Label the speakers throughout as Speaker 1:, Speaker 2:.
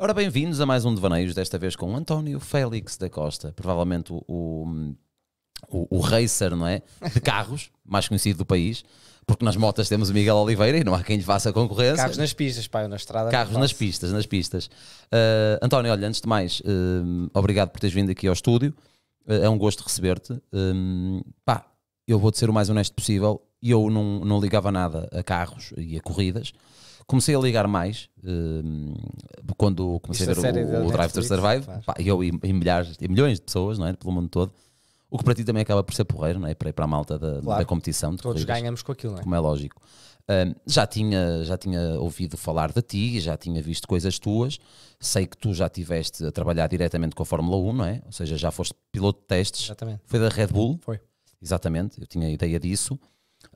Speaker 1: Ora, bem-vindos a mais um Devaneios, desta vez com António Félix da Costa, provavelmente o, o, o, o racer, não é? De carros, mais conhecido do país, porque nas motas temos o Miguel Oliveira e não há quem lhe faça concorrência. Carros nas
Speaker 2: pistas, pai, na estrada. Carros nas
Speaker 1: pistas, nas pistas. Uh, António, olha, antes de mais, uh, obrigado por teres vindo aqui ao estúdio, uh, é um gosto receber-te. pá, eu vou-te ser o mais honesto possível, eu não, não ligava nada a carros e a corridas comecei a ligar mais ehm, quando comecei Isto a é ver o, o Drive to Survive, e pá, eu e, e, milhares, e milhões de pessoas, não é? Pelo mundo todo. O que para ti também acaba por ser porreiro, não é? Para ir para a malta da, claro. da competição. Todos ganhamos com aquilo, não é? Como é lógico. Ehm, já, tinha, já tinha ouvido falar de ti, já tinha visto coisas tuas. Sei que tu já estiveste a trabalhar diretamente com a Fórmula 1, não é? Ou seja, já foste piloto de testes. Exatamente. Foi da Red Bull. Foi. Exatamente, eu tinha ideia disso.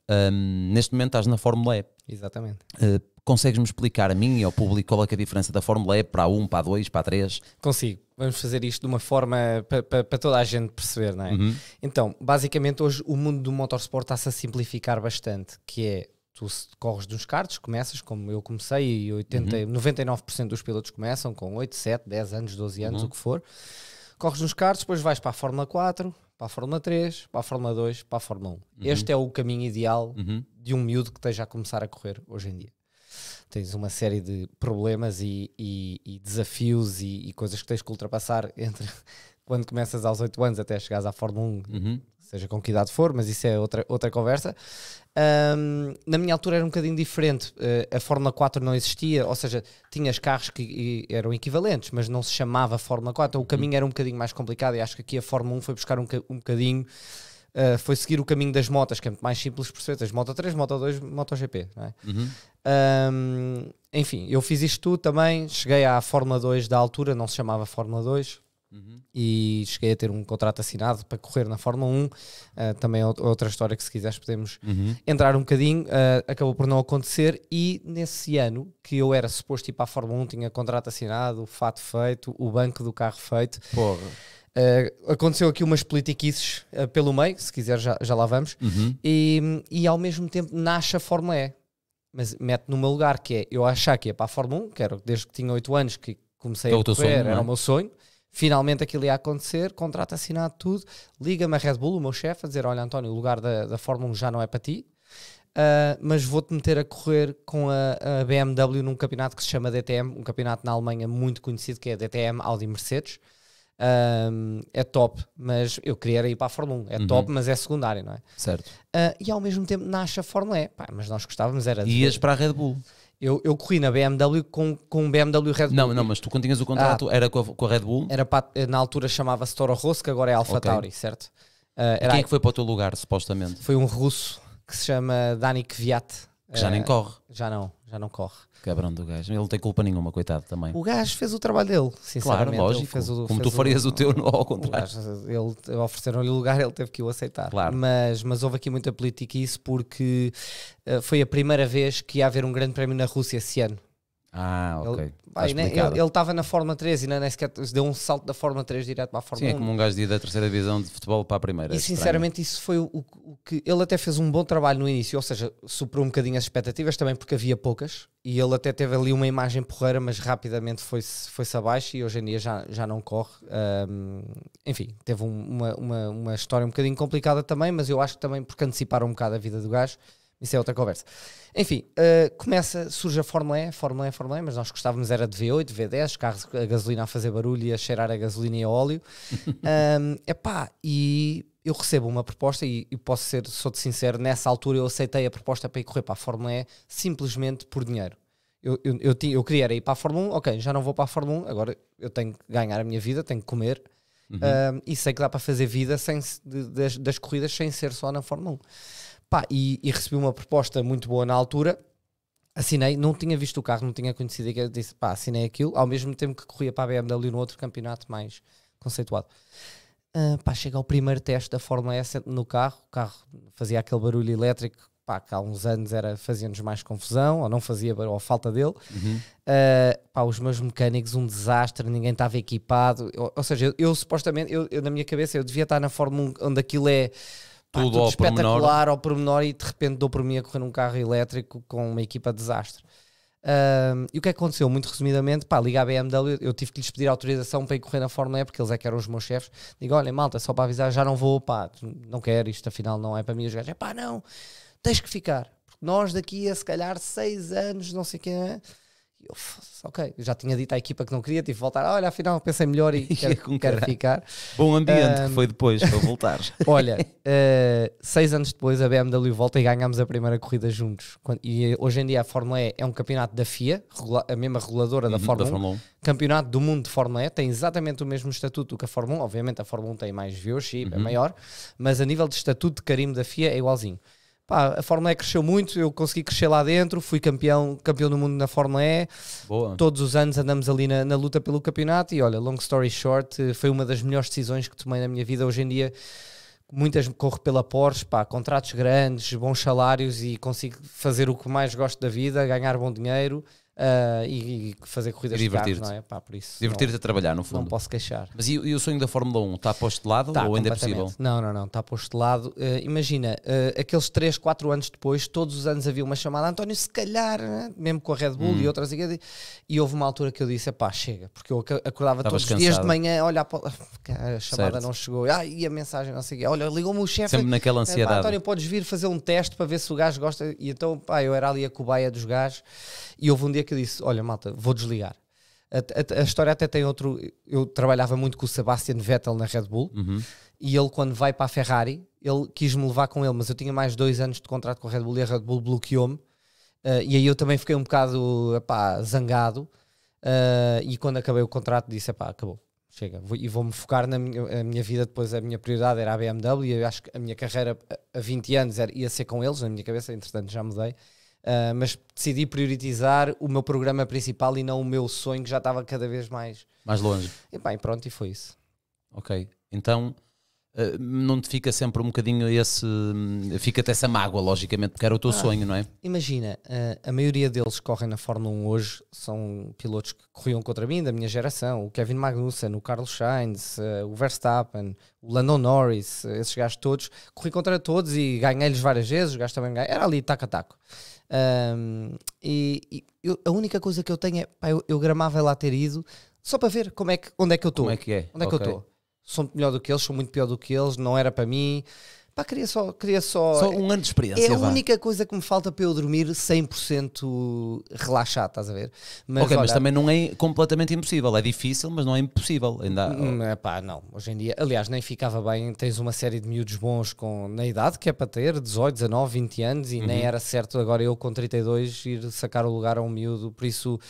Speaker 1: Um, ehm, neste momento estás na Fórmula E. Exatamente. Uh, Consegues-me explicar a mim e ao público qual é, é a diferença da Fórmula E para a 1, para a 2, para a 3?
Speaker 2: Consigo. Vamos fazer isto de uma forma para, para toda a gente perceber, não é? Uhum. Então, basicamente, hoje o mundo do motorsport está-se a simplificar bastante, que é tu corres dos karts, começas como eu comecei e 80, uhum. 99% dos pilotos começam com 8, 7, 10 anos, 12 anos, uhum. o que for. Corres nos karts, depois vais para a Fórmula 4, para a Fórmula 3, para a Fórmula 2, para a Fórmula 1. Uhum. Este é o caminho ideal uhum. de um miúdo que esteja a começar a correr hoje em dia tens uma série de problemas e, e, e desafios e, e, coisas que tens que ultrapassar entre quando começas aos 8 anos até chegares à Fórmula 1, uhum. seja com que idade for, mas isso é outra, outra conversa. Um, na minha altura era um bocadinho diferente, uh, a Fórmula 4 não existia, ou seja, tinhas carros que eram equivalentes, mas não se chamava Fórmula 4, então o caminho uhum. era um bocadinho mais complicado e acho que aqui a Fórmula 1 foi buscar um, um bocadinho Uh, foi seguir o caminho das motas, que é muito mais simples perceber. Tens Moto 3, Moto 2, MotoGP, não é? Uhum. Um, enfim, eu fiz isto tudo também. Cheguei à Fórmula 2 da altura, não se chamava Fórmula 2. Uhum. E cheguei a ter um contrato assinado para correr na Fórmula 1. Uh, eh, também é outra história que, se quiseres, podemos uhum. entrar um bocadinho. Uh, acabou por não acontecer. E nesse ano que eu era suposto ir para a Fórmula 1, tinha contrato assinado, o fato feito, o banco do carro feito. Porra Uh, aconteceu aqui umas politiquices uh, pelo meio, se quiser já, já lá vamos, uhum. e, e ao mesmo tempo nasce a Fórmula E. Mas mete no meu lugar, que é eu achar que ia para a Fórmula 1, que era desde que tinha 8 anos que comecei é a correr, sonho, era é? o meu sonho. Finalmente aquilo ia acontecer, contrato assinado, tudo. Liga-me a Red Bull, o meu chefe, a dizer: Olha, António, o lugar da, da Fórmula 1 já não é para ti, Uh, mas vou-te meter a correr com a, a, BMW num campeonato que se chama DTM, um campeonato na Alemanha muito conhecido que é DTM Audi Mercedes um, é top, mas eu queria ir para a Fórmula 1, é uhum. top, mas é secundário, não é? Certo. Uh, e ao mesmo tempo nasce a Fórmula E, Pá, mas nós gostávamos era de... Ias para a Red Bull. Eu, eu corri na BMW com, com BMW Red Bull. Não, não, mas tu quando tinhas o contrato ah, era com a, com a, Red Bull? Era para, na altura chamava-se Toro Rosso, que agora é Alfa okay. Tauri, certo? Uh, era e quem é que foi
Speaker 1: para o teu lugar, supostamente? Foi
Speaker 2: um russo que se chama Dani Kvyat. Que já nem eh, corre. Já não, já não corre.
Speaker 1: Cabrão do gajo. Ele não tem culpa nenhuma, coitado também.
Speaker 2: O gajo fez o trabalho dele, sinceramente. Claro, lógico. O, como tu farias o, o, teu, ao contrário. Gajo, ele ofereceram-lhe lugar, ele teve que o aceitar. Claro. Mas, mas houve aqui muita política isso porque uh, foi a primeira vez que ia haver um grande prémio na Rússia esse ano. Ah, ok. Tá né, ele, estava na Fórmula 3 e né, nem sequer deu um salto da Fórmula 3 direto para a Fórmula Sim, 1. Sim, é como
Speaker 1: um gajo de ir da terceira divisão de futebol para a primeira. E é sinceramente,
Speaker 2: isso foi o, o, que. Ele até fez um bom trabalho no início, ou seja, superou um bocadinho as expectativas também, porque havia poucas. E ele até teve ali uma imagem porreira, mas rapidamente foi-se foi abaixo e hoje em dia já, já não corre. Um, enfim, teve um, uma, uma, uma história um bocadinho complicada também, mas eu acho que também porque anteciparam um bocado a vida do gajo. Isso é outra conversa. Enfim, uh, começa, surge a Fórmula E, Fórmula E, Fórmula E, mas nós gostávamos era de V8, V10, carros a gasolina a fazer barulho e a cheirar a gasolina e a óleo. um, epá, e eu recebo uma proposta e, e posso ser, sou de sincero, nessa altura eu aceitei a proposta para ir correr para a Fórmula E simplesmente por dinheiro. Eu, eu, eu, tinha, eu queria ir para a Fórmula 1, ok, já não vou para a Fórmula 1, agora eu tenho que ganhar a minha vida, tenho que comer. Uhum. Um, e sei que dá para fazer vida sem, das, das corridas sem ser só na Fórmula 1. Pá, e, e recebi uma proposta muito boa na altura, assinei, não tinha visto o carro, não tinha conhecido e disse pá, assinei aquilo, ao mesmo tempo que corria para a BMW no outro campeonato mais conceituado. Uh, pá, chega ao primeiro teste da Fórmula S no carro, o carro fazia aquele barulho elétrico, pá, que há uns anos era fazia-nos mais confusão, ou não fazia barulho, ou falta dele. Uhum. Uh, pá, os meus mecânicos, um desastre, ninguém estava equipado, ou, ou seja, eu, eu supostamente, eu, eu, na minha cabeça, eu devia estar na Fórmula 1, onde aquilo é tudo, tudo ao espetacular pormenor. ao pormenor e de repente dou por mim a correr num carro elétrico com uma equipa de desastre. Um, e o é que aconteceu? Muito resumidamente, pá, liga a BMW, eu tive que lhes pedir autorização para ir correr na Fórmula E, porque eles é que eram os meus chefes. Digo, olha, malta, só para avisar, já não vou, pá, não quero, isto afinal não é para mim. Os gajos, é pá, não, tens que ficar. Porque nós daqui a se calhar seis anos, não sei quem é eu, ok, já tinha dito à equipa que não queria, tive de voltar. olha, afinal pensei melhor e quero, quero ficar. Bom ambiente que foi depois para voltar. olha, uh, seis anos depois a BMW volta e ganhamos a primeira corrida juntos. E eh, hoje em dia a Fórmula E é um campeonato da FIA, a mesma reguladora da, uhum, Fórmula, da Fórmula 1, 1, campeonato do mundo de Fórmula E, tem exatamente o mesmo estatuto que a Fórmula 1. Obviamente a Fórmula 1 tem mais viewership, é uhum. é maior, mas a nível de estatuto de carimbo da FIA é igualzinho. Pá, a Fórmula E cresceu muito, eu consegui crescer lá dentro, fui campeão, campeão do mundo na Fórmula E. Boa. Todos os anos andamos ali na, na, luta pelo campeonato e olha, long story short, foi uma das melhores decisões que tomei na minha vida. Hoje em dia, muitas me corro pela Porsche, pá, contratos grandes, bons salários e consigo fazer o que mais gosto da vida, ganhar bom dinheiro uh, e, e, fazer corridas e de não é? Pá, por isso divertir-te a trabalhar, no fundo. Não posso queixar.
Speaker 1: Mas e, e o sonho da Fórmula 1? Está postulado tá, ou ainda é possível?
Speaker 2: Não, não, não, está postulado. Uh, ah, imagina, uh, aqueles 3, 4 anos depois, todos os anos havia uma chamada, António, se calhar, né? mesmo com a Red Bull hum. e outras, e, e houve uma altura que eu disse, pá, chega, porque eu acordava Estavas todos os dias de manhã, olha, a, chamada certo. não chegou, ah, e a mensagem não seguia, olha, ligou-me o chefe. Sempre naquela ansiedade. António, podes vir fazer um teste para ver se o gajo gosta, e então, pá, eu era ali a cobaia dos gajos, e houve um dia que eu disse: Olha, malta, vou desligar. A, a, a, história até tem outro. Eu trabalhava muito com o Sebastian Vettel na Red Bull uhum. e ele, quando vai para a Ferrari, ele quis-me levar com ele, mas eu tinha mais dois anos de contrato com a Red Bull e a Red Bull bloqueou-me. Uh, e aí eu também fiquei um bocado epá, zangado. Uh, e quando acabei o contrato, disse: epá, acabou, chega. Vou, e vou-me focar na minha, minha, vida. Depois a minha prioridade era a BMW. E eu acho que a minha carreira a, a 20 anos era, ia ser com eles, na minha cabeça, entretanto já mudei. Uh, mas decidi priorizar o meu programa principal e não o meu sonho que já estava cada vez mais mais longe. E bem, pronto, e foi isso.
Speaker 1: Ok, então uh, não te fica sempre um bocadinho esse. Fica-te essa mágoa, logicamente, porque era o teu ah, sonho, não é?
Speaker 2: Imagina, uh, a maioria deles que correm na Fórmula 1 hoje são pilotos que corriam contra mim, da minha geração: o Kevin Magnussen, o Carlos Sainz, o Verstappen, o Lando Norris, esses gajos todos. Corri contra todos e ganhei-lhes várias vezes, os gajos também ganham. Era ali taco a taco. Um, e, e eu, a única coisa que eu tenho é, pá, eu, eu gramava lá ter ido só para ver como é que, onde é que eu estou. Como é que é? Onde é okay. que eu estou? Sou melhor do que eles, sou muito pior do que eles, não era para mim. Pá, queria só, queria só. Só um ano de experiência. É a vá. única coisa que me falta para eu dormir 100% relaxado, estás a ver? Mas, ok, olha, mas também não é completamente impossível. É difícil, mas não é impossível. Ainda... Hum, é pá, não. Hoje em dia, aliás, nem ficava bem. Tens uma série de miúdos bons com, na idade que é para ter, 18, 19, 20 anos, e uhum. nem era certo agora eu com 32 ir sacar o lugar a um miúdo. Por isso,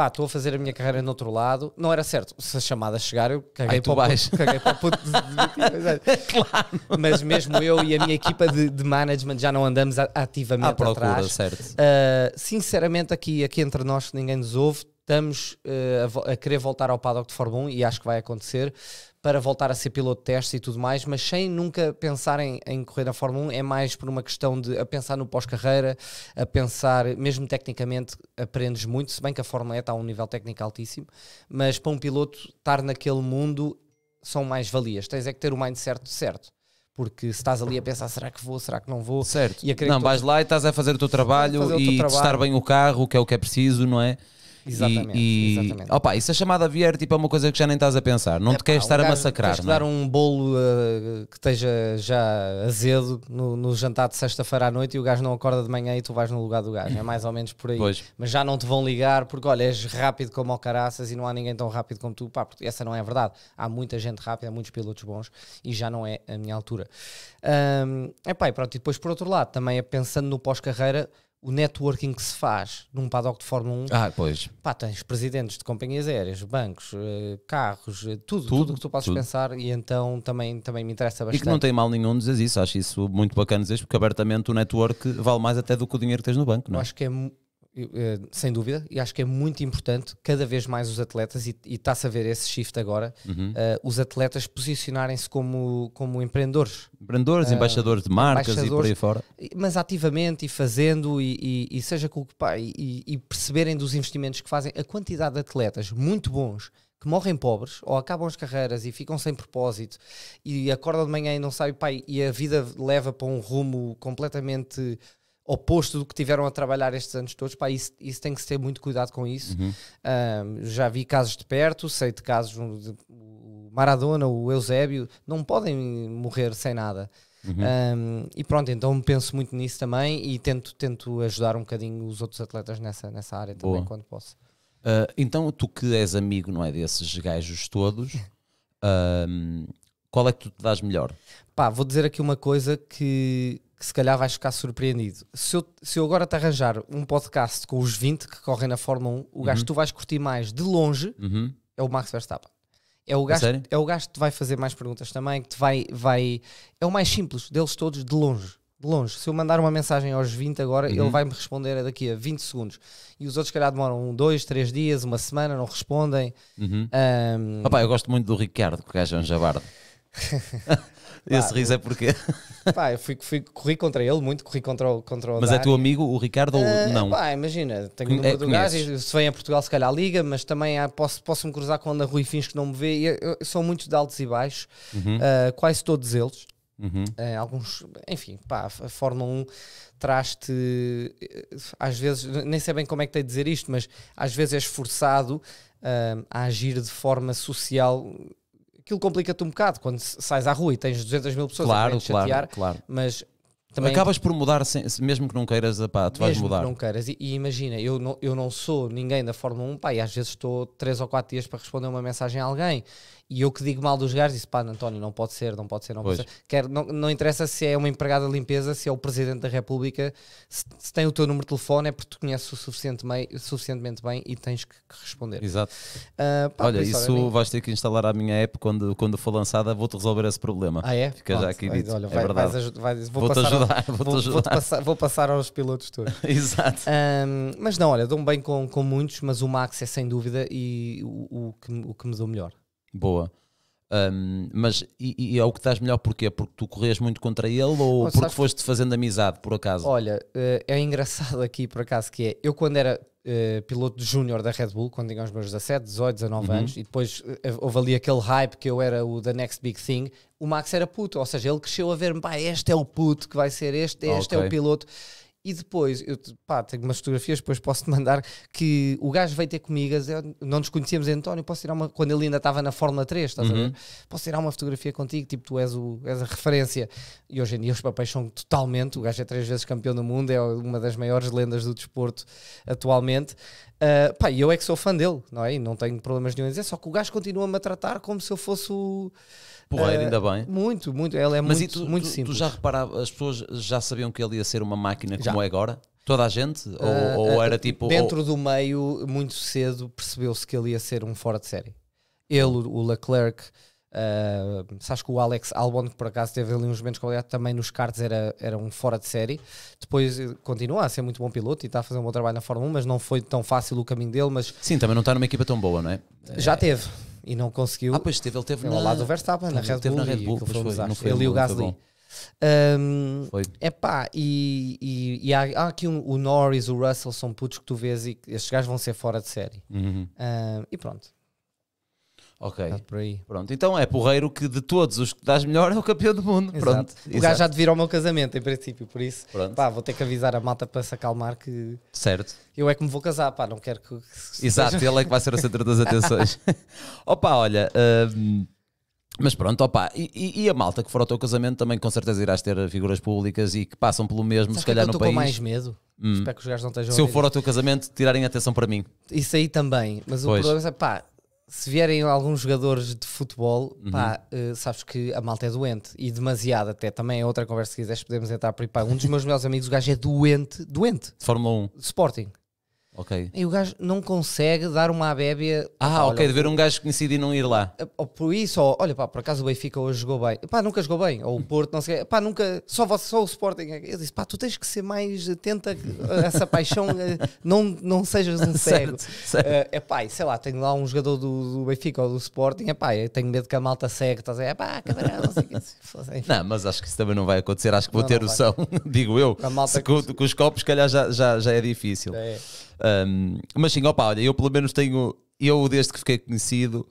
Speaker 2: pá, estou a fazer a minha carreira no outro lado, não era certo. Se a chamada chegar, eu caguei Ai, para, o puto, caguei para o puto. claro. Mas mesmo eu e a minha equipa de, de management já não andamos ativamente à procura, atrás. certo. Uh, sinceramente, aqui, aqui entre nós, ninguém nos ouve, estamos uh, a, a, querer voltar ao paddock de Fórmula 1 e acho que vai acontecer para voltar a ser piloto de teste e tudo mais, mas sem nunca pensar em, em correr na Fórmula 1, é mais por uma questão de a pensar no pós-carreira, a pensar, mesmo tecnicamente, aprendes muito, se bem que a Fórmula E está a um nível técnico altíssimo, mas para um piloto estar naquele mundo são mais valias, tens é que ter o mindset certo porque se estás ali a pensar, será que vou, será que não vou? Certo. E a não, tu... vais
Speaker 1: lá e estás a fazer o teu trabalho fazer o teu e trabalho. testar bem o carro, que é o que é preciso, não é? Exatamente. E, e... exatamente. Opa, e se a chamada vier, tipo, é uma coisa que já nem estás a pensar, não é, te queres estar a massacrar. Tens não? É? dar
Speaker 2: um bolo uh, que esteja já azedo no, no jantar de sexta-feira à noite e o gajo não acorda de manhã e tu vais no lugar do gajo. É mais ou menos por aí. Pois. Mas já não te vão ligar porque, olha, és rápido como o caraças e não há ninguém tão rápido como tu. Pá, porque essa não é a verdade. Há muita gente rápida, há muitos pilotos bons e já não é a minha altura. Um, epá, e pronto, e depois por outro lado, também é pensando no pós-carreira o networking que se faz num paddock de Fórmula 1. Ah, pois. Pá, tens presidentes de companhias aéreas, bancos, eh, carros, eh, tudo, tudo, tudo que tu possas tudo. pensar e então também, também me interessa bastante. E que não tem
Speaker 1: mal nenhum dizer isso, acho isso muito bacana dizer porque abertamente o network vale mais até do que o dinheiro que tens no banco, não é? Eu acho que
Speaker 2: é eh, sem dúvida, e acho que é muito importante cada vez mais os atletas, e, está-se a ver esse shift agora, uhum. uh, os atletas posicionarem-se como, como empreendedores. Empreendedores, uh, embaixadores de marcas embaixadores, e por aí fora. Mas ativamente e fazendo, e, e, e seja culpa, e, e perceberem dos investimentos que fazem, a quantidade de atletas muito bons que morrem pobres ou acabam as carreiras e ficam sem propósito e acordam de manhã e não sabem, pai, e a vida leva para um rumo completamente oposto do que tiveram a trabalhar estes anos todos, pá, isso, isso tem que ter muito cuidado com isso. Uhum. Um, já vi casos de perto, sei de casos, de, o Maradona, o Eusébio, não podem morrer sem nada. Uhum. Um, e pronto, então penso muito nisso também e tento, tento ajudar um bocadinho os outros atletas nessa, nessa área também, Boa. quando posso.
Speaker 1: Uh, então, tu que és amigo, não é, desses gajos todos, um, qual é que tu te dás melhor?
Speaker 2: Pá, vou dizer aqui uma coisa que que se calhar vais ficar surpreendido. Se eu, se eu agora te arranjar um podcast com os 20 que correm na Fórmula 1, o gajo que uhum. tu vais curtir mais de longe uhum. é o Max Verstappen. É o, gajo, é o gajo que te vai fazer mais perguntas também, que te vai, vai. É o mais simples deles todos, de longe. De longe. Se eu mandar uma mensagem aos 20 agora, uhum. ele vai me responder daqui a 20 segundos. E os outros, se calhar, demoram um, dois, três dias, uma semana, não respondem. Uhum. Um...
Speaker 1: eu gosto muito do Ricardo, que o gajo é um jabardo. Esse riso é porque.
Speaker 2: Pá, eu fui, fui, corri contra ele muito, corri contra o. Contra o mas Dari. é teu amigo, o Ricardo, ou uh, não? Pá, imagina, tenho o número é, do se vem a Portugal, se calhar liga, mas também há, posso, posso me cruzar com a Ana Rui Fins que não me vê. Eu, eu, são muitos de altos e baixos, uhum. uh, quase todos eles. Uhum. Uh, alguns, enfim, pá, a Fórmula 1 traz-te, às vezes, nem sei bem como é que tenho de dizer isto, mas às vezes és forçado uh, a agir de forma social aquilo complica-te um bocado quando sais à rua e tens 200 mil pessoas claro, a claro, chatear, claro. mas também... Acabas
Speaker 1: por mudar, sem, mesmo que não queiras, pá, tu mesmo vais mudar. Mesmo
Speaker 2: que não queiras. E, e, imagina, eu não, eu não sou ninguém da Fórmula 1, pá, e às vezes estou 3 ou 4 dias para responder uma mensagem a alguém. E eu que digo mal dos gajos, disse pá, António, não pode ser, não pode ser, não pois. pode ser. Quer, não, não interessa se é uma empregada de limpeza, se é o Presidente da República, se, se tem o teu número de telefone é porque tu conheces o suficiente mei, suficientemente bem e tens que, que responder. Exato. Uh, pá, Olha, isso mim...
Speaker 1: vais ter que instalar a minha app quando, quando for lançada, vou-te resolver esse problema. Ah, é? Fica Pronto, já aqui dito. Olha, é vai, é verdade. vou, vou te ajudar, vou, vou, ajudar. Vou, passar,
Speaker 2: vou, passar, aos pilotos todos. Exato. Um, ah, mas não, olha, dou-me bem com, com muitos, mas o Max é sem dúvida e o, o, que, o que me deu melhor.
Speaker 1: Boa. Um, mas e, e é o que estás melhor porquê? Porque tu corrias muito contra ele ou, porque foste fazendo amizade, por acaso?
Speaker 2: Olha, eh, é engraçado aqui, por acaso, que é eu quando era Uh, piloto de júnior da Red Bull, quando tinha os meus 17, 18, 19 uhum. anos, e depois uh, houve ali aquele hype que eu era o The Next Big Thing. O Max era puto, ou seja, ele cresceu a ver-me, pá, este é o puto que vai ser este, este okay. é o piloto. E depois, eu pá, tenho umas fotografias, depois posso-te mandar, que o gajo veio ter comigo, não nos conhecíamos, António, posso tirar uma, quando ele ainda estava na Fórmula 3, estás uhum. a ver? Posso tirar uma fotografia contigo, tipo, tu és, o, és a referência. E hoje em dia os papéis são totalmente, o gajo é três vezes campeão do mundo, é uma das maiores lendas do desporto atualmente. Uh, pá, eu é que sou fã dele, não é? E não tenho problemas nenhum em dizer, só que o gajo continua-me a tratar como se eu fosse o Porreiro, uh, ainda bem. Ah, muito, muito. Ela é Mas muito, tu, muito tu, simples. Tu já
Speaker 1: reparava, as pessoas já sabiam que ele ia ser uma máquina já. como é agora? Toda a gente? Ou, uh, ou ah, era tipo. Dentro
Speaker 2: ou... do meio, muito cedo, percebeu-se que ele ia ser um fora de série. Ele, o Leclerc, Uh, sabes que o Alex Albon, que por acaso teve ali uns momentos com ele também nos karts era, era um fora de série. Depois eh, continua a ser muito bom piloto e está a fazer um bom trabalho na Fórmula 1, mas não foi tão fácil o caminho dele. Mas... Sim, também não está numa equipa tão boa, não é? Já é. teve e não conseguiu. Ah, pois teve, ele teve ele na... lá do Verstappen, na Red, Bull, na Red Bull. foi, foi, ele e o Gasly. Um, é pá, e, e, e há, há, aqui um, o Norris, o Russell são putos que tu vês e estes gajos vão ser fora de série. Uhum. Um, e pronto, Ok. Tá por aí. Pronto, então é porreiro que de todos os que dás melhor é o campeão do mundo. Exato. Pronto. O exato. gajo já de vir ao meu casamento, em princípio, por isso Pronto. pá, vou ter que avisar a malta para se acalmar que. Certo. Eu é que me vou casar, pá, não quero que. Exato, ele é que vai ser o centro das atenções. Opa,
Speaker 1: olha. Hum, mas pronto, opa, e, e, a malta que for ao teu casamento também com certeza irás ter figuras públicas e que passam pelo mesmo, Sabe se calhar que é eu no país. com mais medo. Hum. Espero que os gajos não estejam Se eu for ao teu casamento, tirarem atenção para mim.
Speaker 2: Isso aí também, mas pois. o problema é pá, se vierem alguns jogadores de futebol, uhum. pá, uh, eh, sabes que a malta é doente e demasiado até. Também é outra conversa, que quiseres, podemos entrar por aí. Pá, um dos meus melhores amigos, o gajo é doente, doente. Fórmula 1. Sporting. Ok. E o gajo não consegue dar uma abébia. Ah, ok, de ver um gajo conhecido e não ir lá. É, ou por isso, ou olha, pá, por acaso o Benfica hoje jogou bem. Pá, nunca jogou bem. Ou o Porto, não sei Pá, nunca. Só, você, só o Sporting. É eu disse, pá, tu tens que ser mais atenta eh, essa paixão. Eh, não, não sejas um cego. É eh, pá, sei lá, tenho lá um jogador do, do Benfica ou do Sporting. É pá, tenho medo que a malta cegue. Estás a dizer, é pá, camarão, não sei o
Speaker 1: Não, mas acho que isso também não vai acontecer. Acho que vou não, ter noção, digo eu. Com, com, os copos, calhar já, já, já é difícil. É. Um, mas sim, opa, olha, eu pelo menos tenho, eu desde que fiquei conhecido,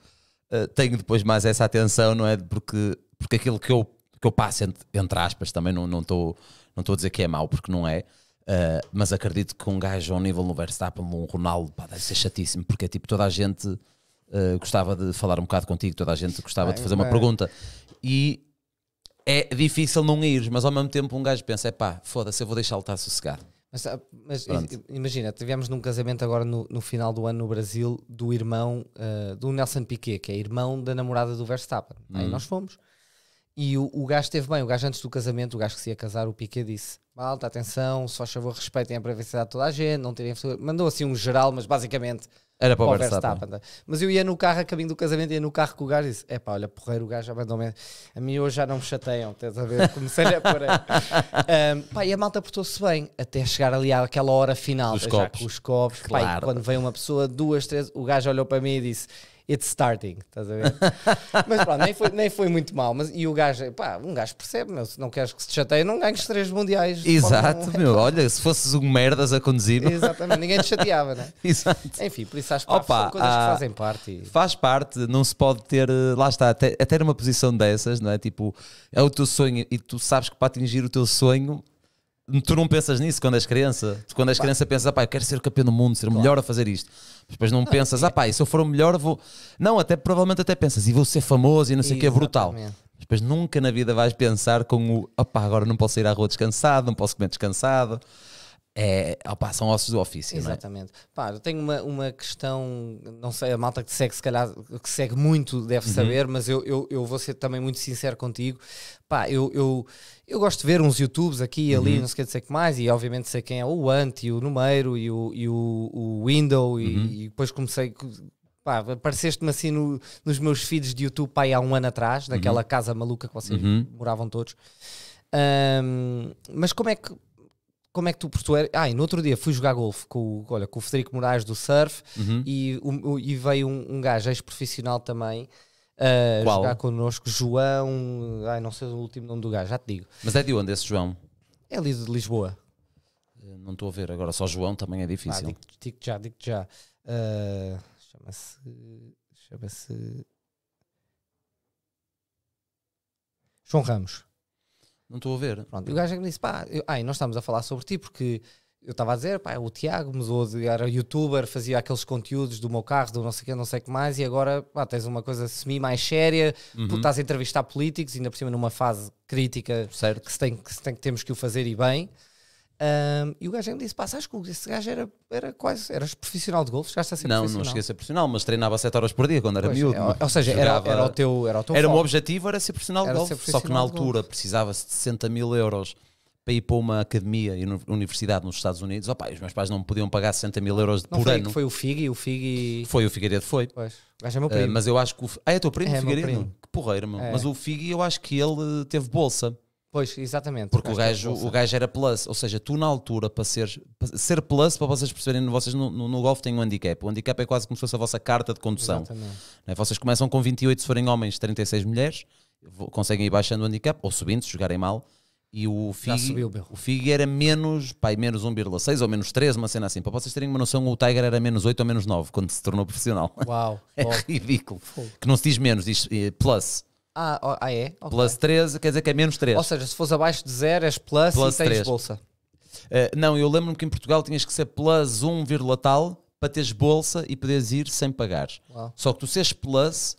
Speaker 1: uh, tenho depois mais essa atenção, não é? Porque, porque aquilo que eu, que eu passo, entre, entre aspas, também não estou não não a dizer que é mau, porque não é. Uh, mas acredito que um gajo um nível no Verstappen, um Ronaldo, pá, deve ser chatíssimo, porque é tipo toda a gente uh, gostava de falar um bocado contigo, toda a gente gostava Ai, de é fazer bem. uma pergunta. E é difícil não ir, mas ao mesmo tempo um gajo pensa: é pá, foda-se, eu vou deixá-lo estar sossegado.
Speaker 2: Mas, ah, mas imagina, tivemos num casamento agora no, no, final do ano no Brasil do irmão uh, do Nelson Piquet, que é irmão da namorada do Verstappen. Hum. Aí nós fomos. E o, o gajo esteve bem, o gajo antes do casamento, o gajo que se ia casar, o Piquet disse: Malta, atenção, só favor respeitem a privacidade de toda a gente, não tirem. Mandou assim um geral, mas basicamente era para o Verstappen. Verstappen. Tá? Mas eu ia no carro a caminho do casamento, ia no carro com o gajo e disse: é pá, olha, porreiro, o gajo já mandou -me. A mim hoje já não me chateiam, estás a ver? Comecei a pôr um, pá, e a malta portou-se bem até chegar ali àquela hora final, os já copos. com os copos. Claro. Pá, quando veio uma pessoa, duas, três, o gajo olhou para mim e disse: it's starting, estás a ver? mas pronto, nem foi, nem foi muito mal. Mas, e o gajo, pá, um gajo percebe, meu, se não queres que se chateie, não ganhes três mundiais. Exato, meu,
Speaker 1: olha, se fosses um merdas a conduzir. É? Exatamente,
Speaker 2: ninguém te chateava, né? Exato. Enfim, por isso acho que Opa, são coisas ah, que fazem parte.
Speaker 1: E... Faz parte, não se pode ter, eh, lá está, até, até numa posição dessas, não é? Tipo, é o teu sonho e tu sabes que para atingir o teu sonho tu não pensas nisso quando és criança. Tu, quando és criança pensas, ah pá, eu quero ser campeão do mundo, ser o melhor a fazer isto. Mas depois não, não ah, pensas, é. ah pá, e se eu for o melhor vou... Não, até provavelmente até pensas, e vou ser famoso e não sei o que, é brutal. Mas depois nunca na vida vais pensar com o, ah pá, agora não posso ir à rua descansado, não posso comer descansado é, opa, são ossos do ofício. É? Exatamente.
Speaker 2: É? Pá, eu tenho uma, uma questão, não sei, a malta que te segue, se calhar, que segue muito deve uhum. saber, mas eu, eu, eu, vou ser também muito sincero contigo. Pá, eu, eu, eu gosto de ver uns YouTubes aqui e ali, uhum. não sei o que mais, e obviamente sei quem é o Ant e o Numeiro e o, e o, o Window, uhum. e, e depois comecei pá, apareceste-me assim no, nos meus feeds de YouTube pá, há um ano atrás, naquela uhum. casa maluca que vocês uhum. moravam todos. Um, mas como é que como é que tu, porque tu era... Ah, e no outro dia fui jogar golfe com, olha, com o Federico Moraes do Surf uhum. e, o, o, e veio um, um gajo ex-profissional também uh, jogar connosco, João, ai, não sei o último nome do gajo, já te digo. Mas
Speaker 1: é de onde esse João?
Speaker 2: É ali de Lisboa.
Speaker 1: Eh, não estou a ver agora, só João também é difícil. Ah, digo,
Speaker 2: digo já, digo já. Uh, chama-se. Chama-se. João Ramos. Não estou a ver. Pronto, e o gajo é me disse: pá, eu, ai, nós estamos a falar sobre ti porque eu estava a dizer, pá, é o Tiago mudou de, era youtuber, fazia aqueles conteúdos do meu carro, do não sei o que, não sei o que mais, e agora pá, tens uma coisa semi mais séria, uhum. estás a entrevistar políticos, ainda por cima numa fase crítica certo. que, se tem, que, se tem, que temos que o fazer e bem. Um, e o gajo me disse: pá, sabes que esse gajo era, era quase, eras profissional de golfe, está a ser não, profissional. Não, não cheguei
Speaker 1: a ser profissional, mas treinava 7 horas por dia quando era pois, miúdo. É, ou seja, jogava, era, era o teu Era, o, teu era um o meu objetivo, era ser profissional era de golfe, só que na altura precisava-se de 60 mil euros para ir para uma academia e universidade nos Estados Unidos. Opa, os meus pais não podiam pagar 60 mil euros não por foi ano. foi
Speaker 2: o Figui, o Figui... Foi o Figueiredo, foi. Pois, o é meu ah, primo. Uh, mas eu acho que... O...
Speaker 1: Ah, é teu primo, é, é Figueiredo? Que porreiro, meu. É. Mas o Figui, eu acho que ele teve bolsa. Pois,
Speaker 2: exatamente. Porque o gajo, o
Speaker 1: gajo era plus, ou seja, tu na altura, para ser, para ser plus, para vocês perceberem, vocês no, no, no golfe têm um handicap. O handicap é quase como se fosse a vossa carta de condução. Exatamente. Né, vocês começam com 28 se forem homens, 36 mulheres, conseguem ir baixando o handicap, ou subindo se jogarem mal. E o Fig, subiu, o Fig era menos, pai, menos 1,6 ou menos 3, uma cena assim. Para vocês terem uma noção, o Tiger era menos 8 ou menos 9 quando se tornou profissional. Uau! é ridículo. Que não se diz menos, diz eh, plus.
Speaker 2: Ah, oh, ah é? Okay.
Speaker 1: Plus 13 quer dizer que é menos 3. Ou seja,
Speaker 2: se fores abaixo de 0 és plus, plus e tens 3. bolsa.
Speaker 1: Uh, não, eu lembro-me que em Portugal tinhas que ser plus 1, tal para teres bolsa e poderes ir sem pagar. Só que tu seres plus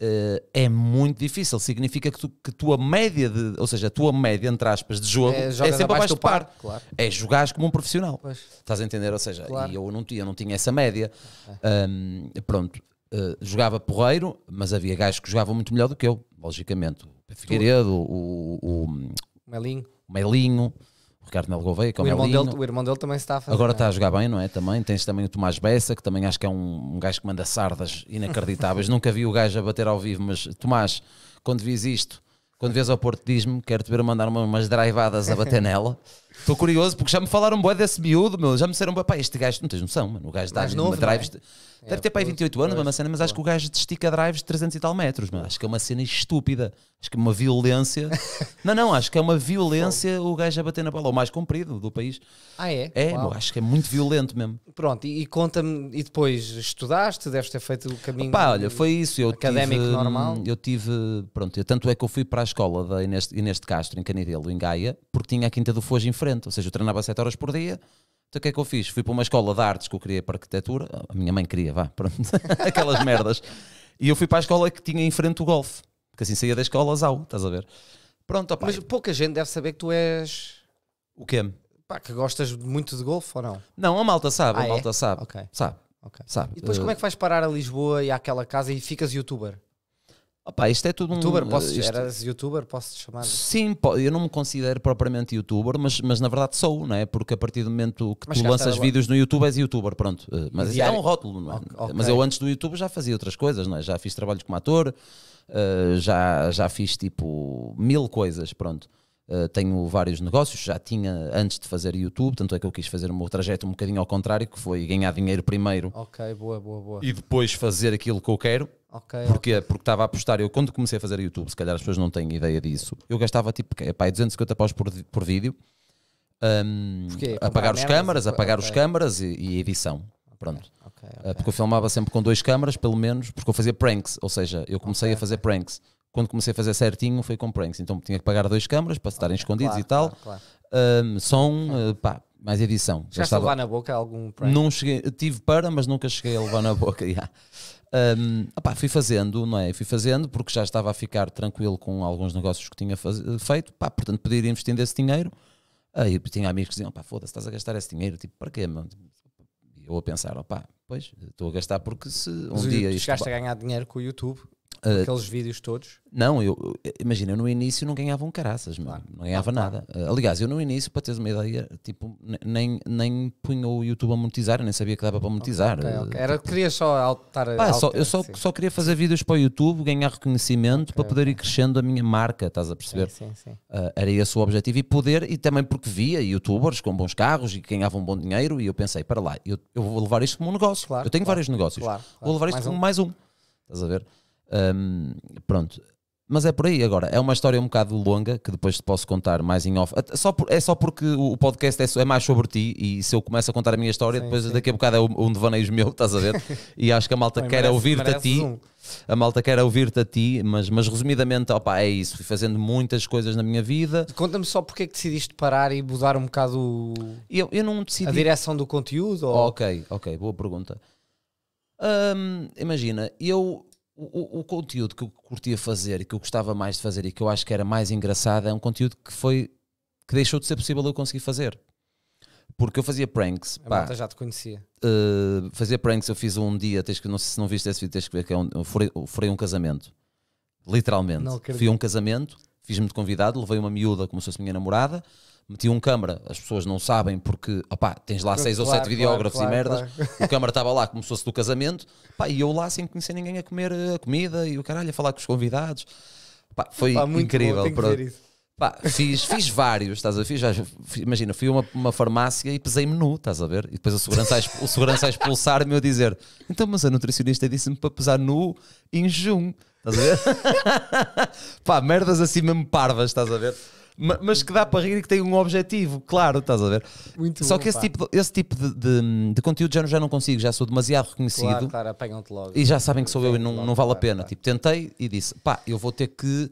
Speaker 1: uh, é muito difícil. Significa que, tu, que tua média, de, ou seja, a tua média, entre aspas, de jogo é, é sempre abaixo do par. par. Claro. É jogares como um profissional. Pois. Estás a entender? Ou seja, claro. eu, não, eu não tinha essa média. Okay. Um, pronto. Eh, jogava porreiro, mas havia gajos que jogavam muito melhor do que eu, logicamente. O Figueiredo, o, o, o Melinho. O Melinho. Ricardo Melo Gouveia, que é o, irmão dele, o
Speaker 2: irmão dele também está a fazer. Agora é? está a jogar
Speaker 1: bem, não é? Também tens também o Tomás Bessa, que também acho que é um, um gajo que manda sardas inacreditáveis. Nunca vi o gajo a bater ao vivo, mas Tomás, quando vês isto, quando vês ao Porto, diz-me, quero-te ver a mandar umas drivadas a bater nela. Estou curioso, porque já me falaram boé desse miúdo, meu. Já me disseram, pá, este gajo, não tens noção, mano. O gajo dá-lhe uma drive. É? É, Deve é, ter para aí 28 pois, anos, pois, uma cena, mas acho que o gajo estica drives de 300 e tal metros. Mano. Acho que é uma cena estúpida. Acho que é uma violência. não, não, acho que é uma violência o gajo a bater na bola. O mais comprido do país.
Speaker 2: Ah, é? É, acho
Speaker 1: que é muito violento mesmo.
Speaker 2: Pronto, e, e conta-me, e depois estudaste? Deves ter feito o caminho Opa, olha, foi isso. Eu académico tive, normal?
Speaker 1: Eu tive, pronto, eu, tanto é que eu fui para a escola da Inês, Inês de Castro, em Canidelo, em Gaia, porque tinha a Quinta do Foge em frente. Ou seja, eu treinava 7 horas por dia então o que é que eu fiz? Fui para uma escola de artes que eu queria para arquitetura. A minha mãe queria, vá, pronto. Aquelas merdas. E eu fui para a escola que tinha em frente o golfe. Porque assim saía da escola, zau, estás a ver?
Speaker 2: Pronto, opa, Mas aí. pouca gente deve saber que tu és. O quê? Pá, que gostas muito de golfe ou não? Não, a malta sabe, ah, a é? malta é? sabe.
Speaker 1: Sabe. Okay. sabe. E depois uh... como é
Speaker 2: que vais parar a Lisboa e àquela casa e ficas youtuber?
Speaker 1: Opa, isto é tudo um. Youtuber, posso, isto...
Speaker 2: Eras youtuber, posso te chamar? Sim,
Speaker 1: eu não me considero propriamente youtuber, mas, mas na verdade sou, não é? Porque a partir do momento que mas tu lanças vídeos no YouTube és youtuber, pronto. Eh, mas é um rótulo, não é? Okay. Mas eu antes do YouTube já fazia outras coisas, não é? Já fiz trabalhos como ator, eh, já, já fiz tipo mil coisas, pronto. Eh, tenho vários negócios, já tinha antes de fazer YouTube, tanto é que eu quis fazer o meu trajeto um bocadinho ao contrário, que foi ganhar dinheiro primeiro.
Speaker 2: Ok, boa, boa, boa. E
Speaker 1: depois fazer aquilo que eu quero. Okay, Porquê? Okay. Porque estava a apostar, eu quando comecei a fazer YouTube, se calhar as pessoas não têm ideia disso, eu gastava tipo epá, é, 250 é paus por, por vídeo, um, a pagar os câmaras, a pagar okay. os câmaras e, e edição. Pronto. Eh, porque eu filmava sempre com dois câmaras, pelo menos, porque eu fazia pranks, ou seja, eu comecei a fazer pranks quando comecei a fazer certinho foi com pranks. Então tinha que pagar dois câmaras para estarem okay, escondidos claro, e tal. Claro, claro. Um, som, uh, pá, mais edição. Já estava a levar na boca algum prank? Não cheguei, tive para, mas nunca cheguei a levar na boca. Yeah. Um, opá, fui fazendo, não é? Fui fazendo porque já estava a ficar tranquilo com alguns negócios que tinha faz, feito. Pá, portanto, podia ir investindo esse dinheiro. Aí tinha amigos que diziam: pá, foda-se, estás a gastar esse dinheiro. Tipo, para quê, eu a pensar, pá, pois, eh, estou a gastar porque se um mas dia. chegaste a
Speaker 2: ganhar dinheiro com o YouTube ah, aqueles vídeos todos?
Speaker 1: Não, eu imagina, eu no início não ganhava um caraças, claro. não ganhava nada. Uh, aliás, eu no início, para teres uma ideia, tipo, nem, nem punha o YouTube a monetizar, nem sabia que dava para monetizar. Okay, okay, Era,
Speaker 2: tipo, queria só altar, Pá, só,
Speaker 1: Eu só, só queria fazer vídeos para o YouTube, ganhar reconhecimento para poder ir crescendo a minha marca, estás a perceber? Sim, sim, uh, era esse o objetivo e poder, e também porque via youtubers com bons carros e que ganhavam bom dinheiro, e eu pensei, para lá, eu, eu vou levar isto como um negócio.
Speaker 2: Claro, eu tenho vários negócios,
Speaker 1: vou levar isto mais como um. mais um. Estás a ver? Um, pronto. Mas é por aí agora. É uma história um bocado longa que depois te posso contar mais em off. Só por, é só porque o podcast é, é, mais sobre ti e se eu começo a contar a minha história, sim, depois sim. daqui a bocado é um, devaneio meu, estás a ver? e acho que a malta Bem, quer ouvir-te a ti. Um. A malta quer ouvir-te a ti, mas, mas resumidamente, opa, é isso. Fui fazendo muitas coisas na minha vida.
Speaker 2: Conta-me só porque é que decidiste parar e mudar um bocado eu, eu não decidi... a direção do conteúdo? Ou... Oh,
Speaker 1: ok, ok, boa pergunta.
Speaker 2: imagina, eu o, o,
Speaker 1: conteúdo que eu curtia fazer e que eu gostava mais de fazer e que eu acho que era mais engraçado é um conteúdo que foi que deixou de ser possível eu conseguir fazer. Porque eu fazia pranks. A pá, já te conhecia. Uh, fazia pranks, eu fiz um dia, tens que, não sei se não viste esse vídeo, tens que ver que é um, eu furei, eu furei um casamento. Literalmente. Fui a um casamento, fiz-me de convidado, levei uma miúda como se fosse minha namorada, meti um câmara, as pessoas não sabem porque, opá, tens lá claro, seis ou claro, sete videógrafos claro, e merdas, o câmara estava lá como se fosse do casamento, pá, e eu lá sem conhecer ninguém a comer a eh, comida e o caralho a falar com os convidados, pá, foi pá, incrível. Bom, pá, fiz, fiz vários, estás a ver? Fiz, imagina, fui a uma, uma farmácia e pesei-me nu, estás a ver? E depois o segurança, o segurança a expulsar-me a dizer: então, mas a nutricionista disse-me para pesar nu em junho. Estás a ver? Pá, merdas assim mesmo parvas, estás a ver? mas que dá para rir e que tem um objetivo, claro, estás a ver? Muito Só bom, que esse pá. tipo, de, esse tipo de, de, de, conteúdo já, já não consigo, já sou demasiado reconhecido. Claro, claro,
Speaker 2: apanham-te logo. E
Speaker 1: já sabem que sou eu e não, logo, não vale claro, a pena. Claro. Tipo, tentei e disse, pá, eu vou ter que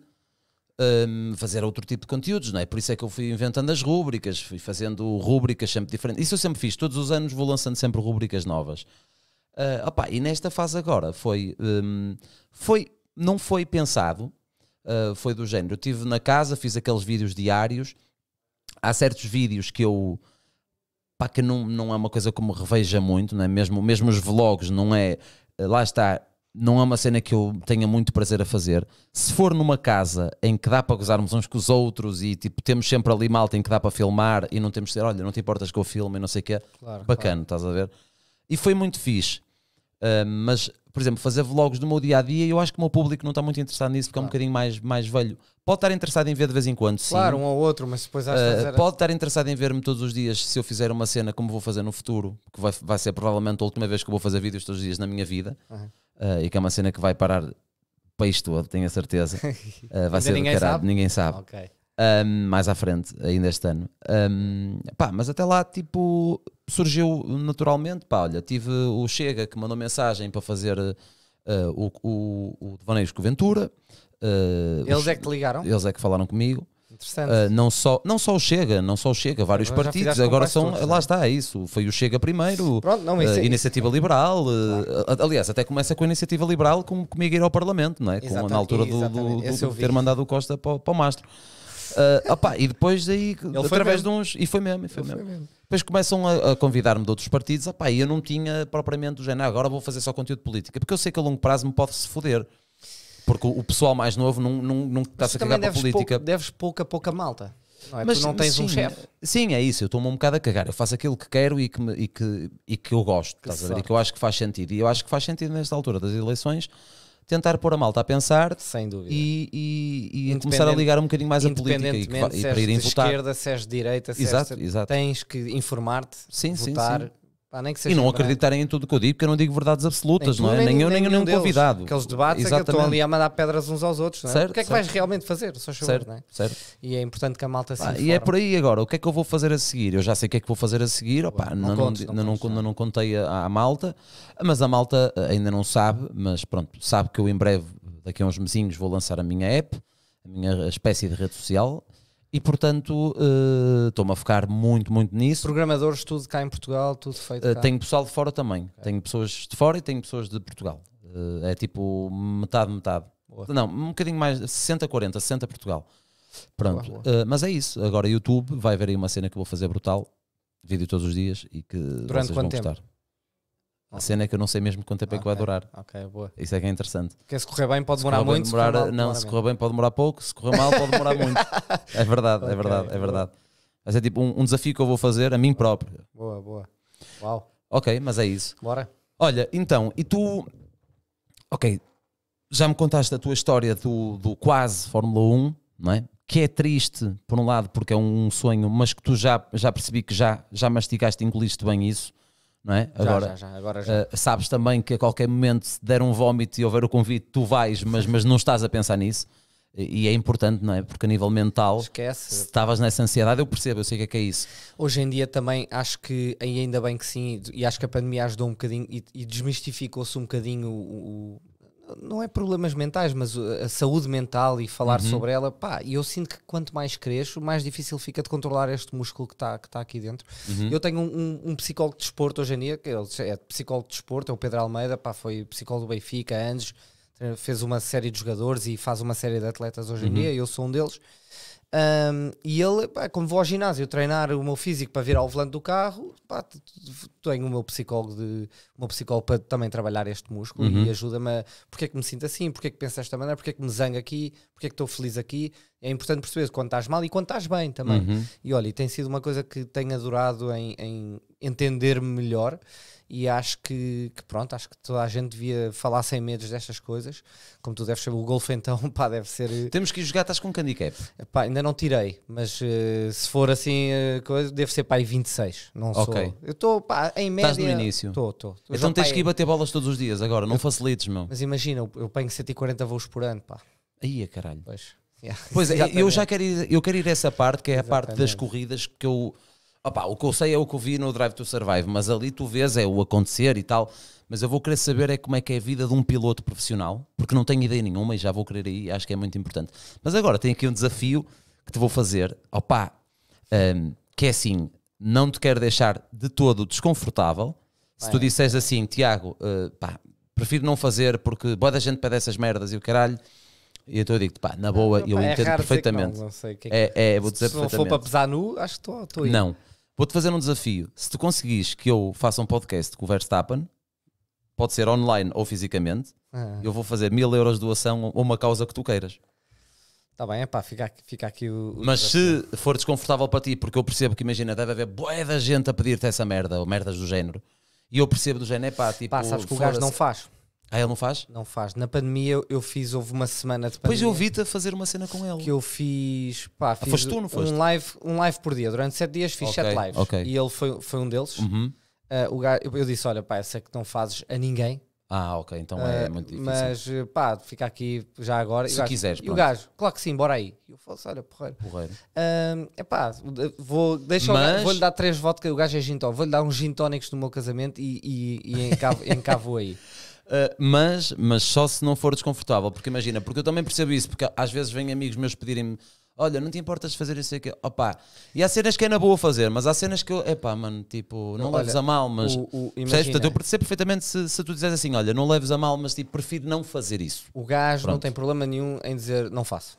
Speaker 1: um, fazer outro tipo de conteúdos, não é? Por isso é que eu fui inventando as rúbricas, fui fazendo rúbricas sempre diferentes. Isso eu sempre fiz, todos os anos vou lançando sempre rúbricas novas. Uh, ah, opa, e nesta fase agora foi, um, foi não foi pensado, uh, foi do género. Eu estive na casa, fiz aqueles vídeos diários. Há certos vídeos que eu. Pá, que não, não é uma coisa que me reveja muito, não é? mesmo, mesmo os vlogs, não é. Ah, lá está, não é uma cena que eu tenha muito prazer a fazer. Se for numa casa em que dá para gozarmos uns com os outros e tipo, temos sempre ali malta em que dá para filmar e não temos de dizer, olha, não te importas que eu filme e não sei o quê, claro, bacana, claro. estás a ver? E foi muito fixe, uh, mas por exemplo, fazer vlogs do meu dia a dia, eu acho que o meu público não está muito interessado nisso porque claro. é um bocadinho mais, mais velho. Pode estar interessado em ver de vez em quando, sim. Claro, um ou outro, mas depois uh, eh, fazer... Pode estar interessado em ver-me todos os dias se eu fizer uma cena como vou fazer no futuro, que vai, vai ser provavelmente a última vez que eu vou fazer vídeos todos os dias na minha vida, uhum. uh, e que é uma cena que vai parar para todo, tenho a certeza. Uh, vai ser ninguém sabe? ninguém sabe. Ok um, mais à frente, ainda este ano. Um, pá, mas até lá, tipo, surgiu naturalmente. Pá, olha, tive o Chega que mandou mensagem para fazer uh, o, o, o Devaneios com Ventura. Uh, eles os, é que te ligaram? Eles é que falaram comigo. Uh, não, só, não só o Chega, não só o Chega, vários agora partidos. Agora são. Todos, lá né? está, é isso. Foi o Chega primeiro, Pronto, não, isso, uh, Iniciativa isso. Liberal. Uh, aliás, até começa com a Iniciativa Liberal, com, comigo ir ao Parlamento, não é? Com, na altura do, do, do ter mandado o Costa para, para o Mastro. Uh, ah, opa, e depois daí, ele através de uns. E foi mesmo, e foi, mesmo. foi mesmo. Depois começam a, a convidar-me de outros partidos. Opa, e eu não tinha propriamente o género, ah, agora vou fazer só conteúdo político, porque eu sei que a longo prazo me pode se foder. Porque o pessoal mais novo não, não, não está-se a cagar para a política. Pouco,
Speaker 2: deves pouco a pouca malta. Não é? Mas tu não tens sim, um chefe.
Speaker 1: Sim, é isso. Eu estou-me um bocado a cagar. Eu faço aquilo que quero e que, me, e que, e que eu gosto. Que estás a ver? E que eu acho que faz sentido. E eu acho que faz sentido nesta altura das eleições tentar pôr a malta a pensar Sem dúvida.
Speaker 2: e, e, e começar a ligar um bocadinho mais a política e, que, e para irem votar. Se de esquerda, se és de direita, se exato, és, exato. tens que informar-te, votar, sim, sim. Pá, e não acreditarem
Speaker 1: em tudo o que eu digo, porque eu não digo verdades absolutas, nem não é? Nem, nem eu, nem nenhum, nenhum convidado. Aqueles debates Exatamente. é que estão ali
Speaker 2: a mandar pedras uns aos outros, não é? Certo, o que é que certo. vais realmente fazer? Só chover, certo, não é? Certo. E é importante que a malta se ah,
Speaker 1: E é por aí agora, o que é que eu vou fazer a seguir? Eu já sei o que é que vou fazer a seguir, Opa, não, não, contes, não, não, contes, não, não, contei à, à malta, mas a malta eh, ainda não sabe, mas pronto, sabe que eu em breve, daqui a uns mesinhos, vou lançar a minha app, a minha espécie de rede social, e portanto eh, estou-me uh, a focar muito, muito nisso.
Speaker 2: Programadores, tudo cá em Portugal, tudo feito. Uh, tenho pessoal
Speaker 1: de fora também. Okay. Tenho pessoas de fora e tenho pessoas de Portugal. Uh, é tipo metade, metade. Boa. Não, um bocadinho mais, 60, 40, 60 Portugal. Pronto, boa, boa. mas é isso. Agora, YouTube vai haver aí uma cena que eu vou fazer brutal, vídeo todos os dias e que Durante vocês vão tempo? gostar. A cena é que eu não sei mesmo quanto tempo é que vai durar. Ok, boa. Isso é que é interessante.
Speaker 2: Porque é, se correr bem pode demorar muito. Se demorar, não, se correr bem pode demorar pouco, se correr mal pode demorar muito. É verdade, é verdade, é verdade.
Speaker 1: Mas é tipo um, desafio que eu vou fazer a mim próprio.
Speaker 2: Boa, boa. Uau.
Speaker 1: Ok, mas é isso. Bora. Olha, então, e tu. Ok, já me contaste a tua história do, do quase Fórmula 1, não é? Que é triste, por um lado, porque é um sonho, mas que tu já, já percebi que já, já mastigaste e engoliste bem isso não é? Já, agora, já, já, agora já. Uh, sabes também que a qualquer momento, se der um vómito e houver o convite, tu vais, mas, mas não estás a pensar nisso. E, é importante, não é? Porque a nível mental, Esquece. se estavas nessa ansiedade, eu percebo, eu sei o que é que é isso.
Speaker 2: Hoje em dia também acho que, ainda bem que sim, e acho que a pandemia ajudou um bocadinho e, e desmistificou-se um bocadinho o, não é problemas mentais, mas uh, a saúde mental e falar uhum. sobre ela, pá, e eu sinto que quanto mais cresço, mais difícil fica de controlar este músculo que está que tá aqui dentro. Uhum. Eu tenho um, um, um, psicólogo de desporto hoje em dia, que é psicólogo de desporto, é o Pedro Almeida, pá, foi psicólogo do Benfica antes, fez uma série de jogadores e faz uma série de atletas hoje em uhum. dia, eu sou um deles. Um, e ele, pá, como vou ao ginásio treinar o meu físico para vir ao volante do carro, pá, tenho o meu psicólogo de o meu psicólogo para também trabalhar este músculo uhum. e ajuda-me a porque é que me sinto assim, porque é que penso desta maneira, porque é que me zango aqui, porque é que estou feliz aqui é importante perceber quando estás mal e quando estás bem também. Uhum. E olha, tem sido uma coisa que tenho adorado em, em entender-me melhor e acho que, que, pronto, acho que toda a gente devia falar sem medos destas coisas. Como tu deves saber, o golfe então, pá, deve ser. Eh, Temos que ir jogar, estás com um handicap? Pá, ainda não tirei, mas uh, se for assim, uh, eh, deve ser pá, aí 26. Não okay. Ok. Eu estou, pá, em média. Estás no início? Estou, estou. Então tens que ir
Speaker 1: bater bolas todos os dias agora, não eu, facilites, meu.
Speaker 2: Mas imagina, eu, eu penho 140 voos por ano, pá. Aí a caralho. Pois. Yeah, pois é, eu
Speaker 1: já quero ir, eu quero ir a essa parte, que é a exatamente. parte das corridas que eu. Opa, o que eu sei é o que eu vi no Drive to Survive, mas ali tu vês é o acontecer e tal. Mas eu vou querer saber é como é que é a vida de um piloto profissional, porque não tenho ideia nenhuma e já vou querer ir, acho que é muito importante. Mas agora tenho aqui um desafio que te vou fazer, opa, um, que é assim, não te quero deixar de todo desconfortável. Se tu disseres assim, Tiago, uh, pá, prefiro não fazer porque boa da gente pede essas merdas e o caralho e então eu digo, pá, na ah, boa, eu é entendo perfeitamente. Não, não sei, que é, é, que... é, vou dizer Se não for para
Speaker 2: pesar nu, acho que estou aí. Não.
Speaker 1: Vou-te fazer um desafio. Se tu conseguires que eu faça um podcast com o Verstappen, pode ser online ou fisicamente, ah. eu vou fazer mil euros de doação a uma causa que tu queiras.
Speaker 2: Está bem, é pá, fica, fica aqui o. o Mas
Speaker 1: se for desconfortável para ti, porque eu percebo que, imagina, deve haver boé da gente a pedir-te essa merda, ou merdas do género. E
Speaker 2: eu percebo do género, é pá, tipo. Pá, sabes que o gajo não faz. Ah, ele não faz? Não faz. Na pandemia eu, eu fiz, houve uma semana de pandemia. eu vi-te a fazer uma cena com ele. Que eu fiz, pá, fiz ah, tu, não foste? um, live, um live por dia. Durante sete dias fiz okay, sete lives. Okay. E ele foi, foi um deles. Uhum. Uh, o gajo, eu disse, olha pá, essa que não fazes a ninguém. Ah, ok, então é uh, muito difícil. Mas pá, fica aqui já agora. Se gajo, quiseres, pronto. E o gajo, claro que sim, bora aí. E eu falo olha, porreiro. Porreiro. Uh, epá, vou, deixa mas... vou-lhe dar três votos que o gajo é gintónico. vou-lhe dar uns gintónicos no meu casamento e, e, e encavo, encavo
Speaker 1: aí. Uh, mas, mas só se não for desconfortável, porque imagina, porque eu também percebo isso, porque às vezes vêm amigos meus pedirem-me olha, não te importas fazer isso aqui, opa E há cenas que é na boa fazer, mas há cenas que eu, epá, mano, tipo, não, não leves olha, a mal, mas. O, o, imagina, Portanto, eu percebo perfeitamente se, se tu dizes assim, olha, não leves a mal, mas tipo, prefiro não fazer isso.
Speaker 2: O gajo Pronto. não tem problema nenhum em dizer não faço.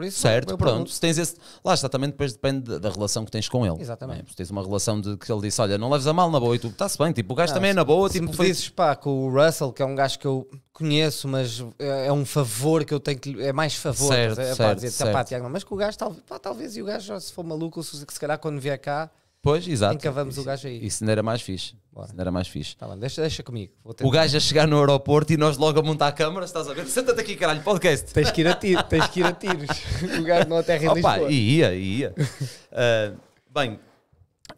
Speaker 2: Por isso, certo, pronto. Se tens esse, lá está, também depois depende
Speaker 1: da relação que tens com ele. É? Exatamente. É? Se tens uma relação de que ele disse, olha, não leves a mal na boa e tu está-se bem, tipo, o gajo não, também se, é na boa. Se tipo, me
Speaker 2: pedisses, dizes, pá, com o Russell, que é um gajo que eu conheço, mas é, é um favor que eu tenho que é mais favor. Certo, mas, é, certo, pá, dizer, certo. Pá, Tiago, mas com o gajo, tal, pá, talvez, e o gajo, se for maluco, se, se calhar quando vier cá Pois, exato. Encavamos isso, o gajo aí.
Speaker 1: Isso não era mais fixe. Bora. Isso não era mais fixe.
Speaker 2: Tá bem, deixa, deixa comigo. o gajo a chegar no aeroporto e nós logo a montar a câmara, estás a ver? Senta-te aqui, caralho,
Speaker 1: podcast. Tens que ir a tiros, tens que ir a tiros.
Speaker 2: o gajo não até em Opa,
Speaker 1: ia, ia. Uh, bem,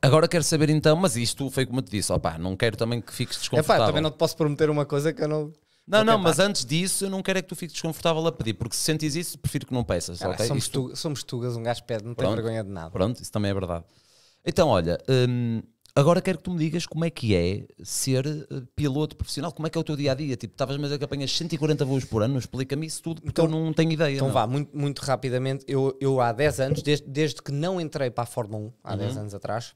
Speaker 1: Agora quero saber então, mas isto foi como te disse, opa não quero também que fiques desconfortável. É pá, também não
Speaker 2: te posso prometer uma coisa que eu não. Não, não, mas
Speaker 1: antes disso eu não quero é que tu fiques desconfortável a pedir, porque se sentes isso, prefiro que não peças. Cara, okay? somos, tu,
Speaker 2: somos tugas, um gajo pede, não tem vergonha de nada. Pronto,
Speaker 1: isso também é verdade. Então, olha, hum, agora quero que tu me digas como é que é ser eh, piloto profissional, como é que é o teu dia a dia? Tipo, estavas a dizer que apanhas 140 voos por ano, explica-me isso tudo,
Speaker 2: porque então, eu não tenho ideia. Então não. vá, muito, muito rapidamente, eu, eu há 10 anos, desde, desde que não entrei para a Fórmula 1, há uhum. 10 anos atrás,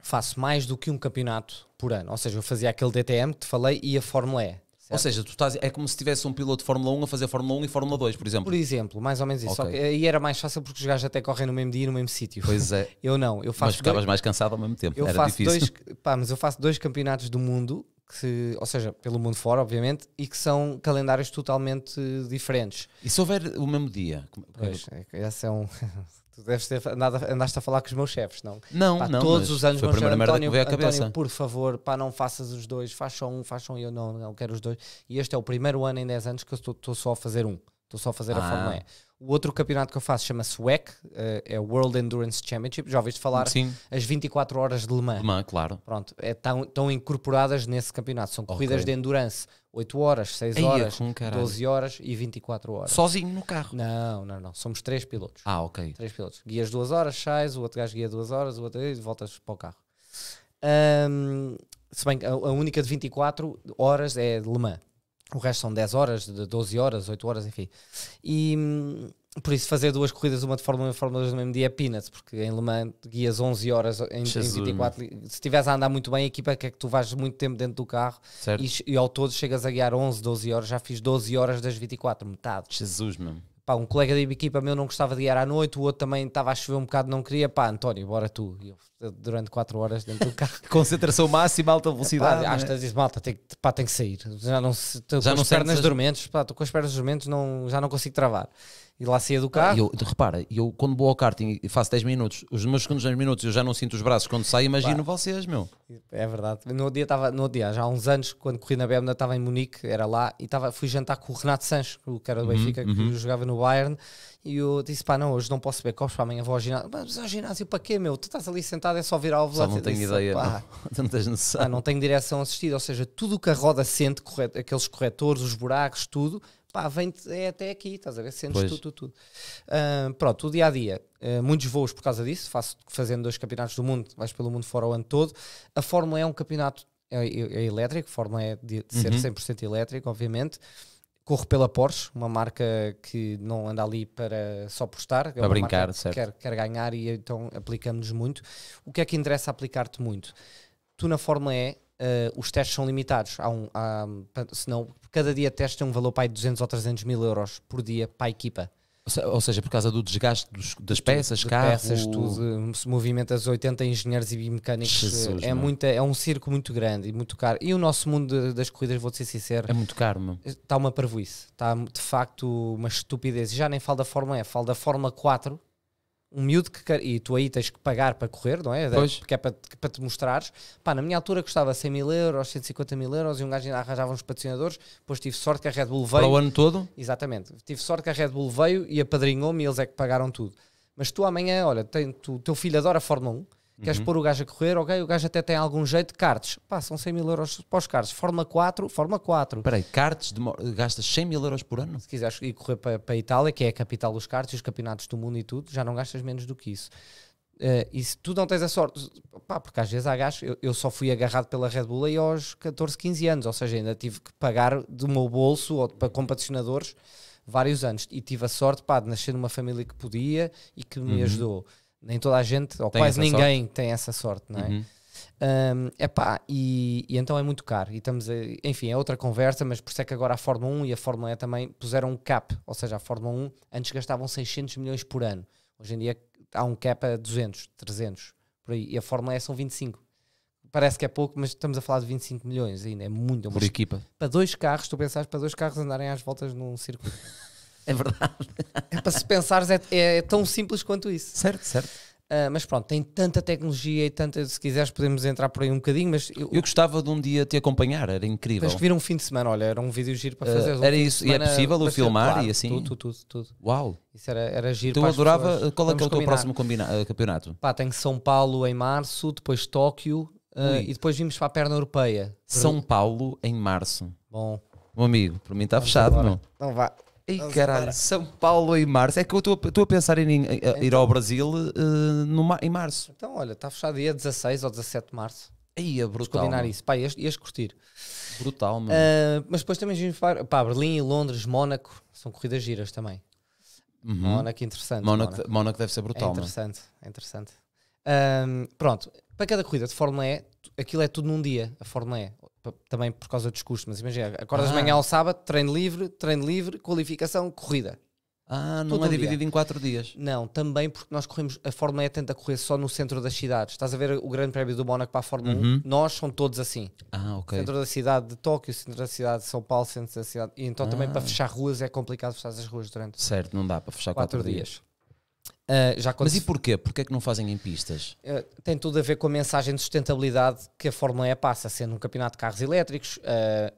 Speaker 2: faço mais do que um campeonato por ano. Ou seja, eu fazia aquele DTM que te falei e a Fórmula E. Certo. Ou seja, tu estás, é como se tivesse um piloto de Fórmula 1 a fazer Fórmula 1 e
Speaker 1: Fórmula 2, por exemplo. Por exemplo, mais ou menos isso.
Speaker 2: Okay. era mais fácil porque os gajos até correm no mesmo dia e no mesmo sítio. Pois é. Eu não, eu faço. Mas ficavas dois, mais cansado ao mesmo tempo. Eu era faço difícil. Dois, pá, mas eu faço dois campeonatos do mundo, que, ou seja, pelo mundo fora, obviamente, e que são calendários totalmente diferentes. E se houver o mesmo dia? Pois, é, esse é um. deves ter andado, andaste a falar com os meus chefes, não? Não, pá, não. Todos os anos foi a primeira merda António, que veio à cabeça. António, por favor, pá, não faças os dois, faz só um, faz só um, eu não, não quero os dois. E este é o primeiro ano em 10 anos que eu estou, estou só a fazer um. Estou só a fazer ah. a Fórmula E. O outro campeonato que eu faço chama-se WEC, uh, eh, é World Endurance Championship. Já ouviste falar? Sim. As 24 horas de Le Mans. Le Mans, claro. Pronto, estão é, tão incorporadas nesse campeonato. São corridas okay. de endurance. 8 horas, 6 Eia, horas, 12 horas e 24 horas. Sozinho no carro? Não, não, não. Somos 3 pilotos. Ah, ok. 3 pilotos. Guias 2 horas, sais, o outro gajo guia 2 horas, o outro e voltas para o carro. Um, se bem que a, única de 24 horas é de Le Mans. O resto são 10 horas, 12 horas, 8 horas, enfim. E hum, por isso fazer duas corridas, uma de Fórmula 1 e Fórmula 2 no mesmo dia é peanuts, porque em Le Mans guias 11 horas em, em 24. Se estiveres a andar muito bem, a equipa quer é que tu vais muito tempo dentro do carro e, e, ao todo chegas a guiar 11, 12 horas. Já fiz 12 horas das 24, metade. Jesus, mesmo pá, um colega da equipa meu não gostava de ir à noite, o outro também estava a chover um bocado, não queria, pá, António, bora tu. E eu, durante 4 horas dentro do carro. Concentração máxima, alta velocidade. É, pá, né? Às malta, tem, pá, tem que sair. Já não, já com não as pernas dormentes, pá, estou com as pernas dormentes, não, já não consigo travar. E lá saía do carro. Eu, repara, eu quando vou ao karting e faço 10 minutos, os meus segundos
Speaker 1: 10 minutos eu já não sinto os braços quando saio, imagino Pá. vocês, meu.
Speaker 2: É verdade. No dia, estava, no dia já há uns anos, quando corri na Bébna, estava em Munique, era lá, e estava, fui jantar com o Renato Sanches, que era do uhum, Benfica, uhum. que jogava no Bayern, e eu disse: pá, não, hoje não posso beber copos, para amanhã vou ao ginásio. Mas ao ginásio para quê, meu? Tu estás ali sentado, é só virar o volante. Não tenho disse, ideia, pá, não, não tens noção. Pá, não tenho direção assistida, ou seja, tudo o que a roda sente, correto, aqueles corretores, os buracos, tudo, pá, vem é até aqui, estás a ver? Sentes tudo, tudo, tudo. Uh, pronto, o dia a dia, uh, muitos voos por causa disso, faço, fazendo dois campeonatos do mundo, vais pelo mundo fora o ano todo. A Fórmula é um campeonato é, é elétrico, a Fórmula é de, de ser uhum. 100% elétrico, obviamente. Corro pela Porsche, uma marca que não anda ali para só por estar, é para brincar, certo. Que quer, quer ganhar e então aplicamos-nos muito. O que é que interessa aplicar-te muito? Tu na Fórmula E Uh, os testes são limitados. Há um, há, senão, cada dia de teste tem um valor para aí de 200 ou 300 mil euros por dia para a equipa. Ou
Speaker 1: seja, por causa do desgaste dos, das peças, de carro... peças,
Speaker 2: tudo, movimentas 80 engenheiros e mecânicos, eh, Jesus, é, muita, é um circo muito grande e muito caro. E o nosso mundo das corridas, vou ser sincero... É muito caro, meu. Está uma parvoíce, está de facto uma estupidez. Já nem falo da Fórmula E, falo da Fórmula 4, um miúdo que e tu aí tens que pagar para correr, não é? Pois. Porque é para, é para te mostrares. Pá, na minha altura custava 100 mil euros, 150 mil euros e um gajo ainda arranjava uns patrocinadores. Depois tive sorte que a Red Bull veio. Para o ano todo? Exatamente. Tive sorte que a Red Bull veio e apadrinhou-me e eles é que pagaram tudo. Mas tu amanhã, olha, tem, tu, teu filho adora Fórmula 1 Queres uhum. pôr o gajo a correr, ok? O gajo até tem algum jeito. Cartes, pá, são 100 mil euros para os cartes. Fórmula 4, Fórmula 4. Peraí, cartes gastas 100 mil euros por ano? Se quiseres ir correr para, para a Itália, que é a capital dos cartes e os campeonatos do mundo e tudo, já não gastas menos do que isso. Uh, e se tu não tens a sorte, pá, porque às vezes há gajos, eu, eu, só fui agarrado pela Red Bull aí aos 14, 15 anos, ou seja, ainda tive que pagar do meu bolso ou para com vários anos. E tive a sorte, pá, de nascer numa família que podia e que me uhum. ajudou. Nem toda a gente, ou tem quase ninguém, sorte. tem essa sorte, não é? Uhum. Um, epá, e, e, então é muito caro. E estamos a, enfim, é outra conversa, mas por isso é que agora a Fórmula 1 e a Fórmula E também puseram um cap. Ou seja, a Fórmula 1 antes gastavam 600 milhões por ano. Hoje em dia há um cap a 200, 300 por aí. E a Fórmula E são 25. Parece que é pouco, mas estamos a falar de 25 milhões ainda. É muito. É por equipa. Para dois carros, tu pensaste para dois carros andarem às voltas num circuito. É verdade. É para se pensares, é, é, tão simples quanto isso. Certo, certo. Uh, mas pronto, tem tanta tecnologia e tanta. Se quiseres, podemos entrar por aí um bocadinho. Mas eu, eu gostava de um dia te acompanhar, era incrível. Tens que vir um fim de semana, olha, era um vídeo giro para ah, fazer. Uh, era um isso, e é possível o filmar claro, e assim? Tudo, tudo, tudo, Uau! Isso era, era giro. Tu então adorava. Pessoas. Qual é, que é o teu próximo
Speaker 1: ah, campeonato?
Speaker 2: Pá, tenho São Paulo em março, depois Tóquio uh, e depois vimos para a perna europeia. São
Speaker 1: Paulo em março. Bom. Meu amigo, para mim está fechado, agora. não?
Speaker 2: Então vá. E caralho,
Speaker 1: São Paulo em março. É que eu estou a pensar em, em então, ir ao Brasil uh, no, em
Speaker 2: março. Então, olha, está fechado dia 16 ou 17 de março. Aí é brutal. combinar isso. Pá, ias, ias curtir. Brutal, mano. Uh, eh, mas depois também vimos para pá, Berlim, Londres, Mónaco. São corridas giras também. Uhum. Mónaco, interessante. Mónaco, Mónaco. Mónaco deve ser brutal, é interessante, mano. É interessante. Um, ehm, pronto, para cada corrida de Fórmula E, aquilo é tudo num dia, a Fórmula E também por causa dos custos, mas imagina, acordas ah. de manhã ao sábado, treino livre, treino livre, qualificação, corrida. Ah, não Todo é dividido dia. em quatro dias. Não, também porque nós corremos, a Fórmula E tenta correr só no centro das cidades. Estás a ver o Grande Prémio do Mónaco para a Fórmula uhum. 1? Nós são todos assim. Ah, ok. Centro da cidade de Tóquio, centro da cidade de São Paulo, centro da cidade. E então ah. também para fechar ruas é complicado fechar as ruas durante. Certo, não dá para fechar quatro, quatro dias. dias.
Speaker 1: Uh, já Mas e porquê? Porquê é que não fazem em pistas?
Speaker 2: Uh, tem tudo a ver com a mensagem de sustentabilidade que a Fórmula E passa, sendo um campeonato de carros elétricos.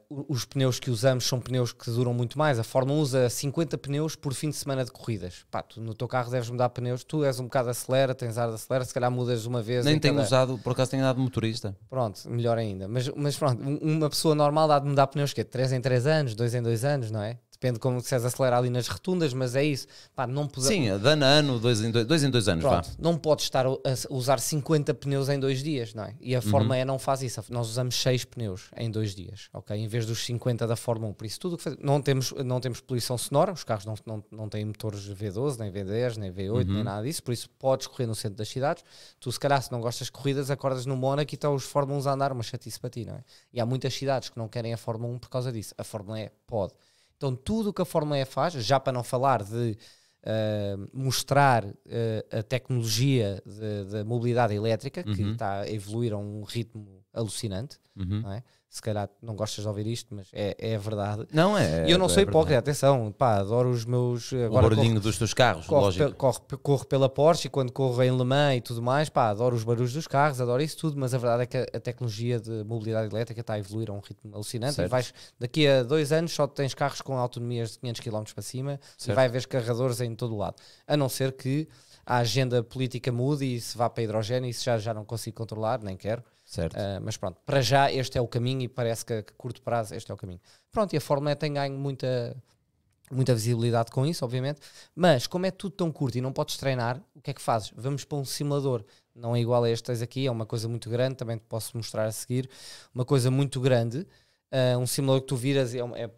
Speaker 2: Uh, os pneus que usamos são pneus que duram muito mais. A Fórmula usa 50 pneus por fim de semana de corridas. Pá, tu, no teu carro deves mudar pneus, tu és um bocado acelera, tens ar de acelera, se calhar mudas uma vez. Nem tenho cada...
Speaker 1: usado, por acaso tenho dado motorista.
Speaker 2: Pronto, melhor ainda. Mas, mas pronto, uma pessoa normal dá de mudar pneus que quê? 3 em 3 anos, 2 em 2 anos, não é? Depende como se és acelerar ali nas rotundas, mas é isso. Pá, não pode... Sim, é
Speaker 1: dano ano, dois em dois, dois, em dois anos. Pronto,
Speaker 2: vá. Não podes estar a usar 50 pneus em dois dias, não é? E a Fórmula uhum. E não faz isso. Nós usamos 6 pneus em dois dias, ok? Em vez dos 50 da Fórmula 1. Por isso, tudo que faz... não, temos, não temos poluição sonora, os carros não, não, não têm motores V12, nem V10, nem V8, uhum. nem nada disso. Por isso, podes correr no centro das cidades. Tu, se calhar, se não gostas de corridas, acordas no Mónaco e estão os Fórmulas a andar, uma chatice para ti, não é? E há muitas cidades que não querem a Fórmula 1 por causa disso. A Fórmula E pode. Então, tudo o que a Fórmula E faz, já para não falar de uh, mostrar uh, a tecnologia da mobilidade elétrica, uhum. que está a evoluir a um ritmo alucinante, uhum. não é? se calhar não gostas de ouvir isto, mas é, é verdade. Não é. E eu não é, sou é hipócrita, atenção, pá, adoro os meus. Agora o barulhinho corro, dos teus carros, corro, lógico. corro, corro, pela Porsche e quando corro em Le Mans e tudo mais, pá, adoro os barulhos dos carros, adoro isso tudo, mas a verdade é que a, a tecnologia de mobilidade elétrica está a evoluir a é um ritmo alucinante. E vais, daqui a dois anos só tens carros com autonomias de 500 km para cima certo. e vai haver carregadores em todo o lado. A não ser que a agenda política mude e se vá para hidrogênio, isso já, já não consigo controlar, nem quero Certo. Uh, mas pronto, para já este é o caminho e parece que a curto prazo este é o caminho. Pronto, e a Fórmula é E tem ganho muita, muita visibilidade com isso, obviamente, mas como é tudo tão curto e não podes treinar, o que é que fazes? Vamos para um simulador. Não é igual a estas aqui, é uma coisa muito grande, também te posso mostrar a seguir. Uma coisa muito grande, uh, um simulador que tu viras, é, é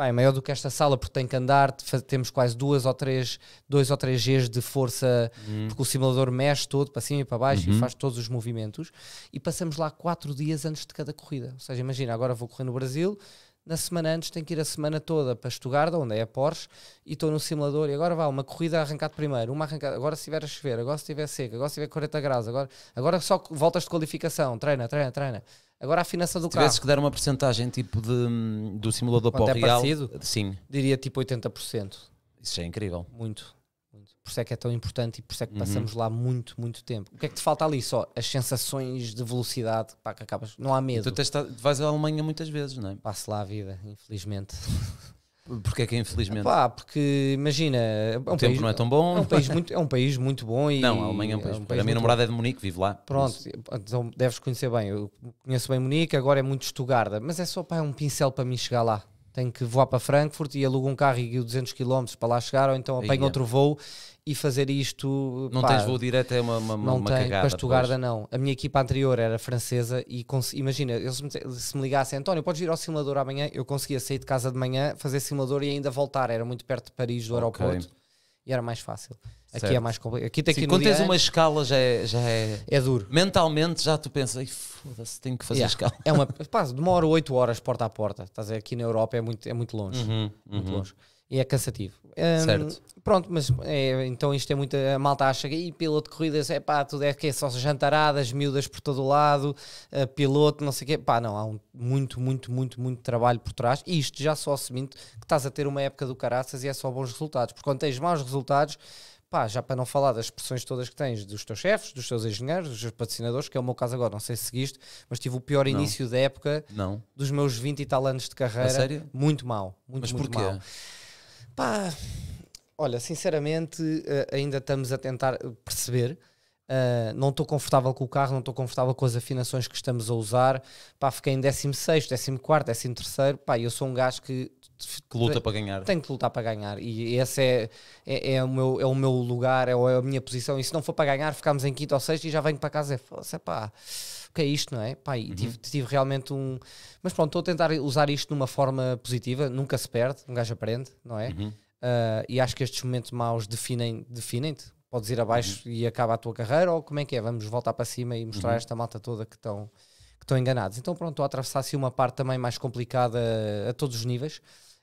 Speaker 2: pá, é maior do que esta sala porque tem que andar, temos quase duas ou três, dois ou três Gs de força, uhum. porque o simulador mexe todo para cima e para baixo uhum. e faz todos os movimentos. E passamos lá quatro dias antes de cada corrida. Ou seja, imagina, agora vou correr no Brasil, na semana antes tenho que ir a semana toda para Estugarda, onde é a Porsche, e estou no simulador e agora vá, uma corrida a arrancar primeiro, uma arrancada, agora se estiver a chover, agora se estiver seca, agora se estiver 40 graus, agora, agora só voltas de qualificação, treina, treina, treina. Agora a finança do Se carro. Tivesse que dar uma
Speaker 1: porcentagem tipo de, do simulador Quanto é para o é real, parecido, sim.
Speaker 2: diria tipo 80%. Isso já é incrível. Muito, muito. Por isso é que é tão importante e por isso é que uhum. passamos lá muito, muito tempo. O que é que te falta ali só? As sensações de velocidade, pá, que acabas. Não há medo. Tu testa, vais à Alemanha
Speaker 1: muitas vezes, não é? Passo lá a vida, infelizmente. Porque é que infelizmente? Pá,
Speaker 2: porque imagina. É um o tempo não é tão bom. É um país muito, é um país muito bom. E, não, a Alemanha é um é país. É um país a minha namorada é de Munique, vive lá. Pronto, então deves conhecer bem. Eu conheço bem Munique, agora é muito Estugarda, mas é só pá, é um pincel para mim chegar lá. Tem que voar para Frankfurt e aluga um carro e guio 200 km para lá chegar, ou então apanho é. outro voo e fazer isto. Não pá, tens voo direto, é uma, uma, não uma tem, cagada. Para Estugarda, não. A minha equipa anterior era francesa e imagina, eles me, se me ligassem, António, podes vir ao simulador amanhã? Eu conseguia sair de casa de manhã, fazer simulador e ainda voltar. Era muito perto de Paris, do okay. aeroporto e era mais fácil. Certo. Aqui é mais complicado. Aqui tem Sim, que quando tens antes, uma
Speaker 1: escala já é, já é.
Speaker 2: É duro. Mentalmente já tu pensas, foda-se, tenho que fazer yeah. escala. É uma, pá, demora 8 horas porta a porta. Estás a Aqui na Europa é muito, é muito longe. Uhum, muito uhum. longe e é cansativo. Um, certo. Pronto, mas é, então isto é muita. A malta acha que piloto de corridas é pá, tudo é que é só jantaradas, miúdas por todo o lado, uh, piloto, não sei o quê. Pá, não, há um, muito, muito, muito, muito trabalho por trás. E isto já só assumindo que estás a ter uma época do caraças e é só bons resultados. Porque quando tens maus resultados, pá, já para não falar das pressões todas que tens dos teus chefes, dos teus engenheiros, dos teus patrocinadores, que é o meu caso agora, não sei se seguiste, mas tive o pior não. início da época não. dos meus 20 e tal anos de carreira. A sério? Muito mal. Muito, mas muito porquê? mal. Pá, olha, sinceramente, eh, ainda estamos a tentar perceber. Uh, não estou confortável com o carro, não estou confortável com as afinações que estamos a usar. Pá, fiquei em 16, 14, 13. Pá, eu sou um gajo que. Que luta para ganhar. Tenho que lutar para ganhar. E esse é, é, é, o, meu, é o meu lugar, é, é a minha posição. E se não for para ganhar, ficamos em quinto ou sexto e já venho para casa. É, pá que é isto, não é? Pá, uhum. tive, tive, realmente um. Mas pronto, estou a tentar usar isto de uma forma positiva, nunca se perde, um gajo aprende, não é? Uhum. Uh, e acho que estes momentos maus definem, definem-te. Podes ir abaixo uhum. e acaba a tua carreira, ou como é que é? Vamos voltar para cima e mostrar uhum. esta malta toda que estão que estão enganados. Então pronto, estou a atravessar assim uma parte também mais complicada a, a todos os níveis.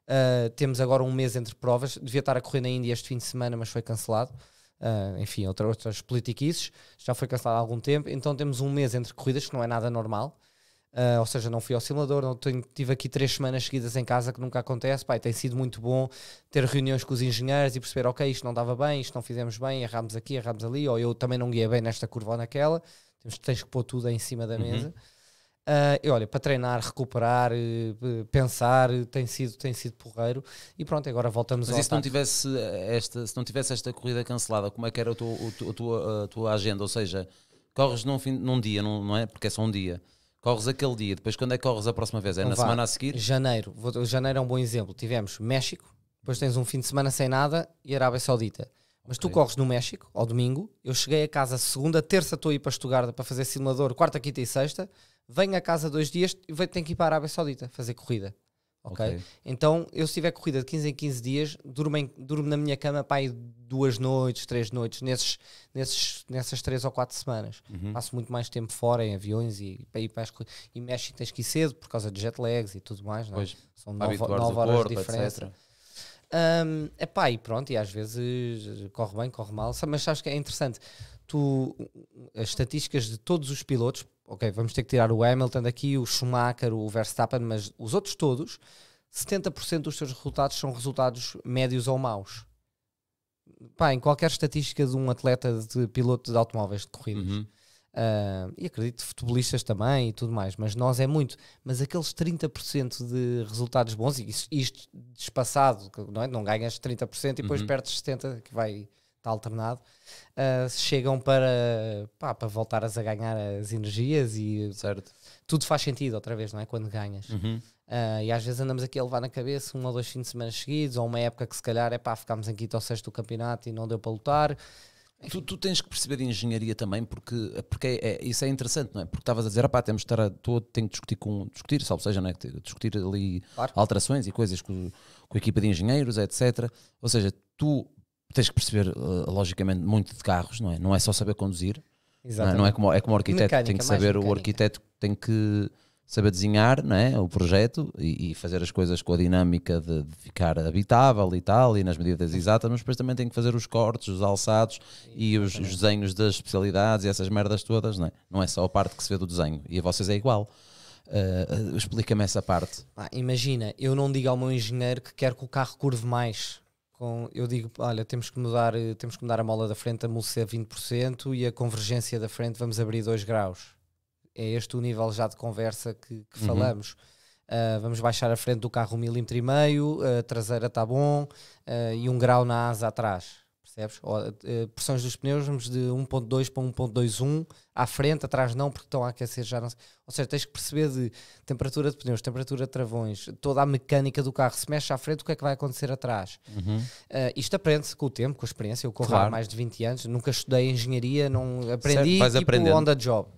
Speaker 2: Uh, temos agora um mês entre provas. Devia estar a correr na Índia este fim de semana, mas foi cancelado. Uh, enfim, outra, outras politiquices, já foi cancelado há algum tempo, então temos um mês entre corridas, que não é nada normal. Uh, ou seja, não fui ao simulador, não tenho, tive aqui três semanas seguidas em casa, que nunca acontece. Pai, tem sido muito bom ter reuniões com os engenheiros e perceber, ok, isto não dava bem, isto não fizemos bem, erramos aqui, erramos ali, ou eu também não guia bem nesta curva ou naquela. Tens, tens que pôr tudo em cima da uhum. mesa. Uh, e olha, para treinar, recuperar, uh, pensar, uh, tem sido, tem sido porreiro. E pronto, agora voltamos Mas ao e se não tivesse
Speaker 1: eh, esta, se não tivesse esta corrida cancelada, como é que era a tua, a tua, a tua agenda? Ou seja, corres num, fim, num dia, não, não é? Porque é só um dia. Corres aquele dia, depois quando é que corres a próxima vez? É não na vá. semana a seguir?
Speaker 2: Janeiro. Vou, janeiro é um bom exemplo. Tivemos México, depois tens um fim de semana sem nada e Arábia Saudita. Mas tu corres no México, ao domingo. Eu cheguei a casa segunda, terça estou a ir para Estugarda para fazer simulador, quarta, quinta e sexta venho a casa dois dias e tenho que ir para a Arábia Saudita fazer corrida. Okay? Então, eu se tiver corrida de 15 em 15 dias, durmo, em, durmo na minha cama para aí duas noites, três noites, nesses, nesses, nessas três ou quatro semanas. Uhum. Passo muito mais tempo fora, em aviões e, e, corridas. e México tens que ir cedo por causa de jet lags e tudo mais. Não é? Pois, São nove, nove horas de diferença. Etc. Um, epá, e pronto, e às vezes corre bem, corre mal, mas acho que é interessante. Tu, as estatísticas de todos os pilotos, ok, vamos ter que tirar o Hamilton daqui, o Schumacher, o Verstappen, mas os outros todos, 70% dos seus resultados são resultados médios ou maus. Pá, em qualquer estatística de um atleta de piloto de automóveis de corridas. Uhum. Uh, e acredito futebolistas também e tudo mais, mas nós é muito. Mas aqueles 30% de resultados bons, e isto, isto despassado, não, é? não ganhas 30% e depois uhum. perdes 70%, que vai está alternado, uh, chegam para, pá, para voltar a ganhar as energias e certo. tudo faz sentido outra vez, não é? Quando ganhas. Uhum. Uh, e às vezes andamos aqui a levar na cabeça um ou dois fins de semana seguidos, ou uma época que se calhar é pá, ficámos em quinto ou sexto do campeonato e não deu para lutar. Tu, tu, tens que perceber engenharia também, porque,
Speaker 1: porque é, é, isso é interessante, não é? Porque estavas a dizer, pá, temos de estar a, tô, tenho que discutir com, discutir, salvo seja, não é? Discutir ali claro. alterações e coisas com, com a equipa de engenheiros, etc. Ou seja, tu tens que perceber, eh, logicamente, muito de carros, não é? Não é só saber conduzir. Não é? não é, como, é como arquiteto, mecânica, tem que saber, mecânica. o arquiteto tem que saber desenhar não é? o projeto e, e fazer as coisas com a dinâmica de, de, ficar habitável e tal, e nas medidas exatas, mas depois também tem que fazer os cortes, os alçados e, e os, os, desenhos das especialidades e essas merdas todas, não é? Não é só a parte que se vê do desenho, e a vocês é igual. Uh, Explica-me essa parte.
Speaker 2: Ah, imagina, eu não digo ao meu engenheiro que quero que o carro curve mais com, eu digo, olha, temos que mudar, eh, temos que mudar a mola da frente a a 20% é e a convergência da frente vamos abrir 2 graus. É este o nível já de conversa que, que uhum. falamos. Uh, vamos baixar a frente do carro um milímetro e meio, a traseira está bom uh, e um grau na asa atrás. Percebes? Ou, uh, eh, pressões dos pneus vamos de 1.2 para 1.21, à frente, atrás não, porque estão a aquecer já. Não sei. Ou seja, tens que perceber de temperatura de pneus, temperatura de travões, toda a mecânica do carro. Se mexe à frente, o que é que vai acontecer atrás? Uhum. Uh, isto aprende-se com o tempo, com a experiência. Eu corro claro. há mais de 20 anos, nunca estudei engenharia, não aprendi certo, tipo, on the job.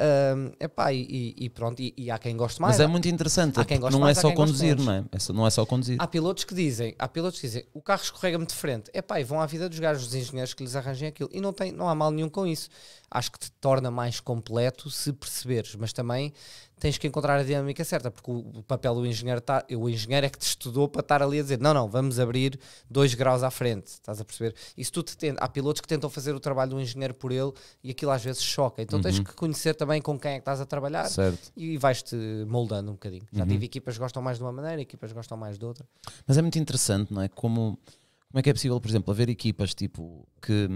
Speaker 2: Um, epá, e, e pronto, e, e, há quem goste mais. Mas é muito interessante, há quem goste não mais, é só conduzir, não é?
Speaker 1: é não é só conduzir. Há
Speaker 2: pilotos que dizem, há pilotos que dizem, o carro escorrega-me de frente. Epá, e vão à vida dos gajos, dos engenheiros que lhes arranjem aquilo. E não, tem, não há mal nenhum com isso acho que te torna mais completo se perceberes, mas também tens que encontrar a dinâmica certa, porque o papel do engenheiro, tá, o engenheiro é que te estudou para estar ali a dizer, não, não, vamos abrir dois graus à frente, estás a perceber? Isso tu te tenta, há pilotos que tentam fazer o trabalho do engenheiro por ele e aquilo às vezes choca, então uhum. tens que conhecer também com quem é que estás a trabalhar certo. e vais-te moldando um bocadinho. Já uhum. tive equipas que gostam mais de uma maneira, equipas que gostam mais de outra.
Speaker 1: Mas é muito interessante, não é? Como, como é que é possível, por exemplo, haver equipas tipo que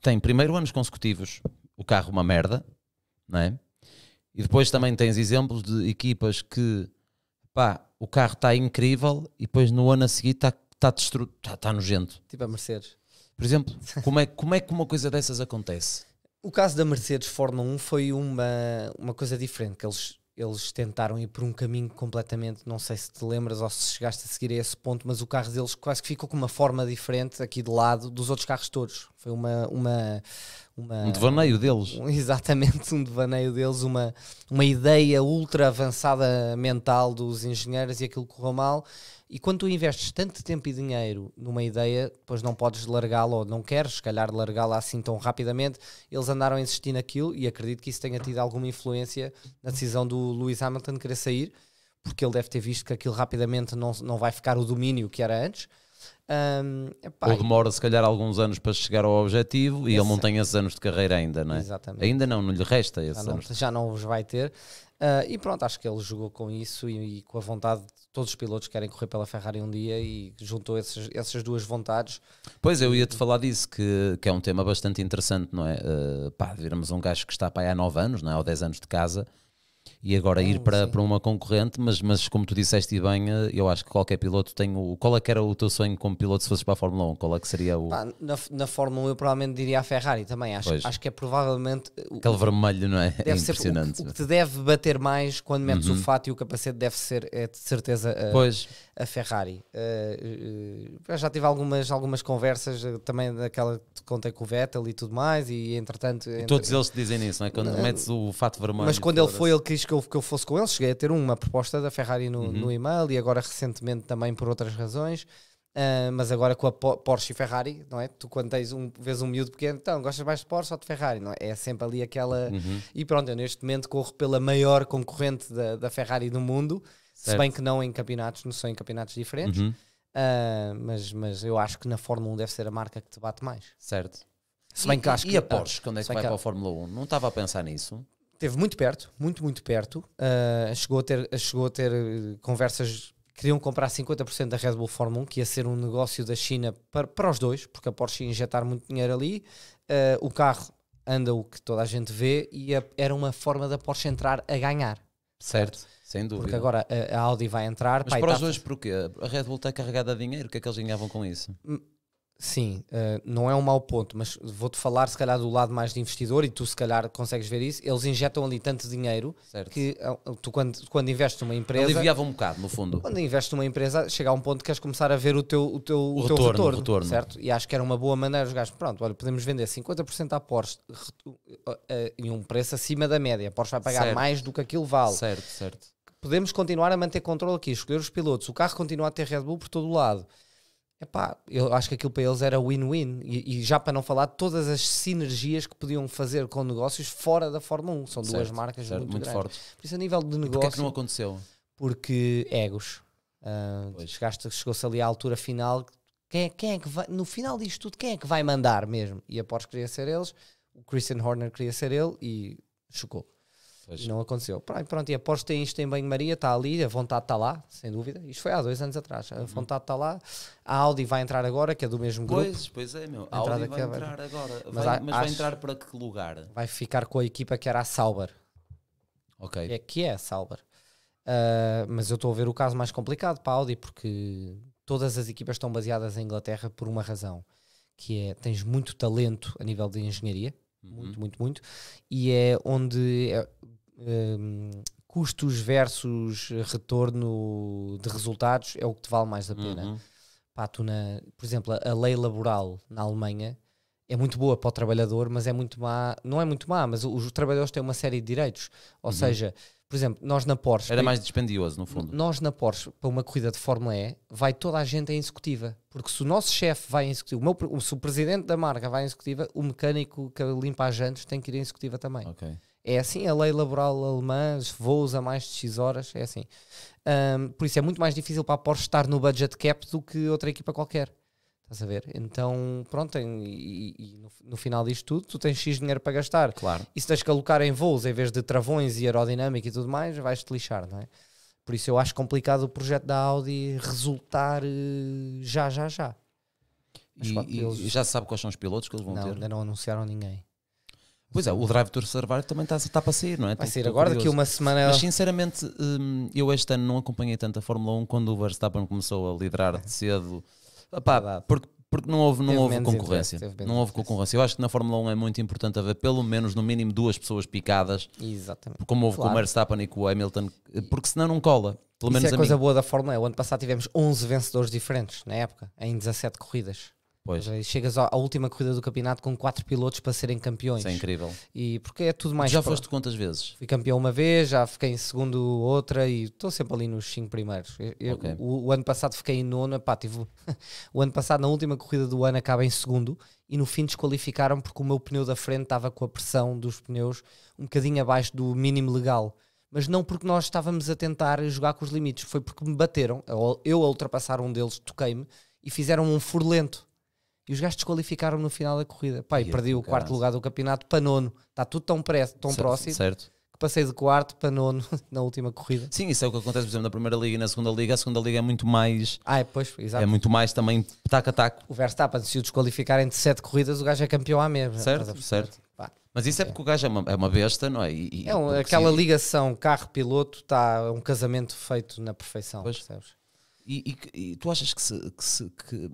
Speaker 1: tem primeiro anos consecutivos o carro uma merda, não é? E depois também tens exemplos de equipas que pá, o carro está incrível e depois no ano a seguir está tá, tá destruído, está tá nojento.
Speaker 2: Tipo a Mercedes.
Speaker 1: Por exemplo, como é, como é que uma coisa dessas acontece?
Speaker 2: O caso da Mercedes Fórmula 1 foi uma, uma coisa diferente, que eles eles tentaram ir por um caminho completamente, não sei se te lembras ou se chegaste a seguir a esse ponto, mas o carro deles quase que ficou com uma forma diferente aqui de lado dos outros carros todos. Foi uma. uma, uma um devaneio deles. Um, exatamente, um devaneio deles, uma, uma ideia ultra avançada mental dos engenheiros e aquilo correu mal. E quando tu investes tanto tempo e dinheiro numa ideia, depois não podes largá-la ou não queres, se calhar, largá-la assim tão rapidamente. Eles andaram a insistir naquilo e acredito que isso tenha tido alguma influência na decisão do Lewis Hamilton querer sair, porque ele deve ter visto que aquilo rapidamente não, não vai ficar o domínio que era antes. Um, epá, Ou demora
Speaker 1: se calhar alguns anos para chegar ao objetivo e ele não tem esses anos de carreira ainda, não é? Exatamente. Ainda não, não lhe resta esses já não, anos.
Speaker 2: Já não os vai ter. Uh, e pronto, acho que ele jogou com isso e, e, com a vontade todos os pilotos querem correr pela Ferrari um dia e juntou esses, essas duas vontades.
Speaker 1: Pois, eu ia-te falar disso, que, que é um tema bastante interessante, não é? Uh, pá, viramos um gajo que está para aí há 9 anos, não é? ou 10 anos de casa, e agora ir ah, para, para uma concorrente, mas, mas como tu disseste e bem, eh, eu acho que qualquer piloto tem o. Qual é que era o teu sonho como piloto se fosses para a Fórmula 1? Qual é que seria o.
Speaker 2: Pá, na, na Fórmula 1 eu provavelmente diria a Ferrari também. Acho, acho que é provavelmente. Eh, Aquele vermelho, não é? Deve é impressionante. Ser, o, o, que te deve bater mais quando metes uhum. o fato e o capacete deve ser, é de certeza, a, pois. a Ferrari. Uh, uh, já tive algumas, algumas conversas uh, também daquela que te contei com o Vettel e tudo mais, e entretanto. E entre... todos eles te dizem isso, não é? Quando metes o fato vermelho. Mas quando ele foi, ele quis que eu, que eu fosse com ele. Cheguei a ter uma proposta da Ferrari no, uhum. no e-mail e agora recentemente também por outras razões. Uh, mas agora com a Porsche e Ferrari, não é? Tu quando tens um, vês um miúdo pequeno, então gostas mais de Porsche ou de Ferrari, não é? É sempre ali aquela. Uhum. E pronto, eu neste momento corro pela maior concorrente da, da Ferrari do mundo, certo. se bem que não em campeonatos, não são em campeonatos diferentes, uhum. uh, mas, mas eu acho que na Fórmula 1 deve ser a marca que te bate mais. Certo. Se bem e, que acho e, que, e a Porsche, quando é que vai que... para a Fórmula
Speaker 1: 1? Não estava a pensar nisso.
Speaker 2: Teve muito perto, muito, muito perto. Uh, chegou, a ter, chegou a ter eh, conversas. Queriam comprar 50% da Red Bull Fórmula 1, que ia ser um negócio da China para, para os dois, porque a Porsche ia injetar muito dinheiro ali. Uh, o carro anda o que toda a gente vê e a, era uma forma da Porsche entrar a ganhar. Certo, certo, sem dúvida. Porque agora a, a Audi vai entrar. Mas para os tá dois,
Speaker 1: porquê? a Red Bull está carregada a dinheiro, o que é que eles ganhavam com isso?
Speaker 2: Sim, uh, não é um mau ponto, mas vou-te falar se calhar do lado mais de investidor e tu se calhar consegues ver isso. Eles injetam ali tanto dinheiro certo. que eh, tu quando, quando investes numa empresa... Aliviava um bocado, no fundo. Quando investes numa empresa, chega a um ponto que queres começar a ver o teu, o teu, o, o teu retorno, retorno, retorno, certo? E acho que era uma boa maneira os gajos, pronto, olha, podemos vender 50% à Porsche eh, em um preço acima da média. A Porsche vai pagar certo. mais do que aquilo vale. Certo, certo. Podemos continuar a manter controle aqui, escolher os pilotos, o carro continua a ter Red Bull por todo o lado. Epá, eu acho que aquilo para eles era win-win. E, e, já para não falar de todas as sinergias que podiam fazer com negócios fora da Fórmula 1. São certo, duas marcas certo, muito, muito fortes. Por isso, a nível de negócio. Porquê é que não aconteceu? Porque egos. Uh, chegaste, chegou-se ali à altura final. Quem é, quem é que vai, no final disto tudo, quem é que vai mandar mesmo? E a Porsche queria ser eles, o Christian Horner queria ser ele e chocou. Pois. Não aconteceu. Pronto, e aposta isto em banho-maria, está ali, a vontade está lá, sem dúvida. Isto foi há dois anos atrás. A uhum. vontade está lá. A Audi vai entrar agora, que é do mesmo grupo. Pois, pois é, meu. A Audi vai é entrar agora. Mas, vai, mas vai entrar para que lugar? Vai ficar com a equipa que era a Sauber. Ok. É que é a Sauber. Uh, mas eu estou a ver o caso mais complicado para a Audi, porque todas as equipas estão baseadas em Inglaterra por uma razão, que é, tens muito talento a nível de engenharia, uhum. muito, muito, muito. E é onde é, um, custos versus retorno de resultados é o que te vale mais a pena. Uhum. Pá, tu na, por exemplo, a lei laboral na Alemanha é muito boa para o trabalhador, mas é muito má, não é muito má, mas os trabalhadores têm uma série de direitos. Ou uhum. seja, por exemplo, nós na Porsche. Era mais dispendioso, no fundo. Nós na Porsche, para uma corrida de Fórmula E, vai toda a gente em executiva. Porque se o nosso chefe vai em executiva, o meu, se o presidente da marca vai em executiva, o mecânico que limpa as jantes tem que ir em executiva também. Ok. É assim, a lei laboral alemã, voos a mais de X horas, é assim. Um, por isso é muito mais difícil para a Porsche estar no budget cap do que outra equipa qualquer. Estás a ver? Então, pronto, e, e, no, no, final disto tudo, tu tens X dinheiro para gastar. Claro. E se tens que alocar em voos em vez de travões e aerodinâmica e tudo mais, vais-te lixar, não é? Por isso eu acho complicado o projeto da Audi resultar eh, já, já, já.
Speaker 1: e, já se sabe quais são os pilotos que eles vão não, ter? Ainda não anunciaram ninguém. Pois é, o Drive to Survive também está, está para sair, não é? Vai sair agora, curioso. daqui uma semana. Mas sinceramente, hum, eu este ano não acompanhei tanto a Fórmula 1 quando o Verstappen começou a liderar de cedo. Epá, é porque,
Speaker 2: porque não houve, não houve concorrência. Não houve
Speaker 1: concorrência. Eu acho que na Fórmula 1 é muito importante haver pelo menos, no mínimo, duas pessoas picadas. Exatamente. Como houve claro. com o Verstappen e com o Hamilton, porque senão não cola.
Speaker 2: Pelo Isso menos é a coisa mim. boa da Fórmula 1. O ano passado tivemos 11 vencedores diferentes na época, em 17 corridas. Pois. chegas à última corrida do campeonato com quatro pilotos para serem campeões. Isso é incrível. E porque é tudo mais. Já foste quantas vezes? Fui campeão uma vez, já fiquei em segundo outra e estou sempre ali nos cinco primeiros. Eu, okay. o, o, ano passado fiquei em nona, pá, tive. o ano passado, na última corrida do ano, acaba em segundo e no fim desqualificaram porque o meu pneu da frente estava com a pressão dos pneus um bocadinho abaixo do mínimo legal mas não porque nós estávamos a tentar jogar com os limites, foi porque me bateram, eu a ultrapassar um deles, toquei-me e fizeram um furlento e os gajos desqualificaram no final da corrida. Pai, é perdi o quarto lugar do campeonato para nono. Está tudo tão, pré, tão certo, próximo. Certo passei de quarto para nono na última corrida. Sim, isso é o que acontece,
Speaker 1: por exemplo, na primeira liga e na segunda liga. A segunda liga é muito mais. Ah, é, pois, exato. É muito mais também taco a taco.
Speaker 2: O Verstappen, se o desqualificarem de sete corridas, o gajo é campeão à mesma. Certo,
Speaker 1: certo. Pá. Mas isso é porque é. o gajo é uma, é uma besta, não é? E, é um, aquela
Speaker 2: ligação carro-piloto está um casamento feito na perfeição, pois. percebes?
Speaker 1: E, e, e tu achas que, se, que, se, que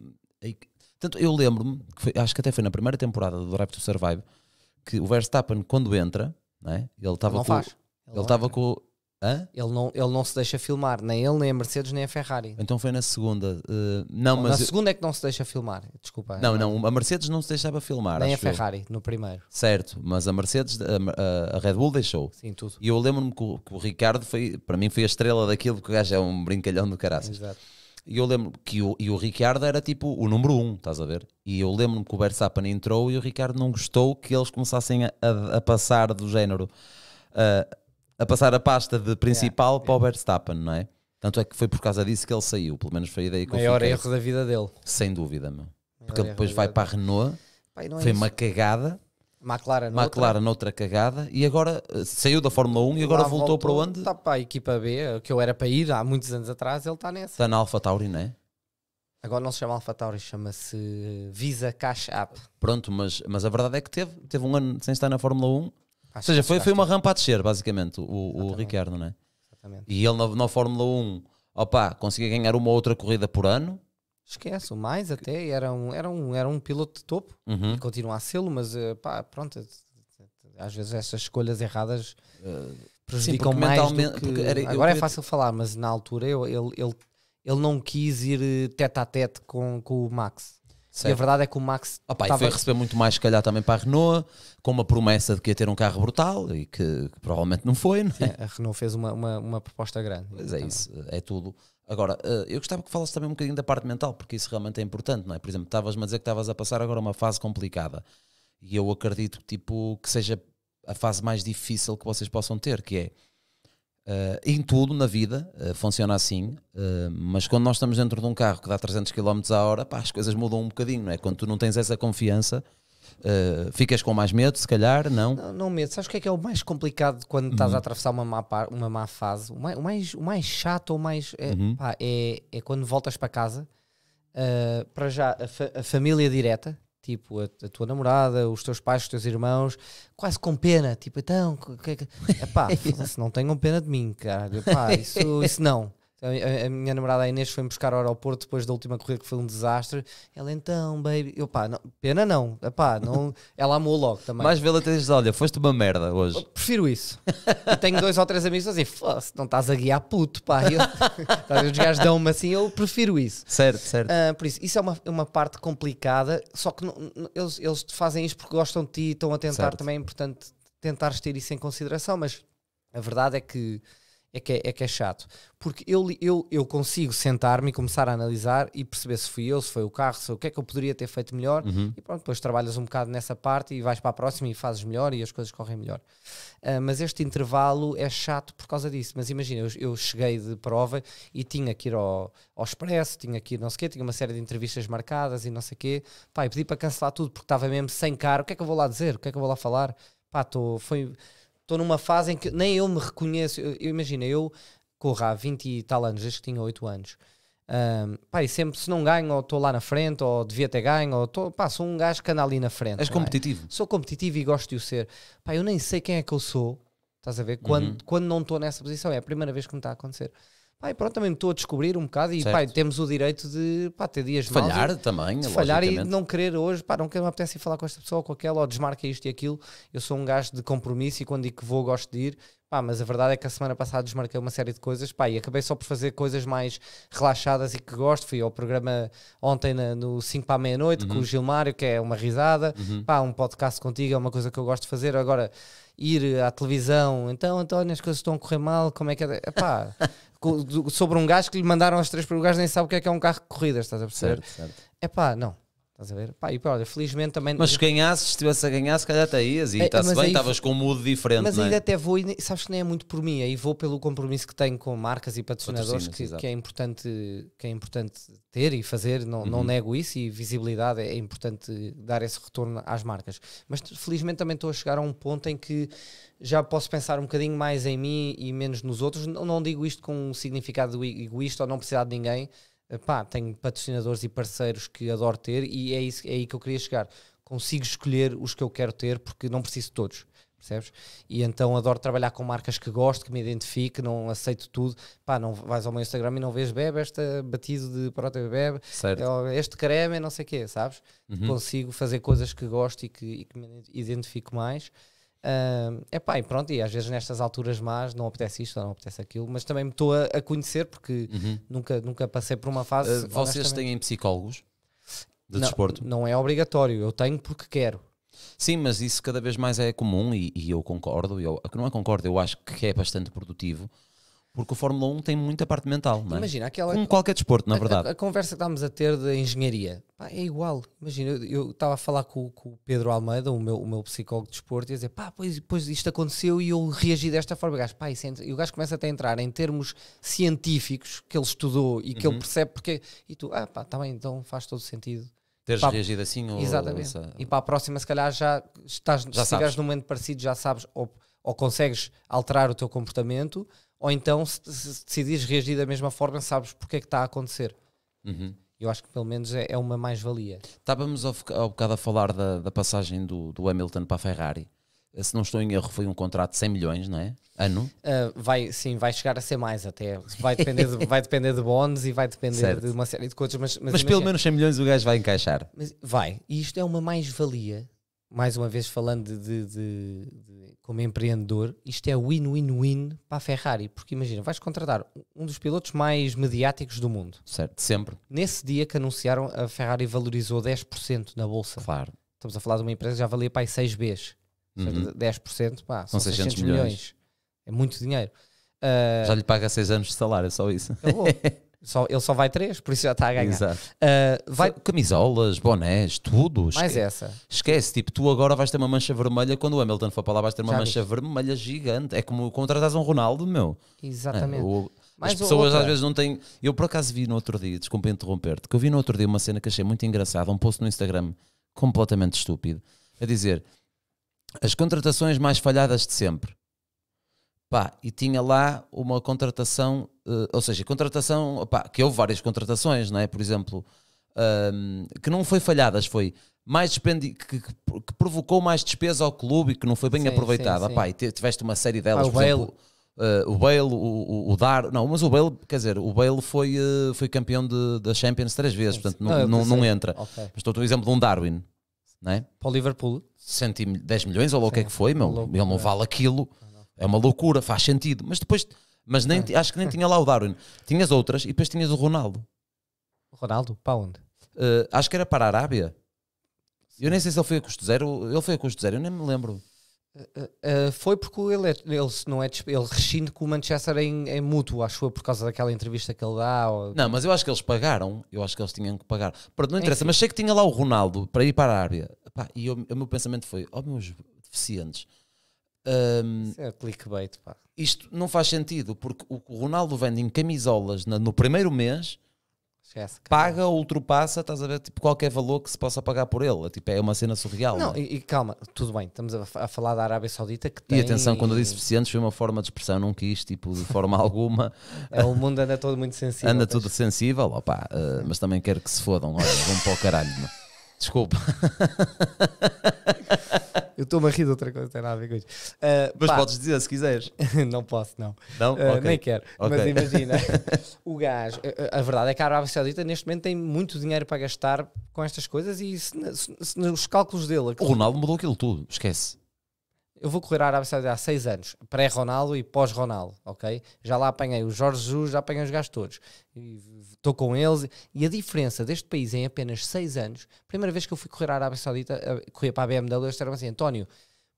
Speaker 1: Portanto, eu lembro-me, acho que até foi na primeira temporada do Drive to Survive, que o Verstappen, quando entra, né, ele estava com. Faz. Ele estava com.
Speaker 2: Hã? Ele, não,
Speaker 1: ele não se deixa
Speaker 2: filmar, nem ele, nem a Mercedes, nem a Ferrari.
Speaker 1: Então foi na segunda. Uh, não, mas na eu...
Speaker 2: segunda é que não se deixa filmar, desculpa. Não,
Speaker 1: não, não a Mercedes não se deixava filmar. Nem a Ferrari, eu. no primeiro. Certo, mas a Mercedes, a, a Red Bull deixou. Sim, tudo. E eu lembro-me que, que, o Ricardo foi, para mim, foi a estrela daquilo que o gajo é um brincalhão do caraças. Exato. E eu lembro que o, e o Ricciardo era tipo o número um, estás a ver? E eu lembro-me que o Verstappen entrou e o Ricciardo não gostou que eles começassem a, a, a passar do género, a, eh, a passar a pasta de principal yeah, é, para yeah. o Verstappen, é. não é? Tanto é que foi por causa disso que ele saiu, pelo menos foi a ideia que Maior eu erro da vida dele. Sem dúvida, meu. Porque ele depois vai para a Renault, Pai, é foi uma cagada
Speaker 2: McLaren, McLaren
Speaker 1: outra. outra cagada e agora eh, saiu da Fórmula 1 e agora Lá voltou, voltou para onde?
Speaker 2: Está para a equipa B, eh, que eu era para ir há muitos anos atrás, ele está nessa.
Speaker 1: Está na Alpha Tauri, não é?
Speaker 2: Agora não se chama Alpha Tauri, chama-se Visa Cash App.
Speaker 1: Pronto, mas, mas a verdade é que teve, teve um ano sem estar na Fórmula 1. Acho Ou seja, foi, foi uma rampa a descer, basicamente, o, o Ricardo, não é? Exatamente. E ele na, na Fórmula 1, opa conseguia ganhar uma outra corrida por ano
Speaker 2: Esquece, o mais até, era um, era um, era um piloto de topo uhum. e continua a sê mas eh, pá, pronto, eh, às vezes essas escolhas erradas eh, prejudicam Sim, mais. Que, era, agora é fácil falar, mas na altura eu, ele, ele, ele não quis ir tete a tete com, com o Max. E a verdade é que o Max Opa, ah, oh, foi receber
Speaker 1: muito mais, se calhar, também para a Renault, com uma promessa de que ia ter um carro brutal e que, que provavelmente não foi. Não é? Sim,
Speaker 2: a Renault fez uma, uma, uma proposta grande.
Speaker 1: Mas é então, isso, é tudo. Agora, eh, eu gostava que falasse também um bocadinho da parte mental, porque isso realmente é importante, não é? Por exemplo, estavas-me a dizer que estavas a passar agora uma fase complicada. E eu acredito tipo, que seja a fase mais difícil que vocês possam ter, que é uh, em tudo na vida uh, funciona assim, uh, mas quando nós estamos dentro de um carro que dá 300 km a hora, pá, as coisas mudam um bocadinho, não é? Quando tu não tens essa confiança, Uh, ficas com mais medo, se calhar, não? Não, não
Speaker 2: medo. Sabes o que é que é o mais complicado quando uhum. estás a uhum. atravessar uma má, uma má fase? O mais, o mais, o mais chato ou mais. É, uhum. pá, é, é, quando voltas para casa, uh, para já, a, fa a, família direta, tipo a, a, tua namorada, os teus pais, os teus irmãos, quase com pena, tipo, então, que, é que, epá, não tenham pena de mim, cara, epá, isso, isso não. A, a, minha namorada a Inês foi-me buscar ao aeroporto depois da última corrida que foi um desastre. Ela então, baby, eu pá, não, pena não, pá, não, ela amou logo também. Mais vê-la
Speaker 1: tens olha, foste uma
Speaker 2: merda hoje. Eu prefiro isso. tenho dois ou três amigos assim, se não estás a guiar puto, pá. Eu, os gajos dão-me assim, eu prefiro isso. Certo, certo. Uh, por isso, isso é uma, uma parte complicada, só que não, eles, eles fazem isto porque gostam de ti e estão a tentar certo. também, é portanto, tentares ter isso em consideração, mas a verdade é que é que é, é, que é chato. Porque eu, eu, eu consigo sentar-me e começar a analisar e perceber se fui eu, se foi o carro, se o que é que eu poderia ter feito melhor. Uhum. E pronto, depois trabalhas um bocado nessa parte e vais para a próxima e fazes melhor e as coisas correm melhor. Uh, mas este intervalo é chato por causa disso. Mas imagina, eu, eu cheguei de prova e tinha que ir ao, ao Expresso, tinha que ir não sei o quê, tinha uma série de entrevistas marcadas e não sei o quê. Pá, e pedi para cancelar tudo porque estava mesmo sem carro O que é que eu vou lá dizer? O que é que eu vou lá falar? Pá, tô, foi estou numa fase em que nem eu me reconheço. Eu, imagina, eu corro há 20 e tal anos, desde que tinha 8 anos. Um, pá, e sempre se não ganho, ou estou lá na frente, ou devia ter ganho, ou tô, pá, sou um gajo que anda ali na frente. És é? competitivo. É? Sou competitivo e gosto de o ser. Pá, eu nem sei quem é que eu sou, estás a ver? Quando, uhum. quando não estou nessa posição, é a primeira vez que me está a acontecer. Pá, e pronto, também estou a descobrir um bocado e pá, temos o direito de pá, ter dias de falhar também, de falhar e não querer hoje, pá, não, quero, me apetece falar com esta pessoa ou com aquela, ou desmarca isto e aquilo. Eu sou um gajo de compromisso e quando digo que vou, gosto de ir. Pá, mas a verdade é que a semana passada desmarquei uma série de coisas pá, e acabei só por fazer coisas mais relaxadas e que gosto. Fui ao programa ontem na, no 5 para a meia-noite uhum. com o Gilmário, que é uma risada, uhum. pá, um podcast contigo é uma coisa que eu gosto de fazer. Agora ir à televisão. Então, António, as coisas estão a correr mal, como é que é? Epá, sobre um gajo que lhe mandaram as três perguntas o gajo nem sabe o que é que é um carro de corridas, estás a perceber? Certo, certo. Epá, não. Estás a ver? Pá, e pronto felizmente também. Mas se
Speaker 1: ganhasse, se estivesse a ganhar, se calhar até ias e está-se é, bem, estavas com um mood diferente. Mas é? ainda é?
Speaker 2: até vou, sabes que nem é muito por mim, aí vou pelo compromisso que tenho com marcas e patrocinadores que, que, é importante, que é importante ter e fazer, não, uhum. não nego isso, e visibilidade é, é importante dar esse retorno às marcas. Mas felizmente também estou a chegar a um ponto em que já posso pensar um bocadinho mais em mim e menos nos outros. Não, não digo isto com um significado egoísta ou não precisar de ninguém pá, tenho patrocinadores e parceiros que adoro ter e é, isso, é aí que eu queria chegar. Consigo escolher os que eu quero ter porque não preciso de todos. Percebes? E então adoro trabalhar com marcas que gosto, que me identifique, não aceito tudo. Pá, não vais ao meu Instagram e não vês bebe esta batido de prota bebe, é, este creme, não sei o quê, sabes? Uhum. Consigo fazer coisas que gosto e que, e que me identifico mais. Uh, epá, e pronto, e às vezes nestas alturas más não apetece isto não apetece aquilo, mas também me estou a, a, conhecer porque uhum. nunca, nunca passei por uma ah, fase. Uh, vocês têm
Speaker 1: psicólogos de não, desporto?
Speaker 2: Não é obrigatório, eu tenho porque quero.
Speaker 1: Sim, mas isso cada vez mais é comum e, e eu concordo, eu, não é concordo, eu acho que é bastante produtivo
Speaker 2: porque o Fórmula 1 tem muita parte mental, não é? Imagina, aquela. Como qualquer desporto, na a, verdade. A, a, conversa que estávamos a ter de engenharia pá, é igual. Imagina, eu estava a falar com, com, o Pedro Almeida, o meu, o meu psicólogo de desporto, e a dizer pá, pois, pois isto aconteceu e eu reagi desta forma. O gajo, pá, isso é, e o gajo começa até a entrar em termos científicos que ele estudou e que uhum. ele percebe porque. E tu, ah, pá, está bem, então faz todo sentido. Teres pá, reagido assim ou. Exatamente. Ou... E para a próxima, se calhar já estás. Já se estiveres num momento parecido, já sabes. Ou, ou consegues alterar o teu comportamento, ou então se, se decidires reagir da mesma forma, sabes porque é que está a acontecer. Uhum. Eu acho que pelo menos é, é uma mais-valia.
Speaker 1: Estávamos ao, ao bocado a falar da, da passagem do, do Hamilton para a Ferrari eh, se não estou em erro, foi um contrato de 100 milhões, não é? Ano?
Speaker 2: Uh, vai, sim, vai chegar a ser mais até. Vai depender de, vai depender de bónus e vai depender certo. de uma série de coisas. Mas, mas, mas pelo menos
Speaker 1: 100 milhões o gajo vai encaixar.
Speaker 2: Mas vai. E isto é uma mais-valia, mais uma vez falando de, de, de, como empreendedor, isto é win-win-win para a Ferrari, porque imagina, vais contratar um dos pilotos mais mediáticos do mundo.
Speaker 1: Certo, sempre.
Speaker 2: Nesse dia que anunciaram, a Ferrari valorizou 10% na bolsa. Claro. Estamos a falar de uma empresa que já valia para aí 6 Bs. Uhum. 10%, pá, são, 600, 600 milhões. milhões. É muito dinheiro. Uh, já lhe
Speaker 1: paga 6 anos de salário, é só isso. Acabou.
Speaker 2: Só, ele só vai três, por isso já está a ganhar. Exato. Uh, vai...
Speaker 1: Camisolas, bonés, tudo. Mais esquece. essa. Esquece, tipo, tu agora vais ter uma mancha vermelha, quando o Hamilton for para lá vais ter uma já mancha vi. vermelha gigante. É como contratas um Ronaldo, meu. Exatamente. É, o, as pessoas outra. às vezes não têm... Eu por acaso vi no outro dia, desculpa interromper-te, que eu vi no outro dia uma cena que achei muito engraçada, um post no Instagram completamente estúpido, a dizer as contratações mais falhadas de sempre. Pá, e tinha lá uma contratação, uh, ou seja, contratação, pá, que houve várias contratações, não é? Por exemplo, um, ehm, que não foi falhadas, foi mais despendi que, que, provocou mais despesa ao clube e que não foi bem sim, aproveitada. Sim, sim. Pá, e tiveste uma série delas, ah, o por Bale. exemplo. Uh, o Bale, o, o, Dar, não, mas o Bale, quer dizer, o Bale foi, uh, foi campeão da Champions três vezes, portanto não, ah, não, não, entra. Okay. Mas estou o exemplo de um Darwin, não é? Para o Liverpool, 110 milhões ou o que é que foi, meu, ele não é. vale aquilo é uma loucura, faz sentido. Mas depois, mas nem, é. acho que nem tinha lá o Darwin. Tinhas outras e depois tinhas o Ronaldo. Ronaldo? Para onde? Uh, acho que era para a Arábia.
Speaker 2: Eu nem sei se ele foi a custo zero. Ele foi a custo zero, eu nem me lembro. Uh, uh, foi porque ele, é, ele não é ele rescinde com o Manchester em, em mútuo, acho foi por causa daquela entrevista que ele dá. Ou... Não,
Speaker 1: mas eu acho que eles pagaram, eu acho que eles tinham que pagar. Pronto, não interessa, Enfim. mas sei que tinha lá o Ronaldo para ir para a Arábia e eu, o meu pensamento foi: ó oh, meus deficientes, um, Isso é clickbait, pá. Isto não faz sentido, porque o Ronaldo vende em camisolas na, no primeiro mês, Esquece, paga ou ultrapassa, estás a ver, tipo, qualquer valor que se possa pagar por ele. É, tipo, é uma cena surreal. Não, não né?
Speaker 2: e, e, calma, tudo bem, estamos a, a, falar da Arábia Saudita que tem... E atenção, quando eu disse
Speaker 1: suficientes foi uma forma de expressão, não quis, tipo, de forma alguma. É, o mundo
Speaker 2: anda todo muito sensível. Anda tudo
Speaker 1: sensível, opá, uh, eh, mas também quero que se fodam, olha, vão para o caralho, desculpa.
Speaker 2: Eu estou-me a rir de outra coisa, não tem nada a ver com Uh, mas pá. podes dizer se quiseres. não posso, não. Não? Uh, okay. Nem quero. Okay. Mas imagina, o gajo, a, a, verdade é que a Arábia Saudita neste momento tem muito dinheiro para gastar com estas coisas e se, se, se nos cálculos dele. Aquilo... O Ronaldo
Speaker 1: mudou aquilo tudo, esquece.
Speaker 2: Eu vou correr a Arábia Saudita há seis anos, pré-Ronaldo e pós-Ronaldo, ok? Já lá apanhei o Jorge Jesus, já apanhei os gajos todos. E estou com eles. E a diferença deste país em apenas 6 anos, primeira vez que eu fui correr à Arábia Saudita, eh, corria para a BMW, eles disseram assim: António,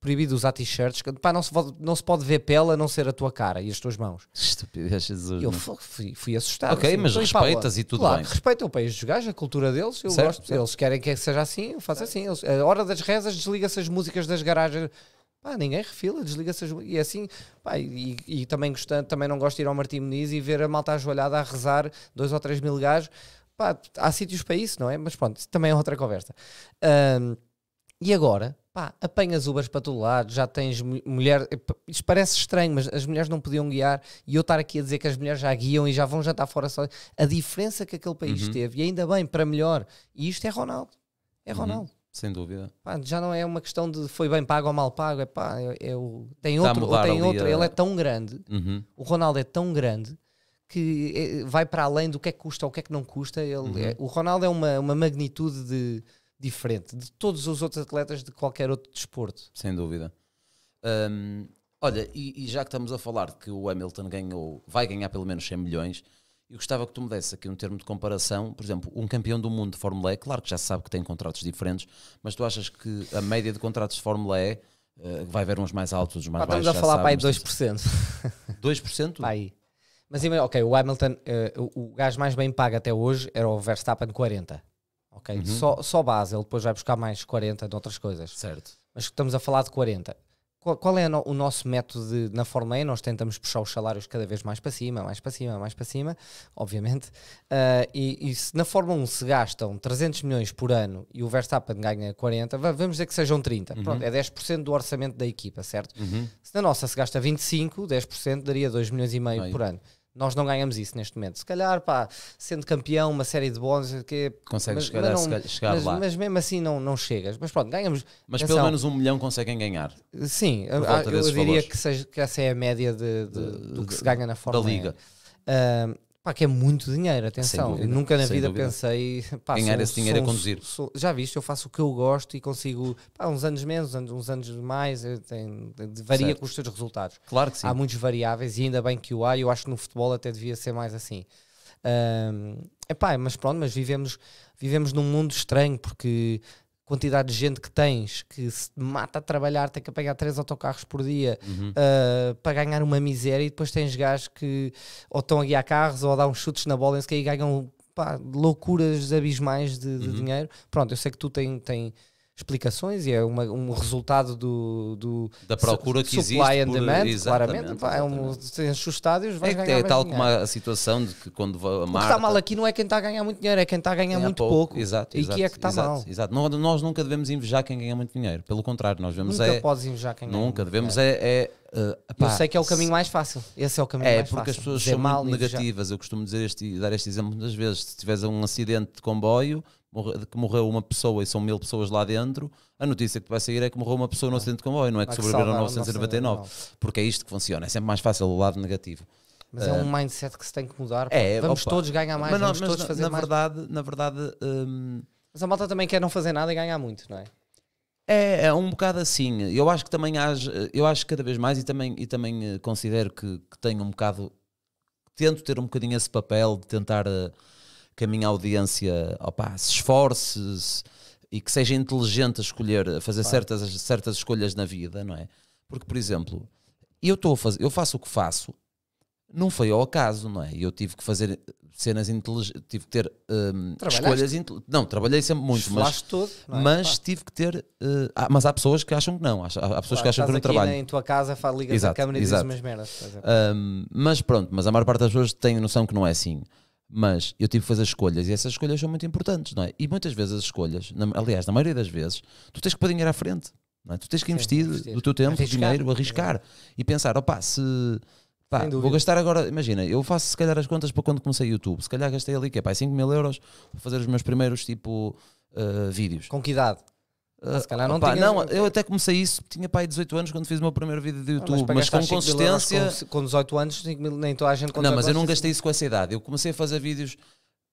Speaker 2: proibido usar t-shirts, não se, pode, não se pode ver pela a não ser a tua cara e as tuas mãos. Estupidez, é Jesus. E eu fui, fui assustado. Ok, assim, mas respeitas e, e tudo claro, bem. Respeito o é país dos gajos, a cultura deles, eu certo, gosto. Certo. Eles querem que seja assim, eu faço certo. assim. Eles, a hora das rezas desliga-se as músicas das garagens pá, ninguém refila, desliga-se as... e é assim, pá, e, e, também, gostando, também não gosto de ir ao Martim Muniz e ver a malta ajoelhada a rezar dois ou três mil gajos, pá, há sítios para isso, não é? Mas pronto, também é outra conversa. Um, e agora, pá, apanhas Ubers para todo lado, já tens mulher. Eh, isto parece estranho, mas as mulheres não podiam guiar e eu estar aqui a dizer que as mulheres já guiam e já vão jantar fora só. A diferença que aquele país uhum. teve, e ainda bem, para melhor, e isto é Ronaldo. É uhum. Ronaldo. Uhum. Sem dúvida. Pá, já não é uma questão de foi bem pago ou mal pago. É pá, eu, é tem outro, ou tem outro. A... Ele é tão grande. Uhum. O Ronaldo é tão grande que eh, vai para além do que é que custa ou o que é que não custa. Ele uhum. é, o Ronaldo é uma, uma magnitude de, diferente de
Speaker 1: todos os outros atletas de qualquer outro desporto. Sem dúvida. olha, e, e, já que estamos a falar que o Hamilton ganhou, vai ganhar pelo menos 100 milhões, e gostava que tu me desse aqui um termo de comparação, por exemplo, um campeão do mundo de Fórmula E, claro que já sabe que tem contratos diferentes, mas tu achas que a média de contratos de Fórmula E uh, vai haver uns mais altos, uns mais baixos? Estamos a falar para aí 2%.
Speaker 2: 2%? Para aí. Mas ok, o Hamilton, uh, o gajo mais bem pago até hoje era o Verstappen 40. Ok, uhum. só, só base, ele depois vai buscar mais 40 de outras coisas. Certo. Mas estamos a falar de 40. Qual, é o nosso método de, na Fórmula E? Nós tentamos puxar os salários cada vez mais para cima, mais para cima, mais para cima, obviamente. Uh, e, e, se na Fórmula 1 se gastam 300 milhões por ano e o Verstappen ganha 40, vamos dizer que sejam 30. Uhum. Pronto, é 10% do orçamento da equipa, certo? Uhum. Se na nossa se gasta 25, 10% daria 2 milhões e meio Aí. por ano. Nós não ganhamos isso neste momento. Se calhar, pá, sendo campeão, uma série de bons que consegues mas, mas não, chegar mas, lá. Mas mesmo assim não, não chegas. Mas pronto, ganhamos. Mas atenção. pelo menos
Speaker 1: um milhão conseguem ganhar. Sim, eu, eu diria
Speaker 2: que, seja, que essa é a média de, de, do que se ganha na Fórmula da Liga. Uh, Pá, que é muito dinheiro, atenção. Dúvida, nunca na vida dúvida. pensei pá, ganhar esse dinheiro a é conduzir. Sou, já viste, eu faço o que eu gosto e consigo pá, uns anos menos, uns anos mais, eh, tenho, varia certo. com os teus resultados. Claro que sim. Há muitos variáveis e ainda bem que o há, eu acho que no futebol até devia ser mais assim. Um, epá, mas pronto, mas vivemos, vivemos num mundo estranho porque quantidade de gente que tens que se mata a trabalhar, tem que pegar três autocarros por dia uhum. uh, para ganhar uma miséria e depois tens gajos que ou estão a guiar carros ou a dar uns chutes na bola e aí ganham pá, loucuras abismais de, de uhum. dinheiro. Pronto, eu sei que tu tens. tem explicações e é uma, um resultado do, do da procura que supply existe and por, demand, claramente. Vai, é um, tens os estádios, vais é, ganhar é, é tal como a
Speaker 1: situação de que quando a Marta... O que está mal
Speaker 2: aqui não é quem está a ganhar muito dinheiro, é quem está a ganhar muito pouco. pouco.
Speaker 1: Exato, e é exato, que é que está exato, mal. Exato. Não, nós nunca devemos invejar quem ganha muito dinheiro. Pelo contrário, nós vemos nunca é... podes invejar quem ganha Nunca, devemos dinheiro. é, é Uh, eh, pá, eu sei que é o caminho
Speaker 2: mais fácil. Esse é o caminho é, mais fácil. É, porque as pessoas são mal, negativas.
Speaker 1: Eu costumo dizer este, dar este exemplo muitas vezes. Se tiveres um acidente de comboio, de que morreu uma pessoa e são mil pessoas lá dentro, a notícia que vai sair é que morreu uma pessoa no acidente de comboio, não é que, que sobreviveram 999. Nossa, porque é isto que funciona, é sempre mais fácil o lado negativo.
Speaker 2: Mas uh, é um eh, mindset que se tem que mudar. É, vamos opa. todos ganhar mais, mas não, vamos mas todos fazer na mais. Verdade, na verdade. Hum, mas a malta também quer não fazer nada e ganhar muito, não é?
Speaker 1: É, é um bocado assim. Eu acho que também há. eu acho cada vez mais e também, e também eh, considero que, que tenho um bocado. Tento ter um bocadinho esse papel de tentar. Uh, que a minha audiência opa, se esforce -se, e que seja inteligente a escolher, a fazer claro. certas, certas escolhas na vida, não é? Porque, por exemplo, eu estou a fazer, eu faço o que faço, não foi ao acaso, não é? Eu tive que fazer cenas inteligentes, tive que ter um, escolhas Não, trabalhei sempre muito, mas, é? mas claro. tive que ter. Uh, eh, há, ah, mas há pessoas que acham que não, há, há pessoas claro, que acham que não trabalho. Na, em tua casa faz ligas exato, à câmera e dizes umas merdas. Um, mas pronto, mas a maior parte das pessoas tem noção que não é assim. Mas eu tive que fazer escolhas e essas escolhas são muito importantes, não é? E muitas vezes as escolhas, na, aliás, na maioria das vezes, tu tens que pôr dinheiro à frente, não é? Tu tens que investir, investir. do teu tempo, arriscar. dinheiro, arriscar é. e pensar, opá, se. Pá, vou gastar agora, imagina, eu faço se calhar as contas para quando comecei YouTube, se calhar gastei ali que é pá, 5 mil euros para fazer os meus primeiros tipo uh, vídeos. Com que idade? Ah, se calhar não opa, tinhas... Não, eu até comecei isso, tinha pai 18 anos quando fiz o meu primeiro vídeo de YouTube, ah, mas, mas com consistência.
Speaker 2: Com, com 18 anos, nem toda a gente Não, mas eu não
Speaker 1: gastei isso com essa idade. Eu comecei a fazer vídeos,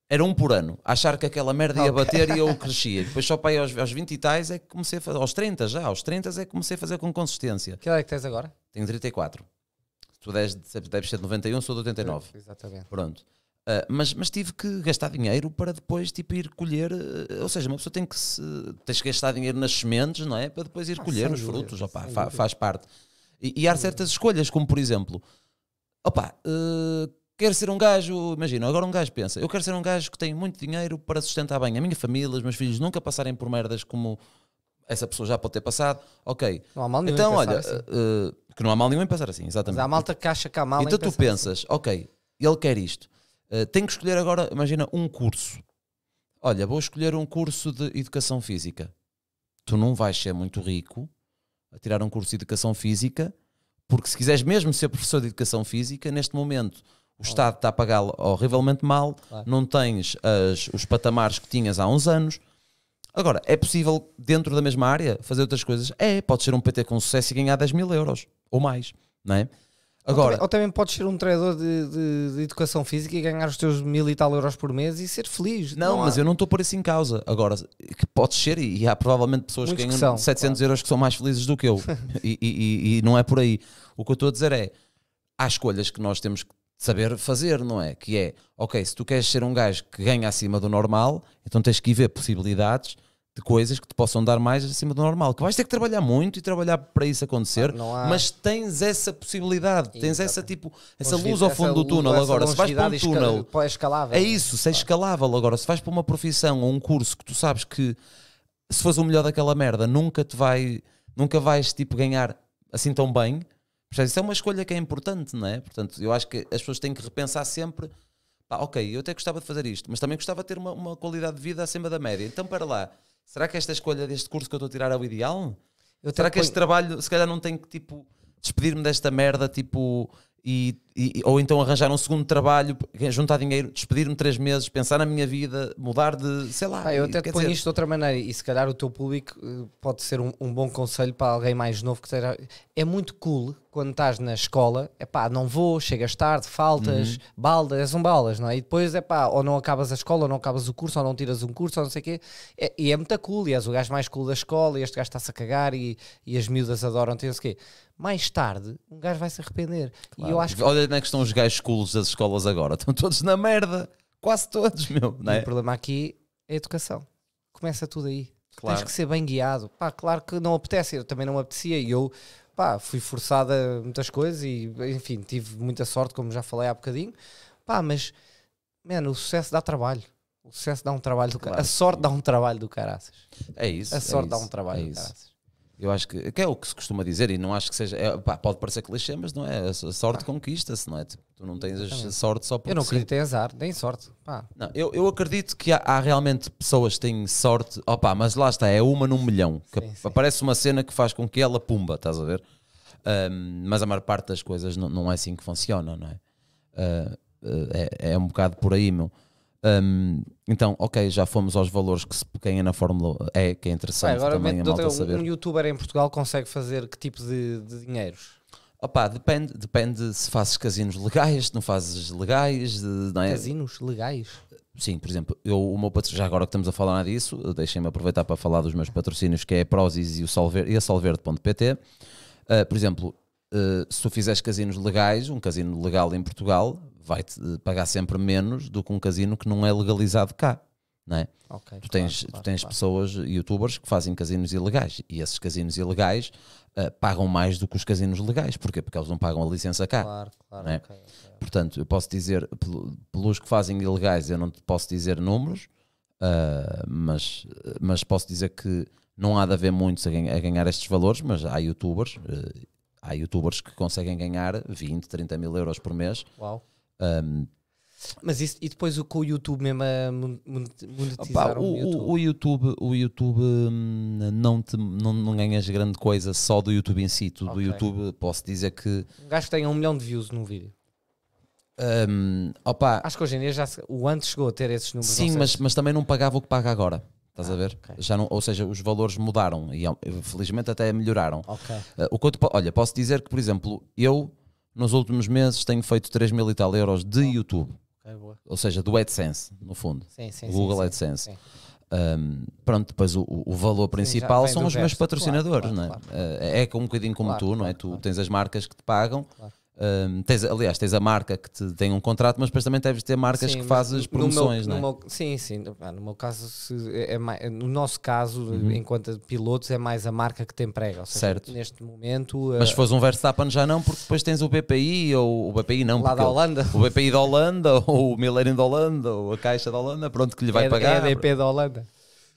Speaker 1: era um por ano, achar que aquela merda ia okay. bater e eu crescia. Depois só pai aos, aos 20 e tais é que comecei a fazer, aos 30 já, aos 30 é que comecei a fazer com consistência.
Speaker 2: Que idade é que tens agora?
Speaker 1: Tenho 34. Tu deves, deves ser de 91, sou de 89. Exatamente. Pronto. Uh, mas, mas tive que gastar dinheiro para depois tipo, ir colher, uh, ou seja, uma pessoa tem que se, tens que gastar dinheiro nas sementes, não é? Para depois ir ah, colher os frutos, opa, fa, faz parte. E, e há certas escolhas, como por exemplo, opa, uh, quero ser um gajo, imagina, agora um gajo pensa, eu quero ser um gajo que tem muito dinheiro para sustentar bem a minha família, os meus filhos nunca passarem por merdas como essa pessoa já pode ter passado, ok. Não há mal nenhum então, olha, assim. Ah, que não há mal nenhum em passar assim, exatamente. Mas há malta que acha que há mal Então tu assim. pensas, assim. ok, ele quer isto eh, tenho que escolher agora, imagina, um curso. Olha, vou escolher um curso de educação física. Tu não vais ser muito rico a tirar um curso de educação física, porque se quiseres mesmo ser professor de educação física, neste momento o Estado está a pagá-lo horrivelmente mal, claro. não tens as, os patamares que tinhas há uns anos. Agora, é possível, dentro da mesma área, fazer outras coisas? É, pode ser um PT com sucesso e ganhar 10 mil euros ou mais, não é? Agora, ou
Speaker 2: também, podes ser um treinador de, de, de, educação física e ganhar os teus mil e tal euros por mês e ser feliz. Não, não mas há.
Speaker 1: eu não estou por isso em causa. Agora, que podes ser, e há provavelmente pessoas Muitos que ganham que são, 700 claro. euros que são mais felizes do que eu. e, e, e, e não é por aí. O que eu estou a dizer é: há escolhas que nós temos que saber fazer, não é? Que é, ok, se tu queres ser um gajo que ganha acima do normal, então tens que ir ver possibilidades de coisas que te possam dar mais acima do normal. Que vais ter que trabalhar muito e trabalhar para isso acontecer, ah, há... mas tens essa possibilidade, Sim, tens essa tipo, essa luz ao fundo do túnel agora. Se vais para um túnel, é é, é isso, se é escalável agora. Se vais para uma profissão ou um curso que tu sabes que se fores o melhor daquela merda, nunca te vai, nunca vais tipo ganhar assim tão bem. Portanto, isso é uma escolha que é importante, não é? Portanto, eu acho que as pessoas têm que repensar sempre pá, ok, eu até gostava de fazer isto, mas também gostava de ter uma, uma qualidade de vida acima da média. Então, para lá, será que esta escolha deste curso que eu estou a tirar é o ideal? Eu será que este ponho... trabalho, se calhar não tenho que, tipo, despedir-me desta merda, tipo, e, e, ou então arranjar um segundo trabalho, juntar dinheiro, despedir-me três meses, pensar na minha vida, mudar de sei lá. Ah, eu até te ponho isto de
Speaker 2: outra maneira, e se calhar o teu público eh, pode ser um, um bom conselho para alguém mais novo que seja. É muito cool quando estás na escola, é pá, não vou, chegas tarde, faltas, uhum. baldas, és um balas, não é? E depois é pá, ou não acabas a escola, ou não acabas o curso, ou não tiras um curso, ou não sei o quê, é, e é muito cool, e és o gajo mais cool da escola, e este gajo está-se a cagar, e, e as miúdas adoram, não sei o quê mais tarde um gajo vai se arrepender. Claro. E eu acho que...
Speaker 1: Olha onde é que estão os gajos culos das escolas agora. Estão todos na
Speaker 2: merda. Quase todos, meu. É? O problema aqui é a educação. Começa tudo aí. Claro. Tens que ser bem guiado. Pá, claro que não apetece. Eu também não apetecia. E eu pá, fui forçado a muitas coisas e, enfim, tive muita sorte, como já falei há bocadinho. Pá, mas, mano, o sucesso dá trabalho. O sucesso dá um trabalho do claro. A sorte dá um trabalho do caraças. É isso. A sorte é isso, dá um trabalho é do caraças.
Speaker 1: Eu acho que, que, é o que se costuma dizer e não acho que seja. É, pá, pode parecer clichê, mas não é. A é sorte ah. conquista-se, não é? Tu, tipo, tu não tens Exatamente. sorte só por Eu não acredito em azar,
Speaker 2: nem sorte. Pá.
Speaker 1: Não, eu, eu acredito que há, há, realmente pessoas que têm sorte, opa, mas lá está, é uma num milhão. que sim. Aparece uma cena que faz com que ela pumba, estás a ver? Um, mas a maior parte das coisas não, não é assim que funciona, não é? Uh, é, é um bocado por aí, meu. Um, então, ok, já fomos aos valores que se, quem é na Fórmula é que é interessante agora também a malta saber. Um
Speaker 2: youtuber em Portugal consegue fazer que tipo de, de dinheiros?
Speaker 1: Opa, depende, depende se fazes casinos legais, se não fazes legais. Não é? Casinos legais? Sim, por exemplo, eu, o meu patrocínio, já agora que estamos a falar disso, deixem-me aproveitar para falar dos meus patrocínios, que é a Prozis e, o Solver, e a Solverde.pt. Uh, ah, por exemplo, uh, se tu fizeres casinos legais, um casino legal em Portugal, vai-te pagar sempre menos do que um casino que não é legalizado cá. Não é? Okay, tu tens, claro, tu tens claro. pessoas, youtubers, que fazem casinos ilegais e esses casinos ilegais uh, pagam mais do que os casinos legais. Porquê? Porque eles não pagam a licença cá. Claro, claro. É? Okay, okay. Portanto, eu posso dizer, pelos que fazem ilegais, eu não te posso dizer números, uh, mas, mas posso dizer que não há de haver muitos a, a ganhar estes valores, mas há youtubers, uh, há youtubers que conseguem ganhar 20, 30 mil euros por mês. Uau um,
Speaker 2: mas isso, e depois com o YouTube mesmo a monetizar opa, o, o, YouTube?
Speaker 1: O YouTube, o hum, YouTube não, te, não, não ganhas grande coisa só do YouTube em si. tudo okay. Do YouTube posso dizer que...
Speaker 2: Um gajo que tenha um milhão de views num vídeo. Um, opa, Acho que hoje em dia já se, o antes chegou a ter esses números. Sim, mas,
Speaker 1: mas também não pagava o que paga agora. Estás ah, a ver? Okay. Já não, ou seja, os valores mudaram e felizmente até melhoraram. Okay. Uh, o quanto, olha, posso dizer que, por exemplo, eu nos últimos meses tenho feito 3 mil e tal euros de oh. YouTube. Ou seja, do AdSense, no fundo. Sim, sim, Google sim, AdSense. Um, pronto, depois o, o valor principal são os meus patrocinadores, claro, claro, não é? Claro. Ah, é? É um bocadinho como tu, não é? Tu tens as marcas que te pagam um, tens, aliás, tens a marca que te tem um contrato, mas depois também deves ter marcas sim, que fazes promoções, não
Speaker 2: é? sim, sim. No meu caso, é, é mais no nosso caso, uhum. enquanto pilotos, é mais a marca que te emprega. Ou seja, certo. Neste momento. Eh, mas se fosse um Verstappen
Speaker 1: já não, porque depois tens o BPI, ou o BPI não. Lá da Holanda. O BPI da Holanda, ou o Millennium da Holanda, ou a Caixa da Holanda, pronto, que lhe vai é, pagar. É a DP da Holanda.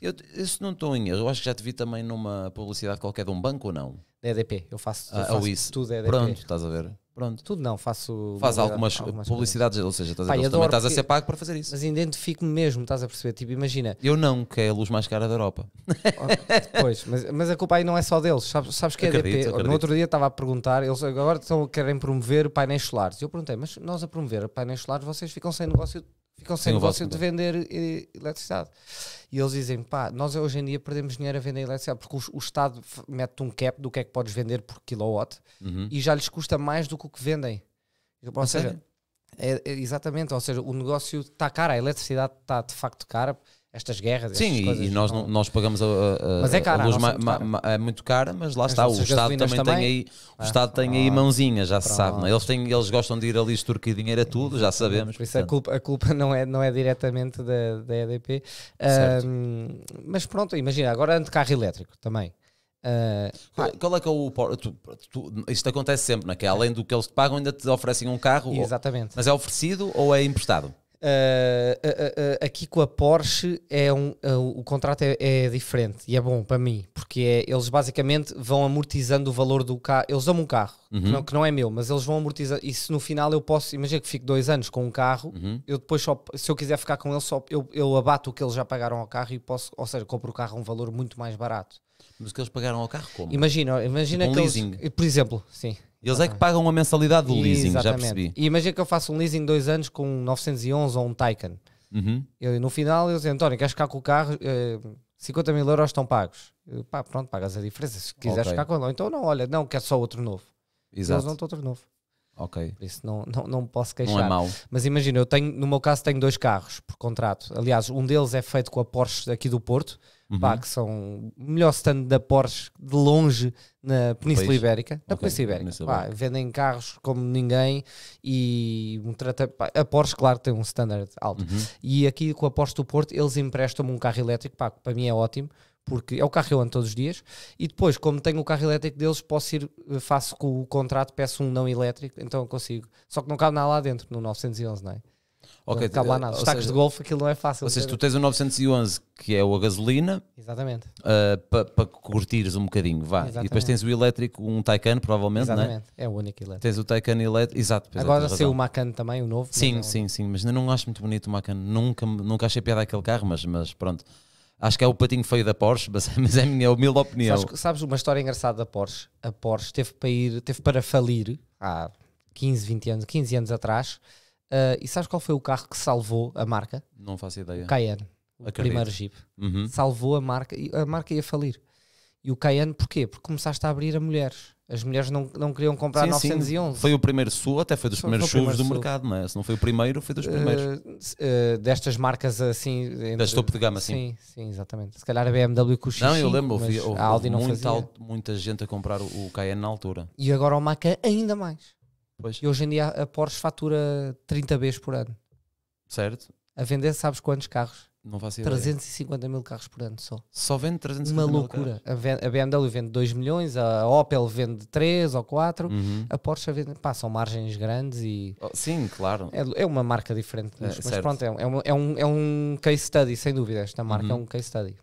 Speaker 1: Eu, isso não estou em erro, eu acho que já te vi também numa publicidade qualquer de um banco ou não?
Speaker 2: Da EDP, eu faço, eu ah, faço isso. tudo EDP. Pronto, estás a ver. Pronto. Tudo não, faço. Faz algumas, algumas publicidades, ou seja, estás Pai, a, também estás a ser pago para fazer isso. Mas identifico-me mesmo, estás a perceber? Tipo, imagina.
Speaker 1: Eu não, que é a luz mais cara da Europa.
Speaker 2: Oh, pois, mas, mas a culpa aí não é só deles. Sabes, sabes que é acredito, é DP. Acredito. No outro dia estava a perguntar, eles agora estão, querem promover painéis solares. Eu perguntei, mas nós a promover painéis solares, vocês ficam sem negócio ficam sem negócio de vender eh, eletricidade. E eles dizem, pá, nós hoje em dia perdemos dinheiro a vender eletricidade, porque o, o Estado mete um cap do que é que podes vender por kilowatt uhum. e já lhes custa mais do que o que vendem. Ou seja, é, é, exatamente, ou seja, o negócio está caro, a eletricidade está de facto cara estas guerras. Sim, coisas, e nós,
Speaker 1: não... nós pagamos a, a, mas é cara, a luz ma, é ma, ma, é muito cara, mas lá está. O Estado também, também, tem aí, o ah, Estado tem aí mãozinha, já pronto. se sabe. Não? É? Eles, têm, eles gostam de ir ali extorquir dinheiro a tudo, já sabemos. Por isso a culpa,
Speaker 2: a culpa não, é, não é diretamente da, da EDP. mas pronto, imagina, agora ando carro elétrico também. Uh, qual, qual, é que é o. Tu, tu, isto acontece
Speaker 1: sempre, não é? Que é além do que eles te pagam, ainda te oferecem um carro. Exatamente. Ou, mas é oferecido ou é emprestado?
Speaker 2: Uh, uh, uh, aqui com a Porsche é um, o contrato é, é, diferente e é bom para mim, porque é, eles basicamente vão amortizando o valor do carro. Eles amam um carro uhum. que, não, que, não, é meu, mas eles vão amortizar. E se no final eu posso, imagina que fico dois anos com um carro, uhum. eu depois só, se eu quiser ficar com ele, só eu, eu abato o que eles já pagaram ao carro e posso, ou seja, compro o carro a um valor muito mais barato. Mas o que eles pagaram ao carro como? Imagina, imagina tipo que eles, por exemplo, sim. Eles é que ah. pagam uma mensalidade do leasing, Exatamente. já percebi. E imagina que eu faço um leasing dois anos com um 911 ou um Taycan. Uhum. no final, eu dizia, António, queres ficar com o carro? Uh, eh, 50 mil euros estão pagos. Eu, pá, pronto, pagas a diferença. Se quiseres okay. ficar com ele, então não, olha, não, quer só outro novo. Exato. Eles não estão outro novo. Ok. Por isso não, não, não posso queixar. Não é mau. Mas imagina, eu tenho, no meu caso, tenho dois carros por contrato. Aliás, um deles é feito com a Porsche aqui do Porto uhum. pá, que são o melhor stand da Porsche de longe na Península Ibérica. Na okay. Península Ibérica. pá, vendem carros como ninguém e um trata, pá, a Porsche, claro, tem um standard alto. Uhum. E aqui com a Porsche do Porto, eles emprestam-me um carro elétrico, pá, que para mim é ótimo porque é o carro que eu ando todos os dias, e depois, como tenho o carro elétrico deles, posso ir, eh, faço com o contrato, peço um não elétrico, então eu consigo. Só que não cabe nada lá dentro, no 911, não é? Ok, lá nada. Os tacos de golfe, aquilo não é fácil. Ou seja,
Speaker 1: tu tens o 911, que é o a gasolina. Exatamente. Uh, eh, Para pa curtires um bocadinho, vá. Exatamente. E depois tens o elétrico, um Taycan, provavelmente, Exatamente. não é? É o único elétrico. Tens o Taycan elétrico, exato. Agora saiu o Macan também, o novo. Sim, sim, sim. Mas não acho muito bonito o Macan. Nunca, nunca achei piada aquele carro, mas, mas pronto. Acho que é o patinho feio da Porsche, mas, mas é a minha humilde opinião. Sabes,
Speaker 2: sabes uma história engraçada da Porsche? A Porsche teve para, ir, teve para falir há 15, 20 anos, 15 anos atrás Uh, e sabes qual foi o carro que salvou a marca? Não faço ideia. O Cayenne, o primeiro Jeep. Uhum. Salvou a marca, e a marca ia falir. E o Cayenne porquê? Porque começaste a abrir a mulheres. As mulheres não, não queriam comprar sim, 911. Sim.
Speaker 1: Foi o primeiro sul, até foi dos foi, primeiros SUVs do mercado, não é? Se não foi o primeiro, foi dos primeiros. Uh,
Speaker 2: uh, destas marcas assim. Entre... Das topo de gama, sim. Sim, sim, exatamente. Se calhar a BMW com o x Não, eu lembro, houve, houve, a Audi não muita, fazia.
Speaker 1: muita gente a comprar o, o Cayenne na altura.
Speaker 2: E agora o Maca é ainda mais. Pois. E hoje em dia a Porsche fatura 30 vezes por ano. Certo. A vender, sabes quantos carros? Não faço ideia. 350 mil carros por ano só. Só vende 350 Uma mil loucura. A BMW vende 2 milhões, a Opel vende 3 ou 4, uhum. a Porsche vende. Pá, são margens grandes e. Oh, sim, claro. É, é, uma marca diferente, mas, é, mas pronto, é, é um, é, um, é um case study, sem dúvida. Esta marca uhum. é um case study.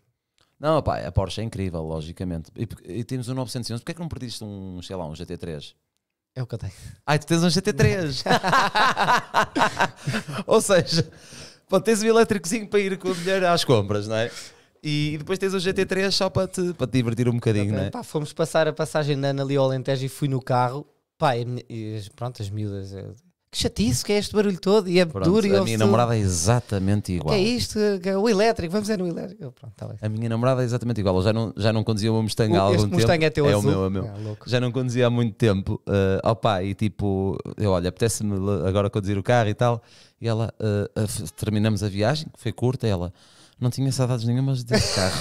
Speaker 2: Não, pá, a
Speaker 1: Porsche é incrível, logicamente. E, e temos um 911, porquê é que não perdiste um, sei lá, um GT3? É o que eu tenho. Ai, tu tens um GT3. Ou seja, pô, tens um elétricozinho para ir com a mulher às compras, não é? E depois tens o GT3 só para te, para te divertir um bocadinho, não é?
Speaker 2: Pá, fomos passar a passagem na Ana ali ao Alentejo e fui no carro. Pá, e, e, pronto, as miúdas, eh, que chatice que é este barulho todo e é pronto, duro. E a minha namorada tudo. é
Speaker 1: exatamente igual. O que
Speaker 2: é isto? É o elétrico, vamos ver no elétrico. Eu, pronto,
Speaker 1: tá a minha namorada é exatamente igual. Eu já não, já não conduzia o Mustang há algum tempo. Mustang é teu é azul. É o meu, é meu. É, já não conduzia há muito tempo. Uh, opa, e tipo, eu olha, apetece-me agora conduzir o carro e tal. E ela, uh, uh, terminamos a viagem, que foi curta, ela não tinha saudades nenhumas desse carro.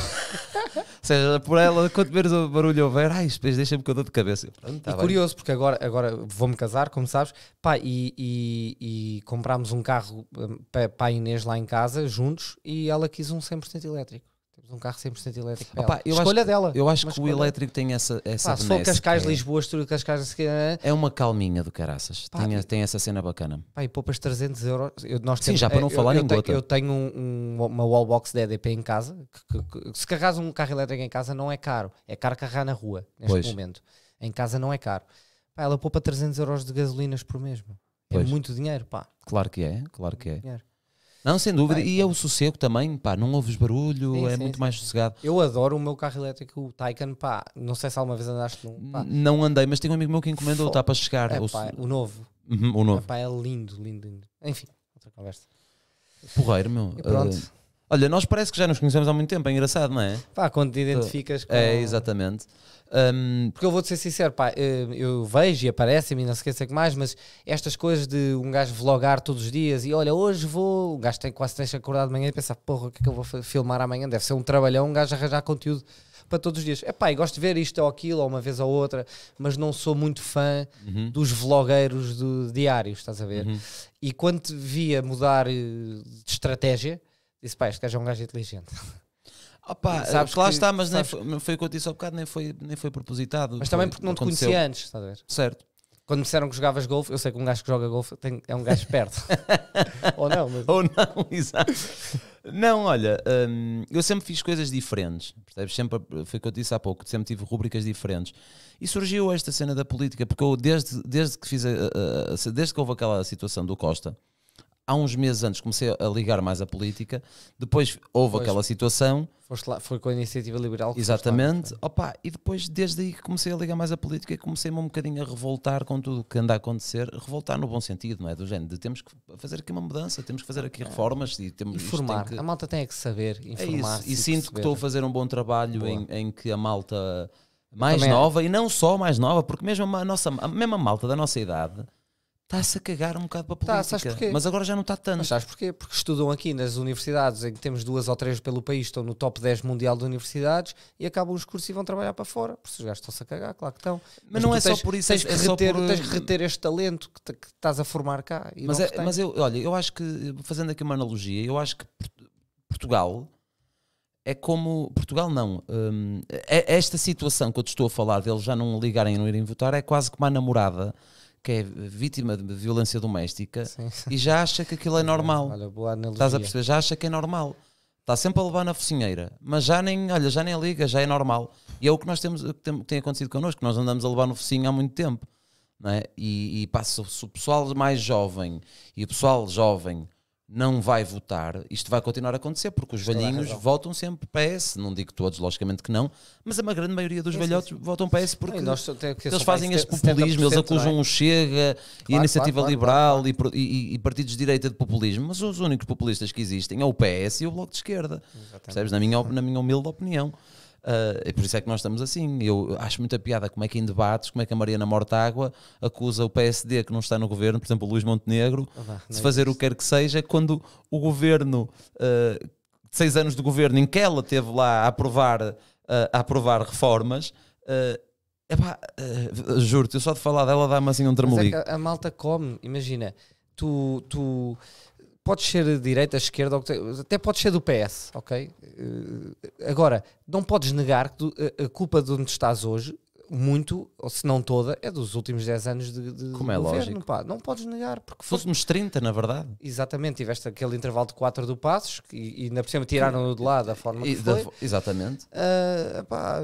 Speaker 1: seja, por ela, quanto menos o barulho houver, ai, depois deixa-me com dor de cabeça. Pronto, tá e bem. curioso,
Speaker 2: porque agora, agora vou-me casar, como sabes, pá, e, e, e comprámos um carro hum, para a Inês lá em casa, juntos, e ela quis um 100% elétrico temos um carro 100% elétrico. a escolha acho, dela. Eu acho que o elétrico
Speaker 1: tem essa essa pá, Se for Cascais, é. Lisboa,
Speaker 2: Estúdio, Cascais... É? é
Speaker 1: uma calminha do caraças. Pá, tem, e, tem essa cena bacana.
Speaker 2: Pá, e poupas 300 euros. Eu, nós Sim, temos, já para não falar eu, em eu gota. Eu tenho um, um, uma wallbox da EDP em casa. Que, que, que, se carregares um carro elétrico em casa não é caro. É caro carregar na rua, neste pois. momento. Em casa não é caro. Pá, ela poupa 300 euros de gasolinas por mês. É pois. muito dinheiro, pá.
Speaker 1: Claro que é, claro que é. Dinheiro. Não, sem dúvida. Vai, e é o sossego também, pá, não ouves barulho, sim, é sim, muito sim. mais sossegado.
Speaker 2: Eu adoro o meu carro elétrico, o Taycan, pá, não sei se alguma vez andaste num. Não
Speaker 1: andei, mas tenho um amigo meu que encomendou, está para chegar. É, pá, o... o novo.
Speaker 2: Uhum, o novo. É, pá, é lindo, lindo, lindo. Enfim, outra conversa.
Speaker 1: Porreiro, meu. E pronto. Uh, Olha, nós parece que já nos conhecemos há muito tempo, é engraçado, não é? Pá, quando te identificas é, com... É,
Speaker 2: exatamente. Um, porque eu vou-te ser sincero, pá, eh, eu vejo e aparece-me e não sei o que mais, mas estas coisas de um gajo vlogar todos os dias e olha, hoje vou. O gajo tem quase três acordar de manhã e pensar, porra, o que é que eu vou filmar amanhã? Deve ser um trabalhão, um gajo arranjar conteúdo para todos os dias. É pá, gosto de ver isto ou aquilo, ou uma vez ou outra, mas não sou muito fã uhum. dos vlogueiros do diários, estás a ver? Uhum. E quando via mudar eh, de estratégia Disse, pá, este gajo é um gajo inteligente. Opa, oh, sabes que, lá está, mas nem foi, foi, o que eu disse há bocado, nem foi, nem foi propositado. Mas também porque não te conhecia antes, estás a ver? Certo. Quando me disseram que jogavas golfe, eu sei que um gajo que joga golfe tem, é um gajo esperto. Ou não. Mas... Ou não,
Speaker 1: exato. Não, olha, hum, eu sempre fiz coisas diferentes, percebes? Sempre, foi o que eu disse há pouco, sempre tive rubricas diferentes. E surgiu esta cena da política, porque eu, desde, desde, que, fiz a, a, a, desde que houve aquela situação do Costa, há uns meses antes comecei a ligar mais à política, depois houve pois, aquela situação.
Speaker 2: Lá, foi com a iniciativa liberal que Exatamente.
Speaker 1: Lá, Opa, e depois, desde aí que comecei a ligar mais à política e comecei-me um bocadinho a revoltar com tudo o que anda a acontecer, revoltar no bom sentido, não é? Do género, de temos que fazer aqui uma mudança, temos que fazer aqui é. reformas e temos Informar. Que... A malta
Speaker 2: tem é que saber, informar. É isso. E sinto perceber. que estou a
Speaker 1: fazer um bom trabalho em, em que a malta mais Também nova, é. e não só mais nova, porque mesmo a nossa, a mesma malta
Speaker 2: da nossa idade
Speaker 1: Está-se a cagar um bocado para a política. Tá, sabes porquê? Mas
Speaker 2: agora já não está tanto. Mas sabes porquê? Porque estudam aqui nas universidades, em que temos duas ou três pelo país, estão no top 10 mundial de universidades e acabam os cursos e vão trabalhar para fora. Porque os gajos estão-se a cagar, claro que estão. Mas, mas não é tens, só por isso. Tens, é que reter, por... tens que reter este talento que, te, que estás a formar cá. mas, é, mas
Speaker 1: eu, olha, eu acho que, fazendo aqui uma analogia, eu acho que Portugal é como Portugal não hum, é, esta situação que eu te estou a falar deles já não ligarem e não irem votar é quase que uma namorada que é vítima de violência doméstica sim, sim. e já acha que aquilo é normal. Olha, Estás a perceber? Já acha que é normal. Está sempre a levar na focinheira, mas já nem, olha, já nem liga, já é normal. E é o que nós temos, que tem, acontecido connosco, nós andamos a levar no focinho há muito tempo. Não é? E, e passa, se o pessoal mais jovem e o pessoal jovem não vai votar, isto vai continuar a acontecer, porque os velhinhos votam sempre PS. Não digo todos, logicamente que não, mas a grande maioria dos é, velhotes sim. votam PS porque nós, eles fazem este populismo, eles acusam é? o Chega claro, e a Iniciativa claro, Liberal claro, e, e, partidos de direita de populismo, mas os únicos populistas que existem é o PS e o Bloco de Esquerda. Exatamente. Percebes? Na minha, na minha humilde opinião. Uh, e por isso é que nós estamos assim. Eu acho muita piada como é que em debates, como é que a Mariana Mortágua acusa o PSD que não está no governo, por exemplo, o Luís Montenegro, é de fazer o que quer que seja, quando o governo, uh, seis anos de governo em que ela teve lá a aprovar, uh, a aprovar reformas.
Speaker 2: Uh, Epá, uh, juro-te,
Speaker 1: eu só de falar dela dá-me assim um tremelico. É
Speaker 2: a, a malta come, imagina, tu, tu pode ser direita, esquerda, até pode ser do PS, ok? Eh, agora, não podes negar que eh, a culpa de onde estás hoje, muito, ou se não toda, é dos últimos 10 anos de, de Como é governo, lógico. Pá. Não podes negar. porque Fôssemos foi... 30, na verdade. Exatamente, tiveste aquele intervalo de 4 do Passos e, e ainda por cima tiraram-no de lá da forma e, que foi. Da, exatamente. Uh, pá,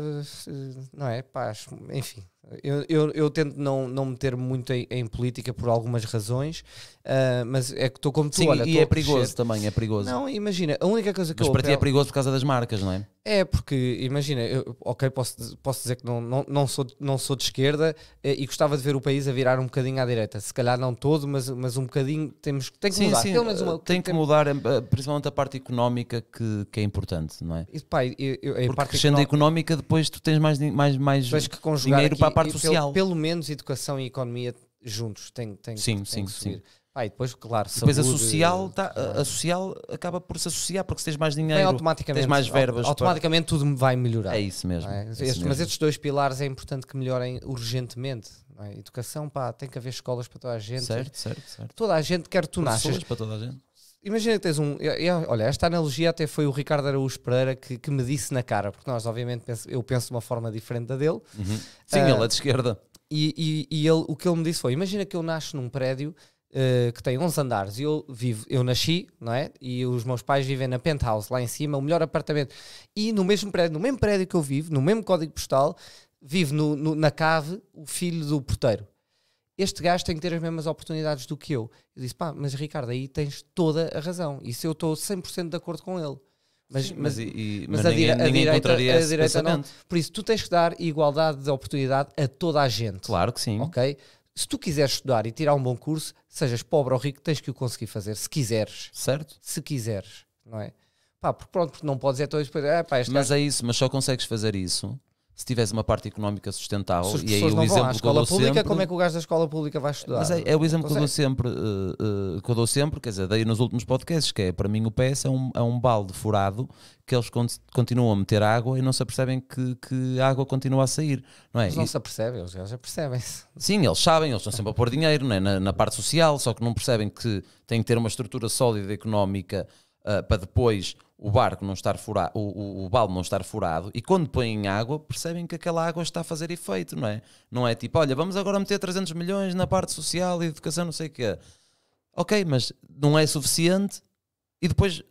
Speaker 2: não é? Pá, enfim, eu, eu, eu, tento não, não meter muito em, em política por algumas razões, uh, mas é que estou como tu, Sim, olha, e é perigoso também, é perigoso. Não, imagina, a única coisa que mas eu... Mas para ti é perigoso por causa das marcas, não é? É, porque imagina, eu, ok, posso, posso dizer que não, não, não, sou, não sou de esquerda eh, e gostava de ver o país a virar um bocadinho à direita. Se calhar não todo, mas, mas um bocadinho temos tem que sim, mudar. Sim, Pelo menos uma, tem, tem que mudar, eh,
Speaker 1: principalmente a parte económica que, que é importante, não é?
Speaker 2: E, pá, eu, eu, a porque parte crescendo económica,
Speaker 1: económica depois tu tens mais, mais, mais dinheiro para a parte social.
Speaker 2: Pelo, pelo, menos educação e economia juntos tem, tem, sim, tem sim, que subir. Sim. Ah, e depois, claro, depois saúde, a social, tá, a social acaba por se associar, porque se tens mais dinheiro, automaticamente, tens mais verbas. Automaticamente para... tudo vai melhorar. É isso mesmo. É? É isso mesmo. Mas estes dois pilares é importante que melhorem urgentemente. É? Educação, pá, tem que haver escolas para toda a gente. Certo, certo, certo. Toda a gente, quer tu nasces. para toda a gente imagina que tens um. Eu, eu, olha, esta analogia até foi o Ricardo Araújo Pereira que, que me disse na cara, porque nós, obviamente, penso, eu penso de uma forma diferente da dele. Uhum. Ah, Sim, uh, ele é de esquerda. E, e, e ele, o que ele me disse foi: imagina que eu nasço num prédio Uh, que tem 11 andares e eu vivo, eu nasci, não é? E os meus pais vivem na penthouse, lá em cima, o melhor apartamento. E no mesmo prédio, no mesmo prédio que eu vivo, no mesmo código postal, vive no, no, na cave o filho do porteiro este gajo tem que ter as mesmas oportunidades do que eu. Eu disse, pá, mas Ricardo, aí tens toda a razão. Isso eu estou 100% de acordo com ele. Mas, Sim, mas, mas, e, mas, mas ninguém, a, direita, ninguém contraria a direita não. Por isso, tu tens que dar igualdade de oportunidade a toda a gente. Claro que sim. Ok? Se tu quiseres estudar e tirar um bom curso, sejas pobre ou rico, tens que o conseguir fazer, se quiseres. Certo. Se quiseres, não é? Pá, porque pronto, porque não podes é todo então, depois. É, pá, mas caso...
Speaker 1: é isso, mas só consegues fazer isso se tiveres uma parte económica sustentável, e aí o exemplo à que eu dou pública, sempre, como é
Speaker 2: que o gajo da escola pública vai estudar? Mas é, é o exemplo que eu, dou
Speaker 1: sempre, uh, uh, que eu dou sempre, quer dizer, daí nos últimos podcasts, que é para mim o PS é um, é um balde furado que eles cont continuam a meter água e não se apercebem que, que a água continua a sair, não é? não se
Speaker 2: apercebem, eles já percebem-se.
Speaker 1: Sim, eles sabem, eles estão sempre a pôr dinheiro é? na, na parte social, só que não percebem que tem que ter uma estrutura sólida económica uh, para depois o barco não estar furado, o, o, o balde não estar furado, e quando põem água, percebem que aquela água está a fazer efeito, não é? Não é tipo, olha, vamos agora meter 300 milhões na parte social e educação, não sei o quê. Ok, mas não é suficiente e depois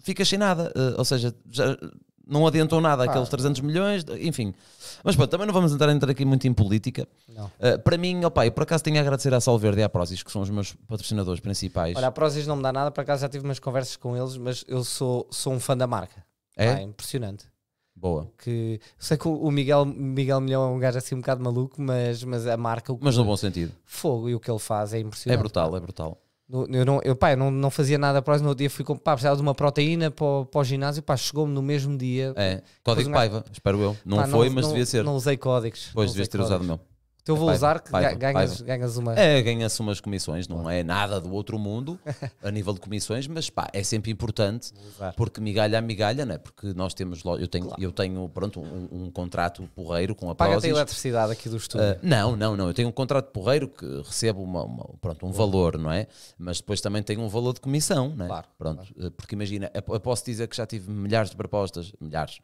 Speaker 1: ficas sem nada. Uh, ou seja, já, não adiantou nada ah. aqueles 300 milhões, enfim. Mas pronto, também não vamos entrar, entrar aqui muito em política. Uh, para mim, opa, eu por acaso tenho a agradecer à Solverde e à Prozis, que são os meus patrocinadores principais. Olha,
Speaker 2: a Prozis não me dá nada, por acaso já tive umas conversas com eles, mas eu sou, sou um fã da marca. É? Ah, é impressionante. Boa. Que sei que o Miguel, Miguel Milhão é um gajo assim um bocado maluco, mas, mas a marca. mas no bom sentido. Fogo e o que ele faz é impressionante. É brutal, é brutal eu não, eu, pá, eu não, não fazia nada para no outro dia fui com, pá, precisava de uma proteína para, o, para o ginásio, pá, chegou-me no mesmo dia. É, código um... Paiva, espero eu. Não pá, foi, não, mas não, devia ser. Não usei códigos. Pois, devias ter códigos. usado o meu. Então eu vou usar que ganhas, ganhas
Speaker 1: uma. É, ganha-se umas comissões, não é nada do outro mundo a nível de comissões, mas pá, é sempre importante porque migalha a migalha, né? Porque nós temos, eu tenho, claro. eu tenho pronto, um, um, contrato porreiro com a Paga-te a eletricidade aqui do estúdio. Uh, não, não, não. Eu tenho um contrato porreiro que recebo uma, uma pronto, um Boa. valor, não é? Mas depois também tenho um valor de comissão, não é? Claro. Pronto, claro. Ah, porque imagina, eu posso dizer que já tive milhares de propostas, milhares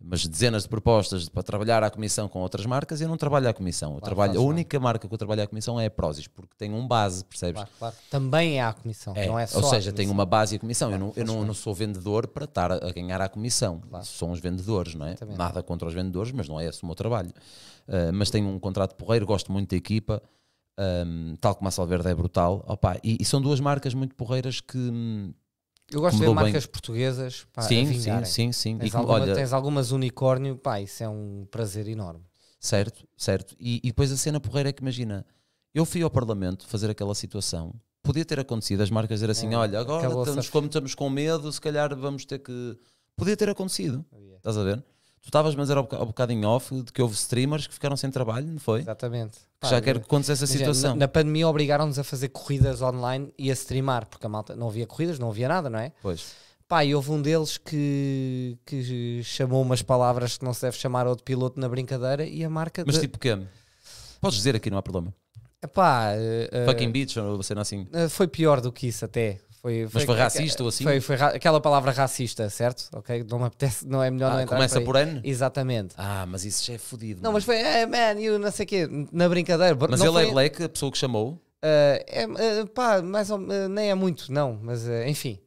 Speaker 1: mas dezenas de propostas para trabalhar à comissão com outras marcas e eu não trabalho à comissão. Claro, trabalho, claro, a única marca que eu trabalho à comissão é a Prozis, porque tem um base, percebes?
Speaker 2: Claro, Também é à comissão, é, não é só Ou seja, tem
Speaker 1: uma base e a comissão. eu não, eu não, não, sou vendedor para estar a ganhar à comissão. São os vendedores, não é? Nada contra os vendedores, mas não é esse o meu trabalho. Uh, mas tenho um contrato porreiro, gosto muito da equipa. Um, ah, tal como a Salverde é brutal, Opa, e, e, são duas marcas muito porreiras que, hum, eu gosto de ver marcas bem. portuguesas. Pá, sim, sim, sim, sim, Tens, e alguma, olha, tens
Speaker 2: algumas unicórnio, pá, isso é um prazer enorme.
Speaker 1: Certo, certo. E, e depois a cena porreira é que imagina, eu fui ao Parlamento fazer aquela situação, podia ter acontecido, as marcas dizer assim, é, olha, agora estamos, como estamos com medo, se calhar vamos ter que. Podia ter acontecido. Oh, yeah. Estás a ver? Tu estavas-me a dizer um bocado em off de que houve streamers que ficaram sem trabalho, não foi? Exatamente. Pá, já quero que contes essa situação. Na,
Speaker 2: na pandemia obrigaram-nos a fazer corridas online e a streamar, porque a malta não havia corridas, não havia nada, não é? Pois. Pá, e houve um deles que, que chamou umas palavras que não se deve chamar outro piloto na brincadeira e a marca. Mas de...
Speaker 1: tipo que Podes dizer aqui, não há problema.
Speaker 2: Pá, uh, eh, Fucking eh,
Speaker 1: bitch, ou cena assim.
Speaker 2: Uh, foi pior do que isso até. Foi, foi, Mas foi racista ou assim? Foi, foi aquela palavra racista, certo? Ok? Não me apetece, não é melhor ah, não entrar Começa por N? Exatamente.
Speaker 1: Ah, mas isso já é fodido. Não, mas
Speaker 2: foi, hey, ah, man, you não sei o quê, na brincadeira. Mas não ele é foi... é black, a pessoa que chamou? Uh, é, uh, pá, mais ou, uh, nem é muito, não, mas enfim.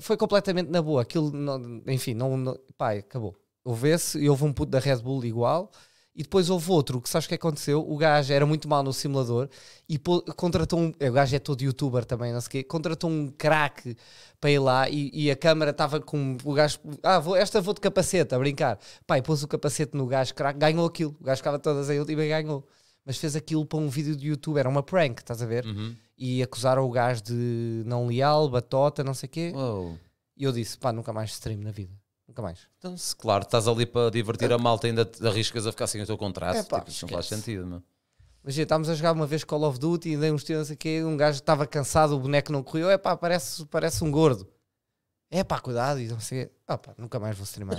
Speaker 2: foi completamente na boa. Aquilo, não, enfim, não, não, pá, acabou. Houve esse e houve um puto da Red Bull igual. E depois houve outro que sabes o que aconteceu? O gajo era muito mal no simulador e contratou um. O gajo é todo youtuber também, não sei o quê. Contratou um craque para ir lá e, e a câmara estava com o gajo. Ah, vou, esta vou de capacete a brincar. Pai, pôs o capacete no gajo, craque, ganhou aquilo. O gajo ficava todas aí e ganhou. Mas fez aquilo para um vídeo de YouTube, era uma prank, estás a ver? Uhum. E acusaram o gajo de não leal, batota, não sei o quê. Uou. E eu disse, pá, nunca mais stream na vida. Nunca mais. Então, se
Speaker 1: claro, estás ali para divertir a malta, ainda te arriscas a ficar sem o teu contrato. É, pá, tipo, não faz sentido, meu.
Speaker 2: Imagina, estávamos a jogar uma vez Call of Duty e dei uns tiros aqui, um gajo estava cansado, o boneco não correu, é pá, parece, parece um gordo. É pá, cuidado, e não sei ah, pá, nunca mais vou streamar.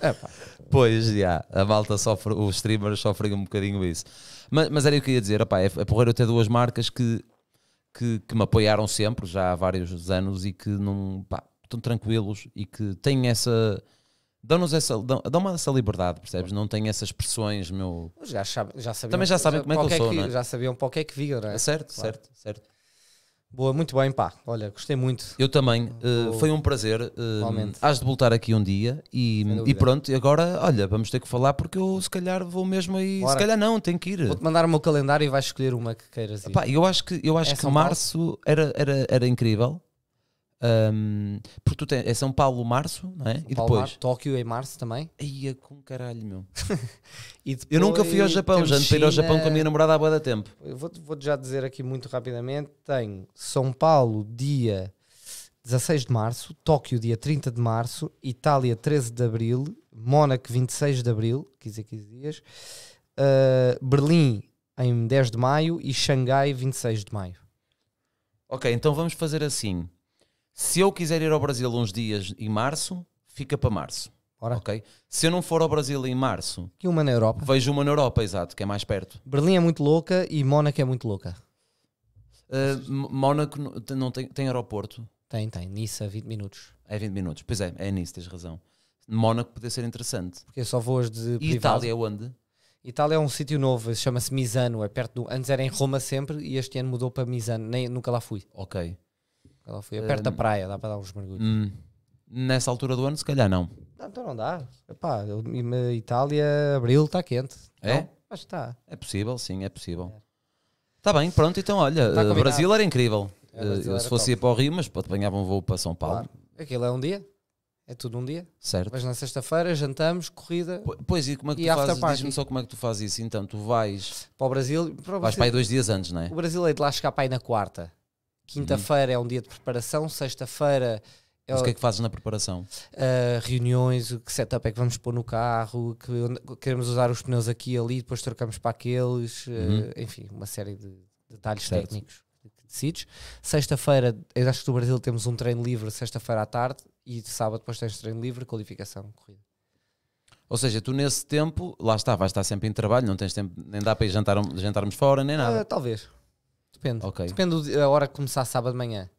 Speaker 2: é, pá.
Speaker 1: Pois, já, a malta sofre, os streamers sofrem um bocadinho isso. Mas, mas era o que eu ia dizer, é é, é porreiro ter duas marcas que, que, que me apoiaram sempre, já há vários anos, e que não, pá, estão tranquilos e que têm essa. Dão-nos essa, dão, dão essa liberdade, percebes? Não têm essas pressões, meu.
Speaker 2: Já, já sabiam, Também já sabem como é que eu sou, que, é? Já sabiam para o que é que vinha, não é? é certo, claro. certo, certo. Boa, muito bem, pá. Olha, gostei muito. Eu também. Uh, foi um prazer. Uh, eh,
Speaker 1: Has de voltar aqui um dia e, e pronto. E agora, olha, vamos ter que falar porque eu se calhar vou mesmo aí. Bora. Se calhar não, tenho que ir. Vou-te
Speaker 2: mandar o meu calendário e vais escolher uma que queiras ir. Pá, eu acho que, eu acho é que março
Speaker 1: era, era, era incrível. Um, porque tu tens, é São Paulo, março, não é? São e Paulo, depois. Mar,
Speaker 2: Tóquio em março também. Ia é com caralho, meu. depois, eu nunca fui ao Japão, já não fui ao Japão com a minha namorada há boa da tempo. Eu vou vou já dizer aqui muito rapidamente: tenho São Paulo, dia 16 de março, Tóquio, dia 30 de março, Itália, 13 de abril, Mónaco, 26 de abril, 15 a 15 dias, uh, Berlim, em 10 de maio e Xangai, 26 de maio.
Speaker 1: Ok, então vamos fazer assim. Se eu quiser ir ao Brasil uns dias em março, fica para março. Ora. Ok? Se eu não for ao Brasil em março. Que uma na Europa. Vejo uma na Europa, exato, que é mais perto.
Speaker 2: Berlim é muito louca e Mónaco é muito louca.
Speaker 1: Uh, Mónaco não tem, tem aeroporto? Tem, tem. Nice a 20 minutos. É 20 minutos. Pois é, é nisso, tens razão. Mónaco poderia ser interessante.
Speaker 2: Porque é só voas de. E privado. Itália é onde? Itália é um sítio novo, chama-se Misano, é perto do. Antes era em Roma sempre e este ano mudou para Misano, nem, nunca lá fui. Ok. Ela foi perto da hum. praia, dá para dar uns mergulhos. Hum.
Speaker 1: nessa altura do ano, se calhar não.
Speaker 2: Não, então não dá. Epá, Itália, abril está quente. É? Não? Acho que está. É
Speaker 1: possível, sim, é possível. Está é. bem, pronto, então olha, tá eh, Brasil era incrível. É, eh, era se fosse top. ir para o Rio, mas apanhava um voo para São Paulo.
Speaker 2: Claro. Aquilo é um dia. É tudo um dia. Certo. Mas na sexta-feira jantamos, corrida. Pois, e como é que tu fazes? Diz-me
Speaker 1: só como é que tu fazes isso. Então, tu vais. Para o Brasil. Para o Brasil. Vais para aí dois dias antes, não é? O
Speaker 2: brasileiro é de lá chegar para aí na quarta. Quinta-feira uhum. é um dia de preparação, sexta-feira. É Mas o que é que
Speaker 1: fazes na preparação?
Speaker 2: Uh, reuniões, o que setup é que vamos pôr no carro, que queremos usar os pneus aqui e ali, depois trocamos para aqueles, ah, uhum. uh, enfim, uma série de detalhes certo. técnicos que decides. Sexta-feira, eu acho que no Brasil temos um treino livre, sexta-feira à tarde, e de sábado depois tens treino livre, qualificação, corrida.
Speaker 1: Ou seja, tu nesse tempo, lá está, vais estar sempre em trabalho, não tens tempo, nem dá para ir jantar, jantarmos fora,
Speaker 2: nem nada. Uh, talvez. Depende. Okay. Depende da hora que começar sábado de manhã.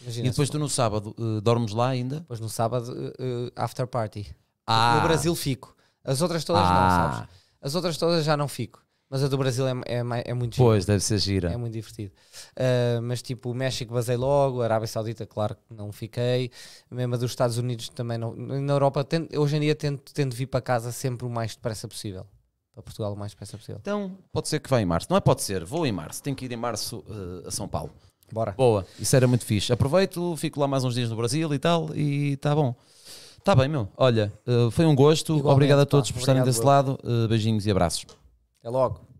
Speaker 2: Imagina e depois tu no sábado uh, dormes lá ainda? Depois no sábado, uh, after party. Ah. No Brasil fico. As outras todas ah. não, sabes? As outras todas já não fico. Mas a do Brasil é, é, é muito gira. Pois, deve ser gira. É muito divertido. Uh, mas tipo, o México basei logo, a Arábia Saudita, claro que não fiquei. Mesmo a dos Estados Unidos também não. Na Europa, tento, hoje em dia tento, tento vir para casa sempre o mais depressa possível para Portugal o mais depressa possível. Então, pode ser
Speaker 1: que vá em março. Não é pode ser, vou em março. Tenho que ir em março uh, a São Paulo. Bora. Boa, isso era muito fixe. Aproveito, fico lá mais uns dias no Brasil e tal, e está bom. Está bem, meu. Olha, uh, foi um gosto. Igualmente, Obrigado a todos por estarem desse lado. Uh, beijinhos e abraços.
Speaker 2: Até logo.